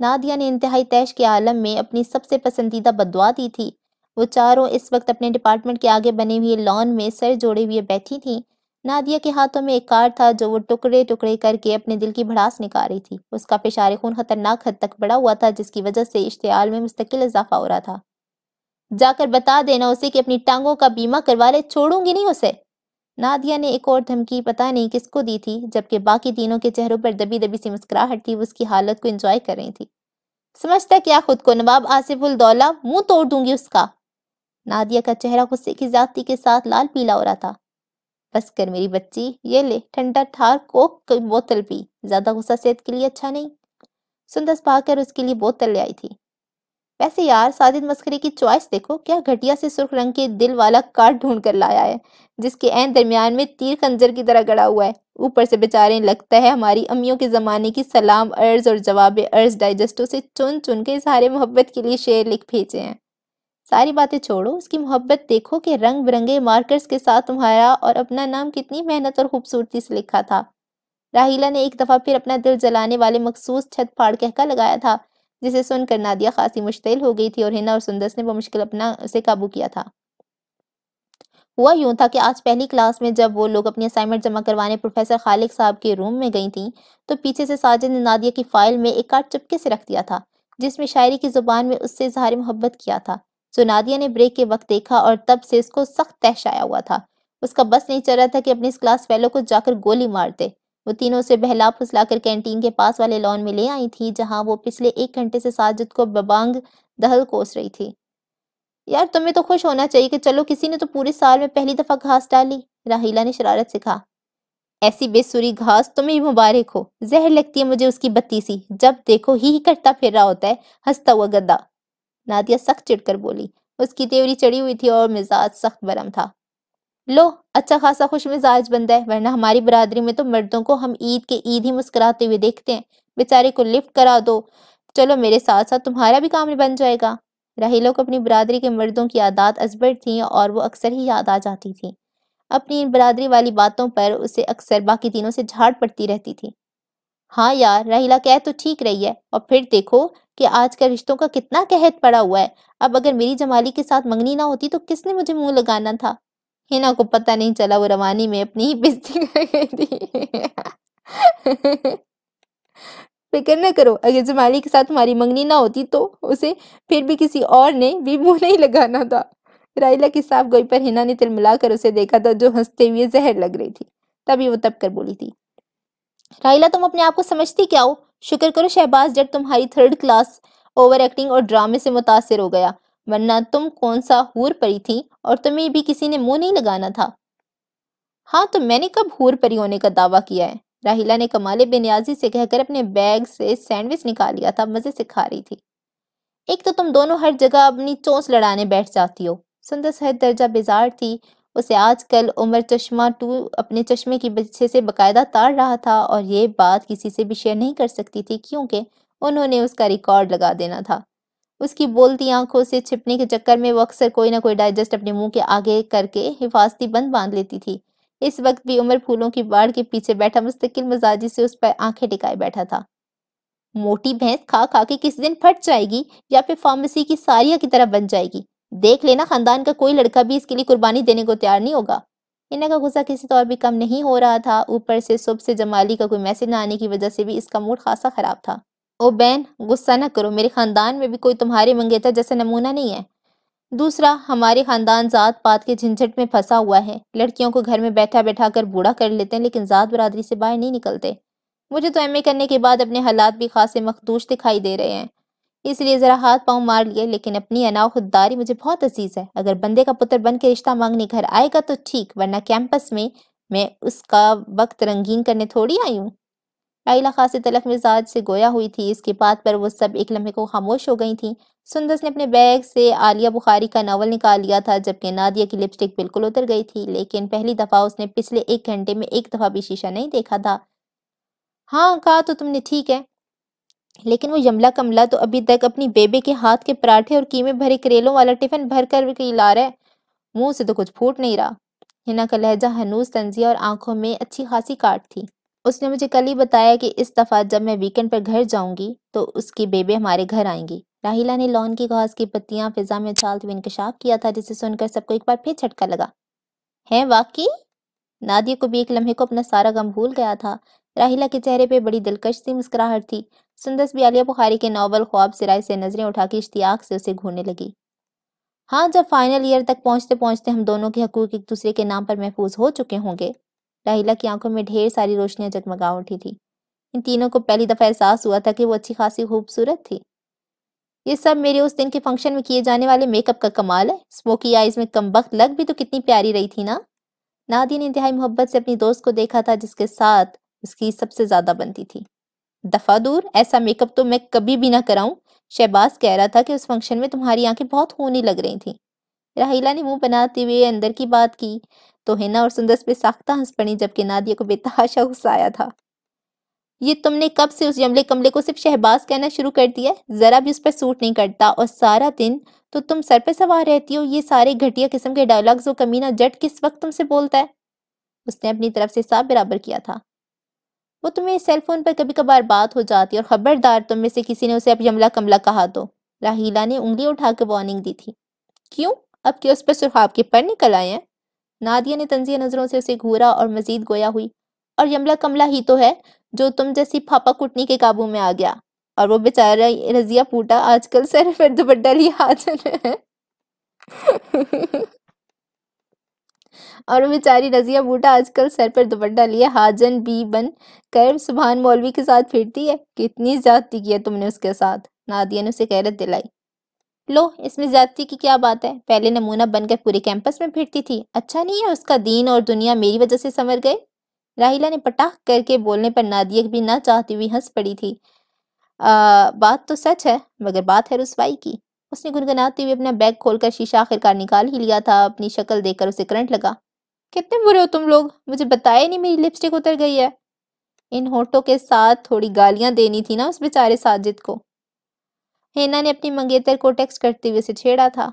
Speaker 1: नादिया ने इंतहाई तैश के आलम में अपनी सबसे पसंदीदा बदवा दी थी वो चारों इस वक्त अपने डिपार्टमेंट के आगे बने हुए लॉन में सर जोड़े हुए बैठी थी नादिया के हाथों में एक कार्ड था जो वो टुकड़े टुकड़े करके अपने दिल की भड़ास निकाल रही थी उसका पेशारे खून खतरनाक हद तक बढ़ा हुआ था जिसकी वजह से इश्तियाल में मुस्तकिल इजाफा हो रहा था जाकर बता देना उसे कि अपनी टांगों का बीमा करवा ले छोड़ूंगी नहीं उसे नादिया ने एक और धमकी पता नहीं किसको दी थी जबकि बाकी तीनों के चेहरों पर दबी दबी सी मुस्कुराहट थी उसकी हालत को एंजॉय कर रही थी समझता क्या खुद को नवाब आसिफुल दौला मुंह तोड़ दूंगी उसका नादिया का चेहरा गुस्से की जाति के साथ लाल पीला हो रहा था बस कर मेरी बच्ची ये ले ठंडा ठार कोक की बोतल पी ज्यादा गुस्सा सेहत के लिए अच्छा नहीं सुंदर पाकर उसके लिए बोतल ले आई थी वैसे यार साजिद मस्करे की चॉइस देखो क्या घटिया से सुर्ख रंग के दिल वाला कार्ड ढूंढ कर लाया है जिसके एन दरमियान में तीर खंजर की तरह गड़ा हुआ है ऊपर से बेचारे लगता है हमारी अम्मियों के ज़माने की सलाम अर्ज और जवाब अर्ज डाइजेस्टो से चुन चुन के सारे मोहब्बत के लिए शेर लिख भेजे हैं सारी बातें छोड़ो उसकी मोहब्बत देखो कि रंग बिरंगे मार्कर्स के साथ तुम्हारा और अपना नाम कितनी मेहनत और खूबसूरती से लिखा था राहिला ने एक दफ़ा फिर अपना दिल जलाने वाले मखसूस छत फाड़ कहका लगाया था जिसे सुनकर नादिया खासी मुश्तिल हो गई थी और हिना और सुंदस ने मुश्किल अपना उसे काबू किया था हुआ यूं था कि आज पहली क्लास में जब वो लोग अपनी असाइनमेंट जमा करवाने प्रोफेसर खालिक साहब के रूम में गई थीं तो पीछे से साजिद ने नादिया की फाइल में एक कार्ड चुपके से रख दिया था जिसमें शायरी की ज़ुबान में उससे इजहार मोहब्बत किया था सो नादिया ने ब्रेक के वक्त देखा और तब से उसको सख्त तहश आया हुआ था उसका बस नहीं चल रहा था कि अपने इस क्लास फेलो को जाकर गोली मार दे वो तीनों से बहला फुसलाकर कैंटीन के पास वाले लॉन में ले आई थी जहां वो पिछले एक घंटे से साजिद को बबांग दहल कोस रही थी यार तुम्हें तो खुश होना चाहिए कि चलो किसी ने तो पूरे साल में पहली दफा घास डाली राहिला ने शरारत से कहा ऐसी बेसुरी घास तुम्हें भी मुबारक हो जहर लगती है मुझे उसकी बत्ती सी जब देखो ही, ही करता फिर रहा होता है हंसता हुआ गद्दा नादिया सख्त चिड़कर बोली उसकी तेवरी चढ़ी हुई थी और मिजाज सख्त बरम था लो अच्छा खासा खुश मिजाज बंदा है वरना हमारी बरादरी में तो मर्दों को हम ईद के ईद ही मुस्कुराते हुए देखते हैं बेचारे को लिफ्ट करा दो चलो मेरे साथ साथ तुम्हारा भी काम बन जाएगा राहिलों को अपनी बरादरी के मर्दों की आदत अजबर थी और वो अक्सर ही याद आ जाती थी अपनी बरादरी वाली बातों पर उसे अक्सर बाकी दिनों से झाड़ पड़ती रहती थी हाँ यार रहीला कह तो ठीक रही है और फिर देखो कि आज का रिश्तों का कितना कहत पड़ा हुआ है अब अगर मेरी जमाली के साथ मंगनी ना होती तो किसने मुझे मुंह लगाना था हिना को पता नहीं चला वो रवानी में अपनी ही बिजती कर गई थी फिक्र ना करो अगर जमाली के साथ हमारी मंगनी ना होती तो उसे फिर भी किसी और ने भी मुंह नहीं लगाना था राइला की साफ गोई पर हिना ने तिलमिला कर उसे देखा था जो हंसते हुए जहर लग रही थी तभी वो तब कर बोली थी राहिला तुम अपने आप को समझती क्या हो शुक्र करो शहबाज जट तुम्हारी थर्ड क्लास ओवर एक्टिंग और ड्रामे से मुतासर हो गया वरना तुम कौन सा हूर परी थी और तुम्हें भी किसी ने मुंह नहीं लगाना था हाँ तो मैंने कब हूर परी होने का दावा किया है राहिला ने कमाले बेनियाजी से कहकर अपने बैग से सैंडविच निकाल लिया था मज़े से खा रही थी एक तो तुम दोनों हर जगह अपनी चोंच लड़ाने बैठ जाती हो सुंदर सहित दर्जा बेजार थी उसे आजकल उमर चश्मा टू अपने चश्मे की बच्चे से बकायदा तार रहा था और ये बात किसी से भी शेयर नहीं कर सकती थी क्योंकि उन्होंने उसका रिकॉर्ड लगा देना था उसकी बोलती आंखों से छिपने के चक्कर में वो अक्सर कोई ना कोई डाइजेस्ट अपने मुंह के आगे करके हिफाजती बंद बांध लेती थी इस वक्त भी उमर फूलों की बाढ़ के पीछे बैठा मुस्तकिल मजाजी से उस पर आंखें टिकाए बैठा था मोटी भैंस खा खा के किस दिन फट जाएगी या फिर फार्मेसी की सारिया की तरह बन जाएगी देख लेना खानदान का कोई लड़का भी इसके लिए कुर्बानी देने को तैयार नहीं होगा इन्ना का गुस्सा किसी तौर भी कम नहीं हो रहा था ऊपर से सुबह से जमाली का कोई मैसेज न आने की वजह से भी इसका मूड खासा खराब था ओ बहन गुस्सा ना करो मेरे खानदान में भी कोई तुम्हारे मंगेता जैसा नमूना नहीं है दूसरा हमारे खानदान ज़ात पात के झंझट में फंसा हुआ है लड़कियों को घर में बैठा बैठा कर बूढ़ा कर लेते हैं लेकिन ज़ात बरदरी से बाहर नहीं निकलते मुझे तो ए करने के बाद अपने हालात भी खासे मखदूश दिखाई दे रहे हैं इसलिए ज़रा हाथ पाँव मार लिए लेकिन अपनी अनाव खुददारी मुझे बहुत अजीज़ है अगर बंदे का पुत्र बन के रिश्ता मांगने घर आएगा तो ठीक वरना कैंपस में मैं उसका वक्त रंगीन करने थोड़ी आई हूँ आइला खास तलक मिजाज से गोया हुई थी इसके बात पर वो सब एक लम्हे को खामोश हो गई थी सुंदस ने अपने बैग से आलिया बुखारी का नावल निकाल लिया था जबकि नादिया की लिपस्टिक बिल्कुल उतर गई थी लेकिन पहली दफ़ा उसने पिछले एक घंटे में एक दफ़ा भी शीशा नहीं देखा था हाँ कहा तो तुमने ठीक है लेकिन वो यमला कमला तो अभी तक अपनी बेबे के हाथ के पराठे और कीमे भरे करेलों वाला टिफिन भर कर ला रहा है मुंह से तो कुछ फूट नहीं रहा हिना का लहजा हनूस तंजिया और आंखों में अच्छी खासी काट थी उसने मुझे कल ही बताया कि इस दफ़ा जब मैं वीकेंड पर घर जाऊंगी तो उसकी बेबे हमारे घर आएंगी राहिला ने लॉन की घास की पत्तियां फिजा में उछालते तो हुए इंकशाफ किया था जिसे सुनकर सबको एक बार फिर झटका लगा है वाकई नादिया को भी एक लम्हे को अपना सारा गम भूल गया था राहिला के चेहरे पे बड़ी दिलकश सी मुस्कुराहट थी सुंदस भी आलिया बुखारी के नावल ख्वाब सिराय से नज़रें उठा के इश्तियाक से उसे घूरने लगी हाँ जब फाइनल ईयर तक पहुँचते पहुँचते हम दोनों के हकूक एक दूसरे के नाम पर महफूज हो चुके होंगे राहिला की आंखों में ढेर सारी रोशनियाँ जगमगा उठी थी इन तीनों को पहली दफ़ा एहसास हुआ था कि वो अच्छी खासी खूबसूरत थी ये सब मेरे उस दिन के फंक्शन में किए जाने वाले मेकअप का कमाल है स्मोकी आइज में कम वक्त लग भी तो कितनी प्यारी रही थी ना नादी ने इंतहाई मोहब्बत से अपनी दोस्त को देखा था जिसके साथ उसकी सबसे ज़्यादा बनती थी दफा दूर ऐसा मेकअप तो मैं कभी भी ना कराऊं शहबाज कह रहा था कि उस फंक्शन में तुम्हारी आंखें बहुत होने लग रही थी राहिला ने मुंह बनाते हुए अंदर की बात की तो हिना और सुंदर पे साख्ता हंस पड़ी जबकि नादिया को बेतहाशा गुस्साया था ये तुमने कब से उस जमले कमले को सिर्फ शहबाज कहना शुरू कर दिया ज़रा भी उस पर सूट नहीं करता और सारा दिन तो तुम सर पे सवार रहती हो ये सारे घटिया किस्म के डायलॉग्स वो कमीना जट किस वक्त तुमसे बोलता है उसने अपनी तरफ से साफ बराबर किया था वो तुम्हें सेल फोन पर कभी कभार बात हो जाती है और खबरदार तुम में से किसी ने उसे अब यमला कमला कहा तो राहीला ने उंगली उठाकर वार्निंग दी थी क्यों अब क्यों उस पर सुरखाब के पर निकल आए हैं नादिया ने तंजिया नज़रों से उसे घूरा और मजीद गोया हुई और यमला कमला ही तो है जो तुम जैसी फापा कुटनी के काबू में आ गया और वो बेचारा रजिया पूटा आजकल सर फिर दुपट्टा लिया हाथ है और बेचारी रजिया बूटा आजकल सर पर दुपट्टा लिए हाजन बी बन कर सुबहान मौलवी के साथ फिरती है कितनी ज्यादती किया तुमने उसके साथ नादिया ने उसे कैरत दिलाई लो इसमें ज्यादती की क्या बात है पहले नमूना बनकर पूरे कैंपस में फिरती थी अच्छा नहीं है उसका दीन और दुनिया मेरी वजह से संवर गए राहिला ने पटाख करके बोलने पर नादिया भी ना चाहती हुई हंस पड़ी थी आ, बात तो सच है मगर बात है रसवाई की उसने गुनगुनाते हुए अपना बैग खोलकर शीशा आखिरकार निकाल ही लिया था अपनी शक्ल देखकर उसे करंट लगा कितने बुरे हो तुम लोग मुझे बताया नहीं मेरी लिपस्टिक उतर गई है इन होठों के साथ थोड़ी गालियां देनी थी ना उस बेचारे साजिद को हेना ने अपनी मंगेतर को टेक्स्ट करते हुए उसे छेड़ा था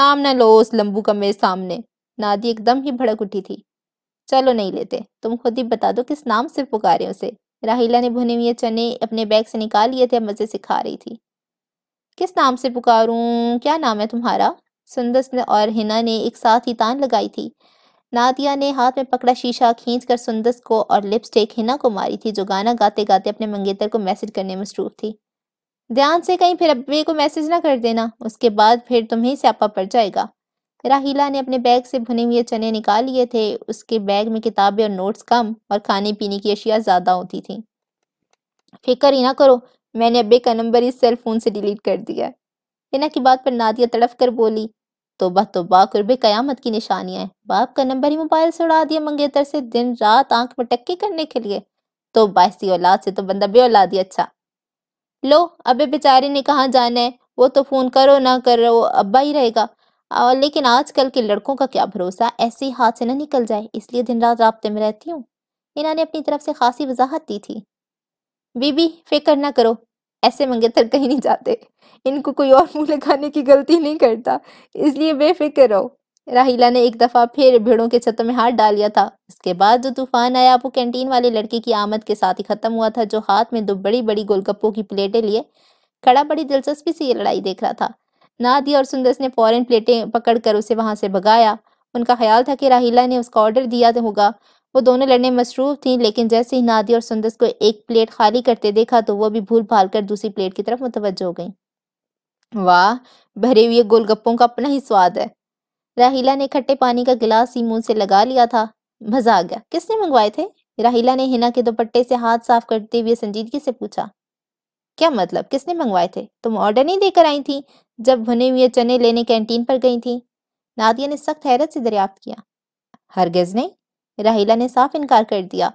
Speaker 1: नाम ना लो उस लंबू का मेरे सामने नादी एकदम ही भड़क उठी थी चलो नहीं लेते तुम खुद ही बता दो किस नाम से पुकारे उसे राहिला ने भुने हुए चने अपने बैग से निकाल लिए थे अब मज़े से खा रही थी किस नाम से पुकारूं क्या नाम है तुम्हारा सुंदस ने और हिना ने एक साथ ही तान लगाई थी नादिया ने हाथ में पकड़ा शीशा खींच कर सुंदस को और लिपस्टिक हिना को मारी थी जो गाना गाते गाते अपने मंगेतर को मैसेज करने में मसरूफ थी ध्यान से कहीं फिर अब्बे को मैसेज ना कर देना उसके बाद फिर तुम्हें स्यापा पड़ जाएगा राहिला ने अपने बैग से भुने हुए चने निकाल लिए थे उसके बैग में किताबें और नोट्स कम और खाने पीने की अशिया ज़्यादा होती थी फिक्र ही ना करो मैंने अब्बे का नंबर इस सेल फोन से डिलीट कर दिया इना की बात पर नादिया तड़फ कर बोली तोबा तोबा कुर्ब क्यामत की निशानियाँ हैं बाप का नंबर ही मोबाइल से उड़ा दिया मंगेतर से दिन रात आंख में टक्के करने के लिए तो बासी औलाद से तो बंदा बेऔलाद ही अच्छा लो अबे बेचारे ने कहाँ जाना है वो तो फ़ोन करो ना करो अब्बा ही रहेगा और लेकिन आजकल के लड़कों का क्या भरोसा ऐसे ही हाथ से ना निकल जाए इसलिए दिन रात रबते में रहती हूँ इन्होंने ने अपनी तरफ से खासी वजाहत दी थी बीबी फिक्र ना करो ऐसे मंगेतर कहीं नहीं जाते इनको कोई और मुंह लगाने की गलती नहीं करता इसलिए बेफिक्र रहो राहिला ने एक दफ़ा फिर भेड़ों के छतों में हाथ डाल लिया था इसके बाद जो तूफान आया वो कैंटीन वाले लड़के की आमद के साथ ही ख़त्म हुआ था जो हाथ में दो बड़ी बड़ी गोलगप्पों की प्लेटें लिए खड़ा बड़ी दिलचस्पी से ये लड़ाई देख रहा था नादिया और सुंदर ने फ़ौरन प्लेटें पकड़कर उसे वहाँ से भगाया उनका ख्याल था कि राहिला ने उसका ऑर्डर दिया तो होगा वो दोनों लड़ने मसरूफ थी लेकिन जैसे ही नादिया और सुंदर को एक प्लेट खाली करते देखा तो वो भी भूल भाल कर दूसरी प्लेट की तरफ मुतवजह हो गई वाह भरे हुए गोलगप्पों का अपना ही स्वाद है राहिला ने खट्टे पानी का गिलास ही मुंह से लगा लिया था मजा आ गया किसने मंगवाए थे राहिला ने हिना के दोपट्टे से हाथ साफ करते हुए संजीदगी से पूछा क्या मतलब किसने मंगवाए थे तुम ऑर्डर नहीं देकर आई थी जब भुने हुए चने लेने कैंटीन पर गई थी नादिया ने सख्त हैरत से दरियाफ्त किया हरगज ने राहिला ने साफ इनकार कर दिया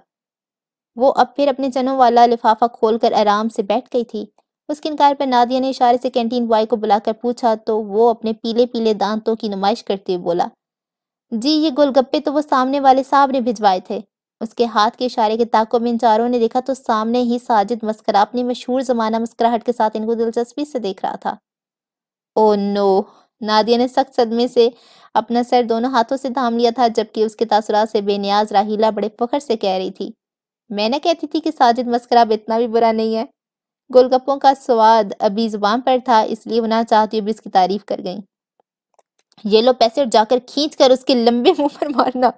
Speaker 1: वो अब फिर अपने चनों वाला लिफाफा खोलकर आराम से बैठ गई थी उसके इनकार पर नादिया ने इशारे से कैंटीन बॉय को बुलाकर पूछा तो वो अपने पीले पीले दांतों की नुमाइश करते हुए बोला जी ये गोलगप्पे तो वो सामने वाले साहब ने भिजवाए थे उसके हाथ के इशारे के ताकों में इन चारों ने देखा तो सामने ही साजिद मस्करा अपनी मशहूर जमाना मुस्कराहट के साथ इनको दिलचस्पी से देख रहा था ओ नो नादिया ने सख्त सदमे से अपना सर दोनों हाथों से थाम लिया था जबकि उसके तासुरात से बेनियाज राहीला बड़े फखर से कह रही थी मैं कहती थी कि साजिद मस्करा इतना भी बुरा नहीं है गोलगप्पों का स्वाद अभी जुबान पर था इसलिए वो ना चाहती भी इसकी तारीफ कर गई ये लो पैसे और जाकर खींच कर उसके लंबे मुंह पर मारना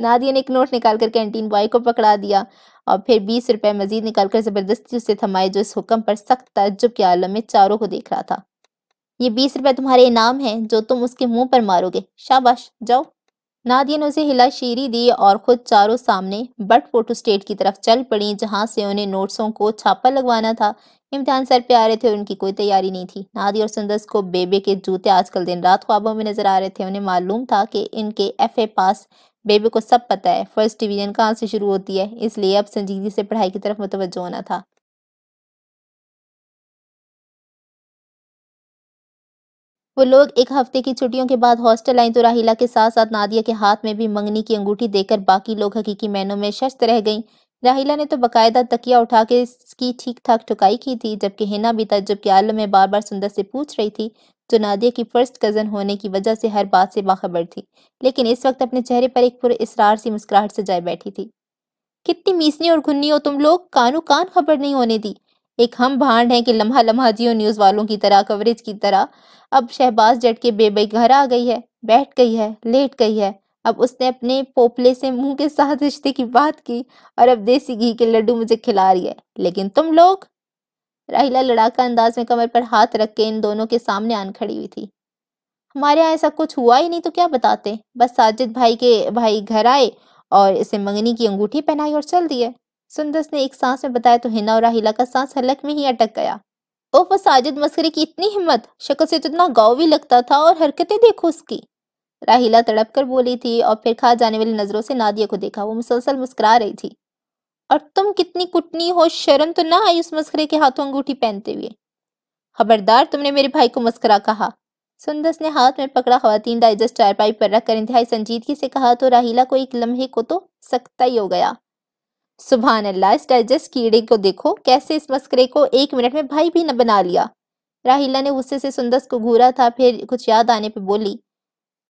Speaker 1: नादिया ने एक नोट निकाल कर कैंटीन बॉय को पकड़ा दिया और फिर बीस रुपए मजीद निकाल कर जबरदस्ती उसे थमाए जो इस हुक्म पर सख्त तजुब के आलम में चारों को देख रहा था ये बीस रुपए तुम्हारे इनाम है जो तुम उसके मुंह पर मारोगे शाबाश जाओ नादिया ने उसे हिला शीरी दी और खुद चारों सामने बट फोटो स्टेट की तरफ चल पड़ी जहां से उन्हें नोट्सों को छापा लगवाना था इम्तिहान सर पे आ रहे थे और उनकी कोई तैयारी नहीं थी नादी और सुंदर को बेबे के जूते आजकल दिन रात ख्वाबों में नजर आ रहे थे उन्हें मालूम था कि इनके एफ ए
Speaker 2: पास बेबे को सब पता है फर्स्ट डिवीजन कहाँ से शुरू होती है इसलिए अब संजीदगी से पढ़ाई की तरफ मुतवजो होना था वो लोग एक हफ्ते की छुट्टियों के बाद हॉस्टल आई तो राहिला के साथ साथ नादिया के
Speaker 1: हाथ में भी मंगनी की अंगूठी देकर बाकी लोग हकीकी मैनों में शस्त रह गई राहिला ने तो बकायदा तकिया उठा के इसकी ठीक ठाक टुकाई की थी जबकि हिना भी था के आलम में बार बार सुंदर से पूछ रही थी जो नादिया की फर्स्ट कज़न होने की वजह से हर बात से बाखबर थी लेकिन इस वक्त अपने चेहरे पर एक पुरसरार सी मुस्कुराहट से जाए बैठी थी कितनी मीसनी और घुन्नी हो तुम लोग कानू कान खबर नहीं होने दी एक हम भांड हैं कि लम्हा लम्हा जियो न्यूज़ वालों की तरह कवरेज की तरह अब शहबाज जट के बेबई घर आ गई है बैठ गई है लेट गई है अब उसने अपने पोपले से मुंह के साथ रिश्ते की बात की और अब देसी घी के लड्डू मुझे खिला रही है लेकिन तुम लोग राहिला लड़ाका अंदाज में कमर पर हाथ रख के इन दोनों के सामने आन खड़ी हुई थी हमारे यहाँ ऐसा कुछ हुआ ही नहीं तो क्या बताते बस साजिद भाई के भाई घर आए और इसे मंगनी की अंगूठी पहनाई और चल दिए सुंदस ने एक सांस में बताया तो हिना और राहिला का सांस हलक में ही अटक गया ओह वो साजिद मस्करे की इतनी हिम्मत शक्ल से तो इतना गाँव भी लगता था और हरकतें देखो उसकी राहिला तड़प कर बोली थी और फिर खा जाने वाली नजरों से नादिया को देखा वो मुसलसल मुस्कुरा रही थी और तुम कितनी कुटनी हो शर्म तो ना आई उस मस्करे के हाथों अंगूठी पहनते हुए खबरदार तुमने मेरे भाई को मस्करा कहा सुंदस ने हाथ में पकड़ा खातन डाइजेस्ट चारपाई पर रखकर इंतहाई संजीदगी से कहा तो राहिला को एक लम्हे को तो सख्ता ही हो गया सुबह अल्लाह इस डाइजेस्ट कीड़े को देखो कैसे इस मस्करे को एक मिनट में भाई भी न बना लिया राहिला ने गुस्से से सुंदस को घूरा था फिर कुछ याद आने पर बोली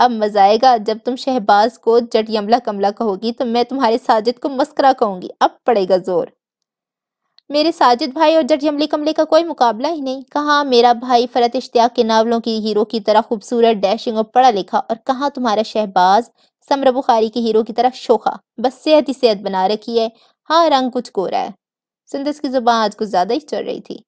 Speaker 1: अब मजा आएगा जब तुम शहबाज को जट यमला कमला कहोगी तो मैं तुम्हारे साजिद को मस्करा कहूंगी अब पड़ेगा जोर मेरे साजिद भाई और जट यमले कमले का कोई मुकाबला ही नहीं कहा मेरा भाई फरत इश्तिया के नावलों की हीरो की तरह खूबसूरत डैशिंग और पढ़ा लिखा और कहा तुम्हारा शहबाज समर बुखारी के हीरो की तरह शोखा बस सेहत ही सेहत बना रखी है हाँ रंग कुछ गोरा है सुंदस की जुबान आज कुछ ज्यादा ही चल रही थी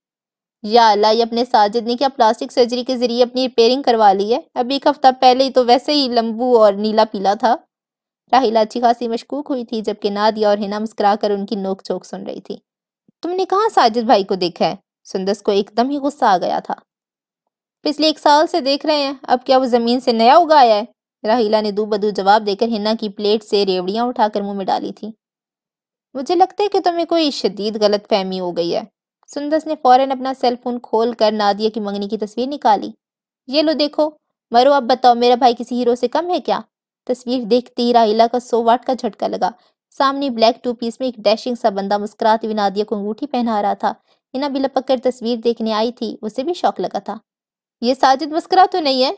Speaker 1: या अल्लाह ये अपने साजिद ने क्या प्लास्टिक सर्जरी के जरिए अपनी रिपेयरिंग करवा ली है अभी एक हफ्ता पहले ही तो वैसे ही लंबू और नीला पीला था राहिला अच्छी खासी मशकूक हुई थी जबकि नादिया और हिना मुस्करा कर उनकी नोक चोक सुन रही थी तुमने कहाँ साजिद भाई को देखा है सुंदस को एकदम ही गुस्सा आ गया था पिछले एक साल से देख रहे हैं अब क्या वो जमीन से नया उगाया है राहिला ने दो बदू जवाब देकर हिना की प्लेट से रेवड़ियां उठाकर मुंह में डाली थी मुझे लगता है कि तुम्हें कोई शदीद गलत फहमी हो गई है सुंदस ने फौरन अपना सेल फोन खोल कर नादिया की मंगनी की तस्वीर निकाली ये लो देखो मरो अब बताओ मेरा भाई किसी हीरो से कम है क्या तस्वीर देखते ही राहिला का सो वाट का झटका लगा सामने ब्लैक टू पीस में एक डैशिंग सा बंदा मुस्कुराते हुए नादिया को अंगूठी पहना रहा था इना भी लपक कर तस्वीर देखने आई थी उसे भी शौक लगा था ये साजिद मुस्कुरा तो नहीं है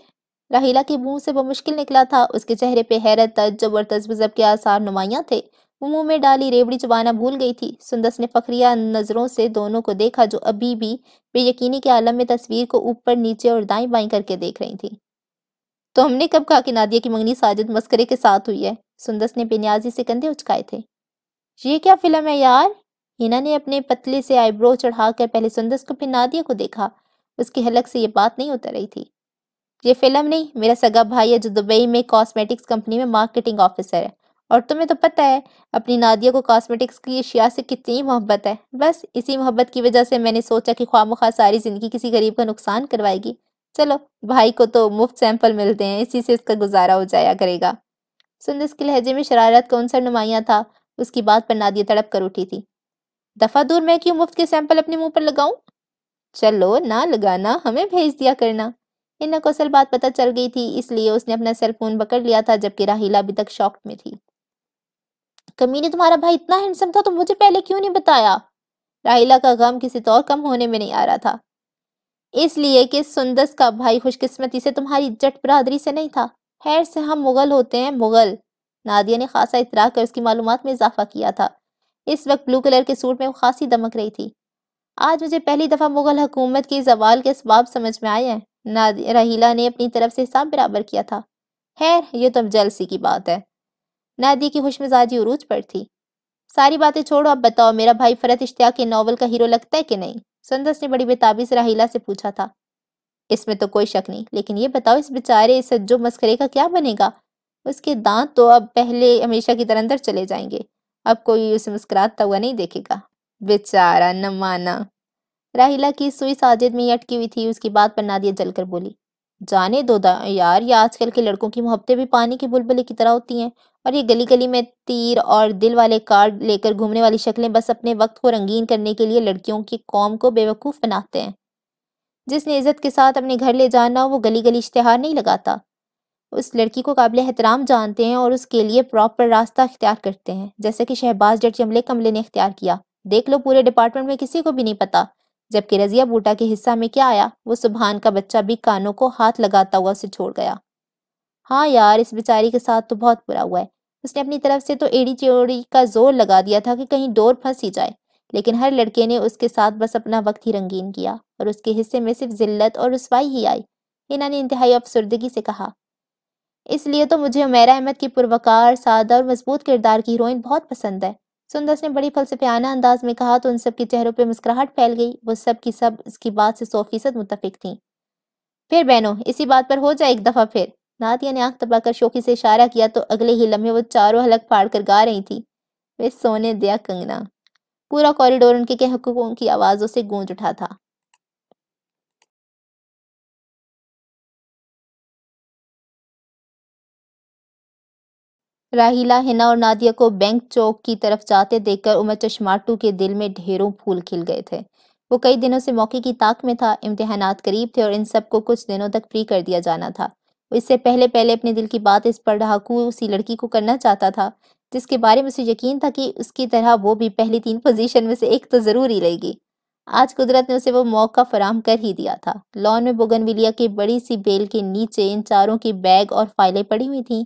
Speaker 1: राहिला के मुंह से वो मुश्किल निकला था उसके चेहरे पे हैरत तजब और तजब के आसार नुमाया थे मुंह में डाली रेवड़ी चबाना भूल गई थी सुंदस ने फखरिया नजरों से दोनों को देखा जो अभी भी बेयकीनी के आलम में तस्वीर को ऊपर नीचे और दाई बाई करके देख रही थी तो हमने कब कहा कि नादिया की मंगनी साजिद मस्करे के साथ हुई है सुंदस ने बेनियाजी से कंधे उचकाए थे ये क्या फिल्म है यार हिना ने अपने पतले से आईब्रो चढ़ाकर पहले सुंदस को फिर नादिया को देखा उसकी हलक से ये बात नहीं उतर रही थी ये फिल्म नहीं मेरा सगा भाई है जो दुबई में कॉस्मेटिक्स कंपनी में मार्केटिंग ऑफिसर है और तुम्हें तो पता है अपनी नादिया को कॉस्मेटिक्स की अशिया से कितनी मोहब्बत है बस इसी मोहब्बत की वजह से मैंने सोचा कि ख्वाम खा सारी ज़िंदगी किसी गरीब का नुकसान करवाएगी चलो भाई को तो मुफ्त सैंपल मिलते हैं इसी से इसका गुजारा हो जाया करेगा सुंदस के लहजे में शरारत का उनसर नुमाया था उसकी बात पर नादिया तड़प कर उठी थी दफ़ा दूर मैं क्यों मुफ्त के सैंपल अपने मुंह पर लगाऊं चलो ना लगाना हमें भेज दिया करना इन्हें को असल बात पता चल गई थी इसलिए उसने अपना सेलफोन पकड़ लिया था जबकि राहिला अभी तक शॉक में थी कमीने तुम्हारा भाई इतना हैंडसम था तो मुझे पहले क्यों नहीं बताया राहिला का गम किसी तौर तो कम होने में नहीं आ रहा था इसलिए कि सुंदस का भाई खुशकिस्मती से तुम्हारी जट बरदरी से नहीं था खैर से हम मुगल होते हैं मुगल नादिया ने खासा इतरा कर उसकी मालूम में इजाफा किया था इस वक्त ब्लू कलर के सूट में वो खासी दमक रही थी आज मुझे पहली दफ़ा मुगल हुकूमत की जवाल के इसबाब समझ में आए हैं नादिया रहीला ने अपनी तरफ से हिसाब बराबर किया था खैर ये तो जलसी की बात है नादी की खुश मिजाजी उरूज पर थी सारी बातें छोड़ो अब बताओ मेरा भाई फरत इश्तिया के नावल का हीरो लगता है कि नहीं संदस ने बड़ी बेताबी से राहिला से पूछा था इसमें तो कोई शक नहीं लेकिन ये बताओ इस बेचारे इस सज्जो मस्करे का क्या बनेगा उसके दांत तो अब पहले हमेशा की तरह अंदर चले जाएंगे अब कोई उसे मुस्कुराता हुआ नहीं देखेगा बेचारा नमाना राहिला की सुई साजिद में अटकी हुई थी उसकी बात पर नादिया जलकर बोली जाने दो यार ये आजकल के लड़कों की मोहब्बतें भी पानी की बुलबुले की तरह होती हैं और ये गली गली में तीर और दिल वाले कार्ड लेकर घूमने वाली शक्लें बस अपने वक्त को रंगीन करने के लिए लड़कियों की कौम को बेवकूफ़ बनाते हैं जिसने इज़्ज़त के साथ अपने घर ले जाना हो वो गली गली इश्तहार नहीं लगाता उस लड़की को काबिल एहतराम जानते हैं और उसके लिए प्रॉपर रास्ता अख्तियार करते हैं जैसे कि शहबाज जट जमले कमले ने अख्तियार किया देख लो पूरे डिपार्टमेंट में किसी को भी नहीं पता जबकि रजिया बूटा के हिस्सा में क्या आया वो सुबहान का बच्चा भी कानों को हाथ लगाता हुआ उसे छोड़ गया हाँ यार इस बेचारी के साथ तो बहुत बुरा हुआ है उसने अपनी तरफ से तो एड़ी चोड़ी का जोर लगा दिया था कि कहीं डोर फंस ही जाए लेकिन हर लड़के ने उसके साथ बस अपना वक्त ही रंगीन किया और उसके हिस्से में सिर्फ जिल्लत और रसवाई ही आई इन्होंने ने इंतहाई अफसरदगी से कहा इसलिए तो मुझे उमेरा अहमद की पुरवकार सादा और मजबूत किरदार की हीरोइन बहुत पसंद है सुंदस ने बड़ी फलसफियाना अंदाज में कहा तो उन सबके चेहरों पर मुस्कुराहट फैल गई वो सब की सब इसकी बात से सौ फीसद मुतफिक थी फिर बहनों इसी बात पर हो जाए एक दफ़ा फिर नादिया ने आंख तपाकर शोकी से इशारा किया तो अगले ही लम्हे वो चारों हलक फाड़ कर गा रही थी वे सोने दिया कंगना पूरा कॉरिडोर उनके के हकूकों की आवाज़ों से गूंज उठा था
Speaker 2: राहिला हिना और नादिया को बैंक चौक की तरफ जाते देखकर उमर चश्माटू के दिल में
Speaker 1: ढेरों फूल खिल गए थे वो कई दिनों से मौके की ताक में था इम्तहानात करीब थे और इन सबको कुछ दिनों तक फ्री कर दिया जाना था इससे पहले पहले अपने दिल की बात इस पर पढ़ाकू उसी लड़की को करना चाहता था जिसके बारे में उसे यकीन था कि उसकी तरह वो भी पहली तीन पोजीशन में से एक तो ज़रूर ही लेगी आज कुदरत ने उसे वो मौका फराम कर ही दिया था लॉन में बोगनविलिया की बड़ी सी बेल के नीचे इन चारों की बैग और फाइलें पड़ी हुई थीं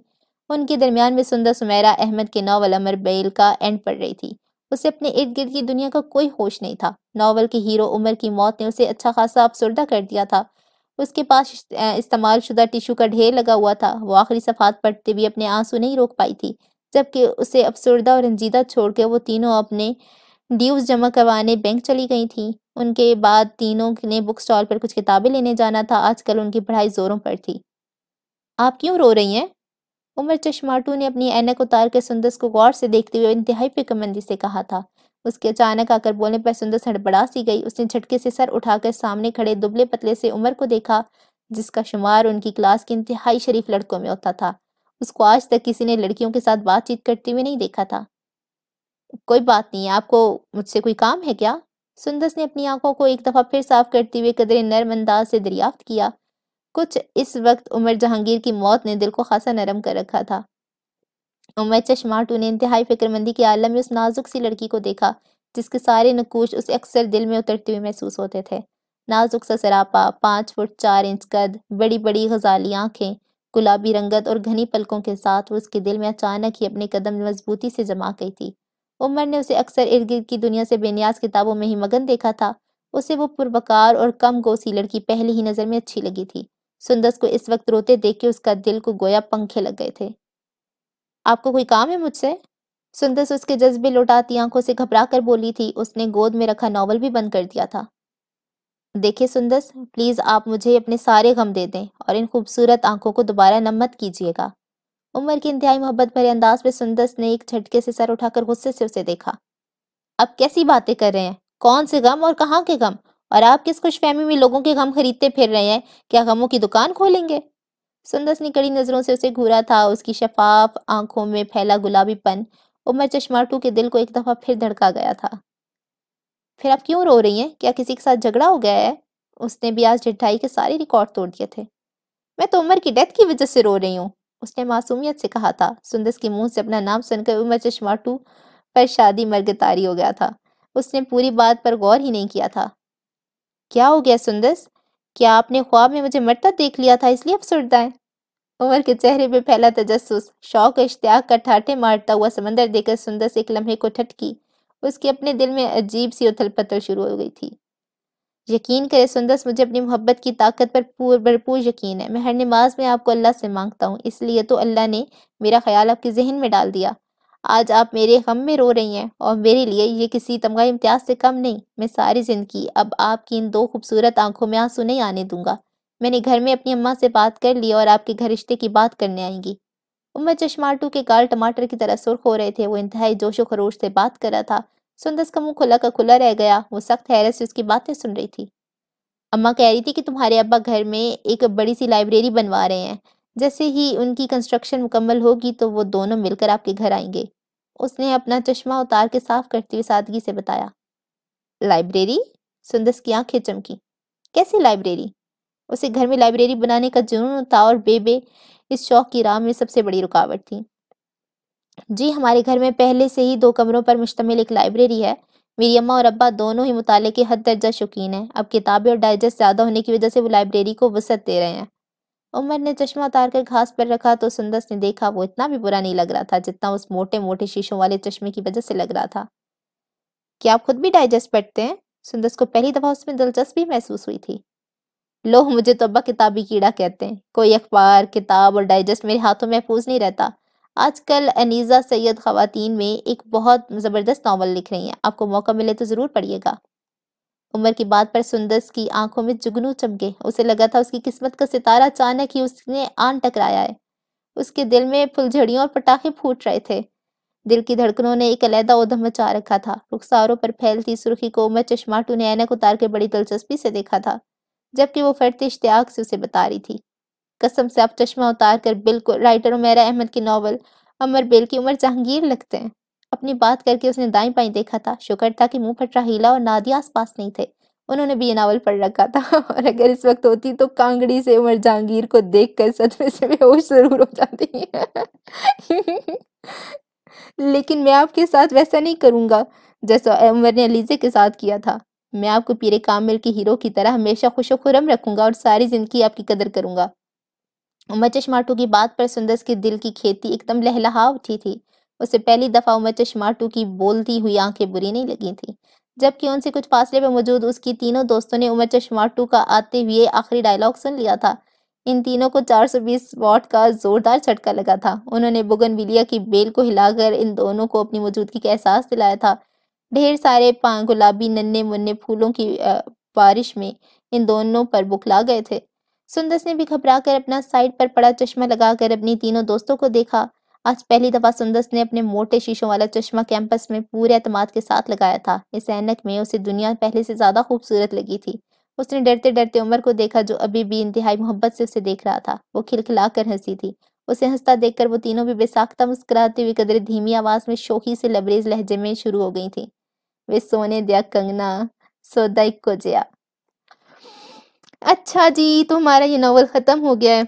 Speaker 1: उनके दरमियान में सुंदर सुमेरा अहमद के नावल अमर बेल का एंड पड़ रही थी उसे अपने इर्द गिर्द की दुनिया का कोई होश नहीं था नावल के हीरो उमर की मौत ने उसे अच्छा खासा अफसरदा कर दिया था उसके पास इस्तेमाल शुदा टिशू का ढेर लगा हुआ था वो आखिरी सफात पढ़ते भी अपने आंसू नहीं रोक पाई थी जबकि उसे अफसरदा और रंजीदा छोड़कर वो तीनों अपने ड्यूज जमा करवाने बैंक चली गई थी उनके बाद तीनों ने बुक स्टॉल पर कुछ किताबें लेने जाना था आजकल उनकी पढ़ाई ज़ोरों पर थी आप क्यों रो रही हैं उमर चश्माटू ने अपनी एनक उतार के सुंदस को गौर से देखते हुए इंतहाई पेकमंदी से कहा था उसके अचानक आकर बोलने पर सुंदर सड़बड़ा सी गई उसने झटके से सर उठाकर सामने खड़े दुबले पतले से उमर को देखा जिसका शुमार उनकी क्लास के इंतहाई शरीफ लड़कों में होता था उसको आज तक किसी ने लड़कियों के साथ बातचीत करते हुए नहीं देखा था कोई बात नहीं आपको मुझसे कोई काम है क्या सुंदस ने अपनी आंखों को एक दफ़ा फिर साफ करते हुए कदरे नरम अंदाज से दरियाफ्त किया कुछ इस वक्त उमर जहांगीर की मौत ने दिल को खासा नरम कर रखा था उमर टू ने इंतहाई फिक्रमंदी के आलम में उस नाजुक सी लड़की को देखा जिसके सारे नकूश उसे अक्सर दिल में उतरते हुए महसूस होते थे नाजुक सा सरापा पाँच फुट चार इंच कद बड़ी बड़ी गजाली आंखें गुलाबी रंगत और घनी पलकों के साथ वो उसके दिल में अचानक ही अपने कदम मजबूती से जमा गई थी उमर ने उसे अक्सर इर्द गिर्द की दुनिया से बेनियाज किताबों में ही मगन देखा था उसे वो पुरबकार और कम गोसी लड़की पहली ही नज़र में अच्छी लगी थी सुंदस को इस वक्त रोते देख के उसका दिल को गोया पंखे लग गए थे आपको कोई काम है मुझसे सुंदर उसके जज्बे लौटाती आंखों से घबरा कर बोली थी उसने गोद में रखा नॉवल भी बंद कर दिया था देखिए सुंदर प्लीज़ आप मुझे अपने सारे गम दे दें और इन खूबसूरत आंखों को दोबारा नमत मत कीजिएगा उमर की इंतहाई मोहब्बत भरे अंदाज में सुंदर ने एक झटके से सर उठाकर गुस्से से उसे देखा आप कैसी बातें कर रहे हैं कौन से गम और कहाँ के गम और आप किस खुशफहमी में लोगों के गम खरीदते फिर रहे हैं क्या गमों की दुकान खोलेंगे सुंदर ने कड़ी नजरों से उसे घूरा था उसकी शफाफ आंखों में फैला गुलाबीपन उमर चश्माटू के दिल को एक दफा फिर धड़का गया था फिर आप क्यों रो रही हैं क्या किसी के साथ झगड़ा हो गया है उसने भी आज ढिठाई के सारे रिकॉर्ड तोड़ दिए थे मैं तो उमर की डेथ की वजह से रो रही हूँ उसने मासूमियत से कहा था सुंदर के मुंह से अपना नाम सुनकर उमर चश्माटू पर शादी मरगतारी हो गया था उसने पूरी बात पर गौर ही नहीं किया था क्या हो गया सुंदस क्या आपने ख्वाब में मुझे मरता देख लिया था इसलिए है उमर के चेहरे पर फैला तजस्स शौक इश्तियाक का ठाठे मारता हुआ समंदर देखकर सुंदर से एक लम्हे को ठटकी उसके अपने दिल में अजीब सी उथल पथल शुरू हो गई थी यकीन करे सुंदस मुझे अपनी मोहब्बत की ताकत पर पूर भरपूर यकीन है मैं हर नमाज में आपको अल्लाह से मांगता हूँ इसलिए तो अल्लाह ने मेरा ख्याल आपके जहन में डाल दिया आज आप मेरे हम में रो रही हैं और मेरे लिए ये किसी तमगा इम्तियाज से कम नहीं मैं सारी ज़िंदगी अब आपकी इन दो खूबसूरत आंखों में आंसू नहीं आने दूंगा मैंने घर में अपनी अम्मा से बात कर ली और आपके घर रिश्ते की बात करने आएंगी उम्मा चश्माटू के गाल टमाटर की तरह सुर्ख हो रहे थे वो इंतहाई जोशो खरोश से बात कर रहा था सुंदस का मुँह खुला का खुला रह गया वो सख्त हैरत से उसकी बातें सुन रही थी अम्मा कह रही थी कि तुम्हारे अब्बा घर में एक बड़ी सी लाइब्रेरी बनवा रहे हैं जैसे ही उनकी कंस्ट्रक्शन मुकम्मल होगी तो वो दोनों मिलकर आपके घर आएंगे उसने अपना चश्मा उतार के साफ करते हुए सादगी से बताया लाइब्रेरी सुंदस की आंखें चमकी कैसी लाइब्रेरी उसे घर में लाइब्रेरी बनाने का जुनून था और बेबे इस शौक की राह में सबसे बड़ी रुकावट थी जी हमारे घर में पहले से ही दो कमरों पर मुश्तमिल एक लाइब्रेरी है मेरी अम्मा और अब्बा दोनों ही मुताले के हद दर्जा शौकीन हैं अब किताबें और डाइजेस्ट ज़्यादा होने की वजह से वो लाइब्रेरी को वसत दे रहे हैं उमर ने चश्मा उतार कर घास पर रखा तो सुंदस ने देखा वो इतना भी बुरा नहीं लग रहा था जितना उस मोटे मोटे शीशों वाले चश्मे की वजह से लग रहा था क्या आप खुद भी डाइजेस्ट बैठते हैं सुंदस को पहली दफा उसमें दिलचस्पी महसूस हुई थी लो मुझे तो अब किताबी कीड़ा कहते हैं कोई अखबार किताब और डाइजेस्ट मेरे हाथों में महफूज नहीं रहता आजकल अनीज़ा सैयद ख़वातीन में एक बहुत ज़बरदस्त नावल लिख रही हैं आपको मौका मिले तो ज़रूर पढ़िएगा उमर की बात पर सुंदर की आंखों में जुगनू चमके उसे लगा था उसकी किस्मत का सितारा अचानक ही उसने आन टकराया है उसके दिल में फुलझड़ियों और पटाखे फूट रहे थे दिल की धड़कनों ने एक अलहदा उधम मचा रखा था रुखसारों पर फैलती सुर्खी को उमर चश्माटू ने ऐनक उतार के बड़ी दिलचस्पी से देखा था जबकि वो फटते इश्तियाक से उसे बता रही थी कसम से आप चश्मा उतार कर बिल्कुल राइटर उमेरा अहमद की नावल अमर बेल की उम्र जहांगीर लगते हैं अपनी बात करके उसने दाई पाई देखा था शुक्र था कि मुंह फटरा हीला और नादिया आस पास नहीं थे उन्होंने भी ये नावल पढ़ रखा था (laughs) और अगर इस वक्त होती तो कांगड़ी से उमर जहांगीर को देख कर सदमे से बेहोश जरूर हो जाती (laughs) लेकिन मैं आपके साथ वैसा नहीं करूंगा जैसा उमर ने अलीजे के साथ किया था मैं आपको पीरे कामिल के हीरो की तरह हमेशा खुश खुरम रखूंगा और सारी जिंदगी आपकी कदर करूंगा उमर चश्माटू की बात पर सुंदर के दिल की खेती एकदम लहलहा उठी थी, थी उसे पहली दफा उमर चश्मा टू की बोलती हुई आंखें बुरी नहीं लगी थी जबकि उनसे कुछ फासले पर मौजूद उसकी तीनों दोस्तों ने उमर चश्मा टू का आते हुए आखिरी डायलॉग सुन लिया था इन तीनों को 420 वॉट का जोरदार झटका लगा था उन्होंने बुगन बिलिया की बेल को हिलाकर इन दोनों को अपनी मौजूदगी का एहसास दिलाया था ढेर सारे गुलाबी नन्हे मुन्ने फूलों की बारिश में इन दोनों पर बुखला गए थे सुंदस ने भी घबरा कर अपना साइड पर पड़ा चश्मा लगाकर अपनी तीनों दोस्तों को देखा आज पहली दफा सुंदस ने अपने मोटे शीशों वाला चश्मा कैंपस में पूरे अतमाद के साथ लगाया था इस एनक में उसे दुनिया पहले से ज्यादा खूबसूरत लगी थी उसने डरते डरते उमर को देखा जो अभी भी इंतहाई मोहब्बत से उसे देख रहा था वो खिलखिला कर हंसी थी उसे हंसता देखकर वो तीनों भी बेसाख्ता मुस्कुराते हुए कदर धीमी आवाज में शोखी से लबरेज लहजे में शुरू हो गई थी वे सोने दिया कंगना सौदा को जिया अच्छा जी तो हमारा ये नावल ख़त्म हो गया है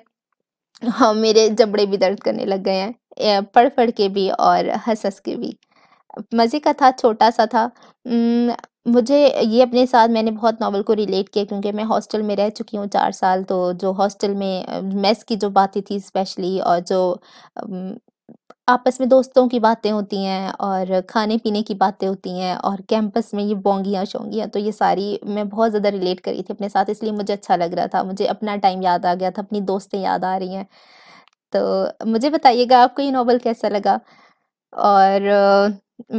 Speaker 1: हाँ मेरे जबड़े भी दर्द करने लग गए हैं पढ़ पढ़ के भी और हंस हंस के भी मज़े का था छोटा सा था मुझे ये अपने साथ मैंने बहुत नावल को रिलेट किया क्योंकि मैं हॉस्टल में रह चुकी हूँ चार साल तो जो हॉस्टल में मेस की जो बातें थी स्पेशली और जो आपस में दोस्तों की बातें होती हैं और खाने पीने की बातें होती हैं और कैंपस में ये बोंगियाँ शोंगियाँ तो ये सारी मैं बहुत ज़्यादा रिलेट कर रही थी अपने साथ इसलिए मुझे अच्छा लग रहा था मुझे अपना टाइम याद आ गया था अपनी दोस्तें याद आ रही हैं तो मुझे बताइएगा आपको ये नॉवल कैसा लगा और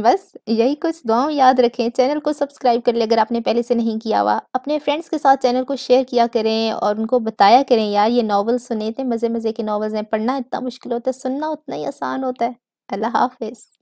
Speaker 1: बस यही कुछ दुआओं याद रखें चैनल को सब्सक्राइब कर लें अगर आपने पहले से नहीं किया हुआ अपने फ्रेंड्स के साथ चैनल को शेयर किया करें और उनको बताया
Speaker 2: करें यार ये नावल सुने थे मज़े मज़े के नावल्स हैं पढ़ना इतना मुश्किल होता है सुनना उतना ही आसान होता है अल्लाह हाफिज़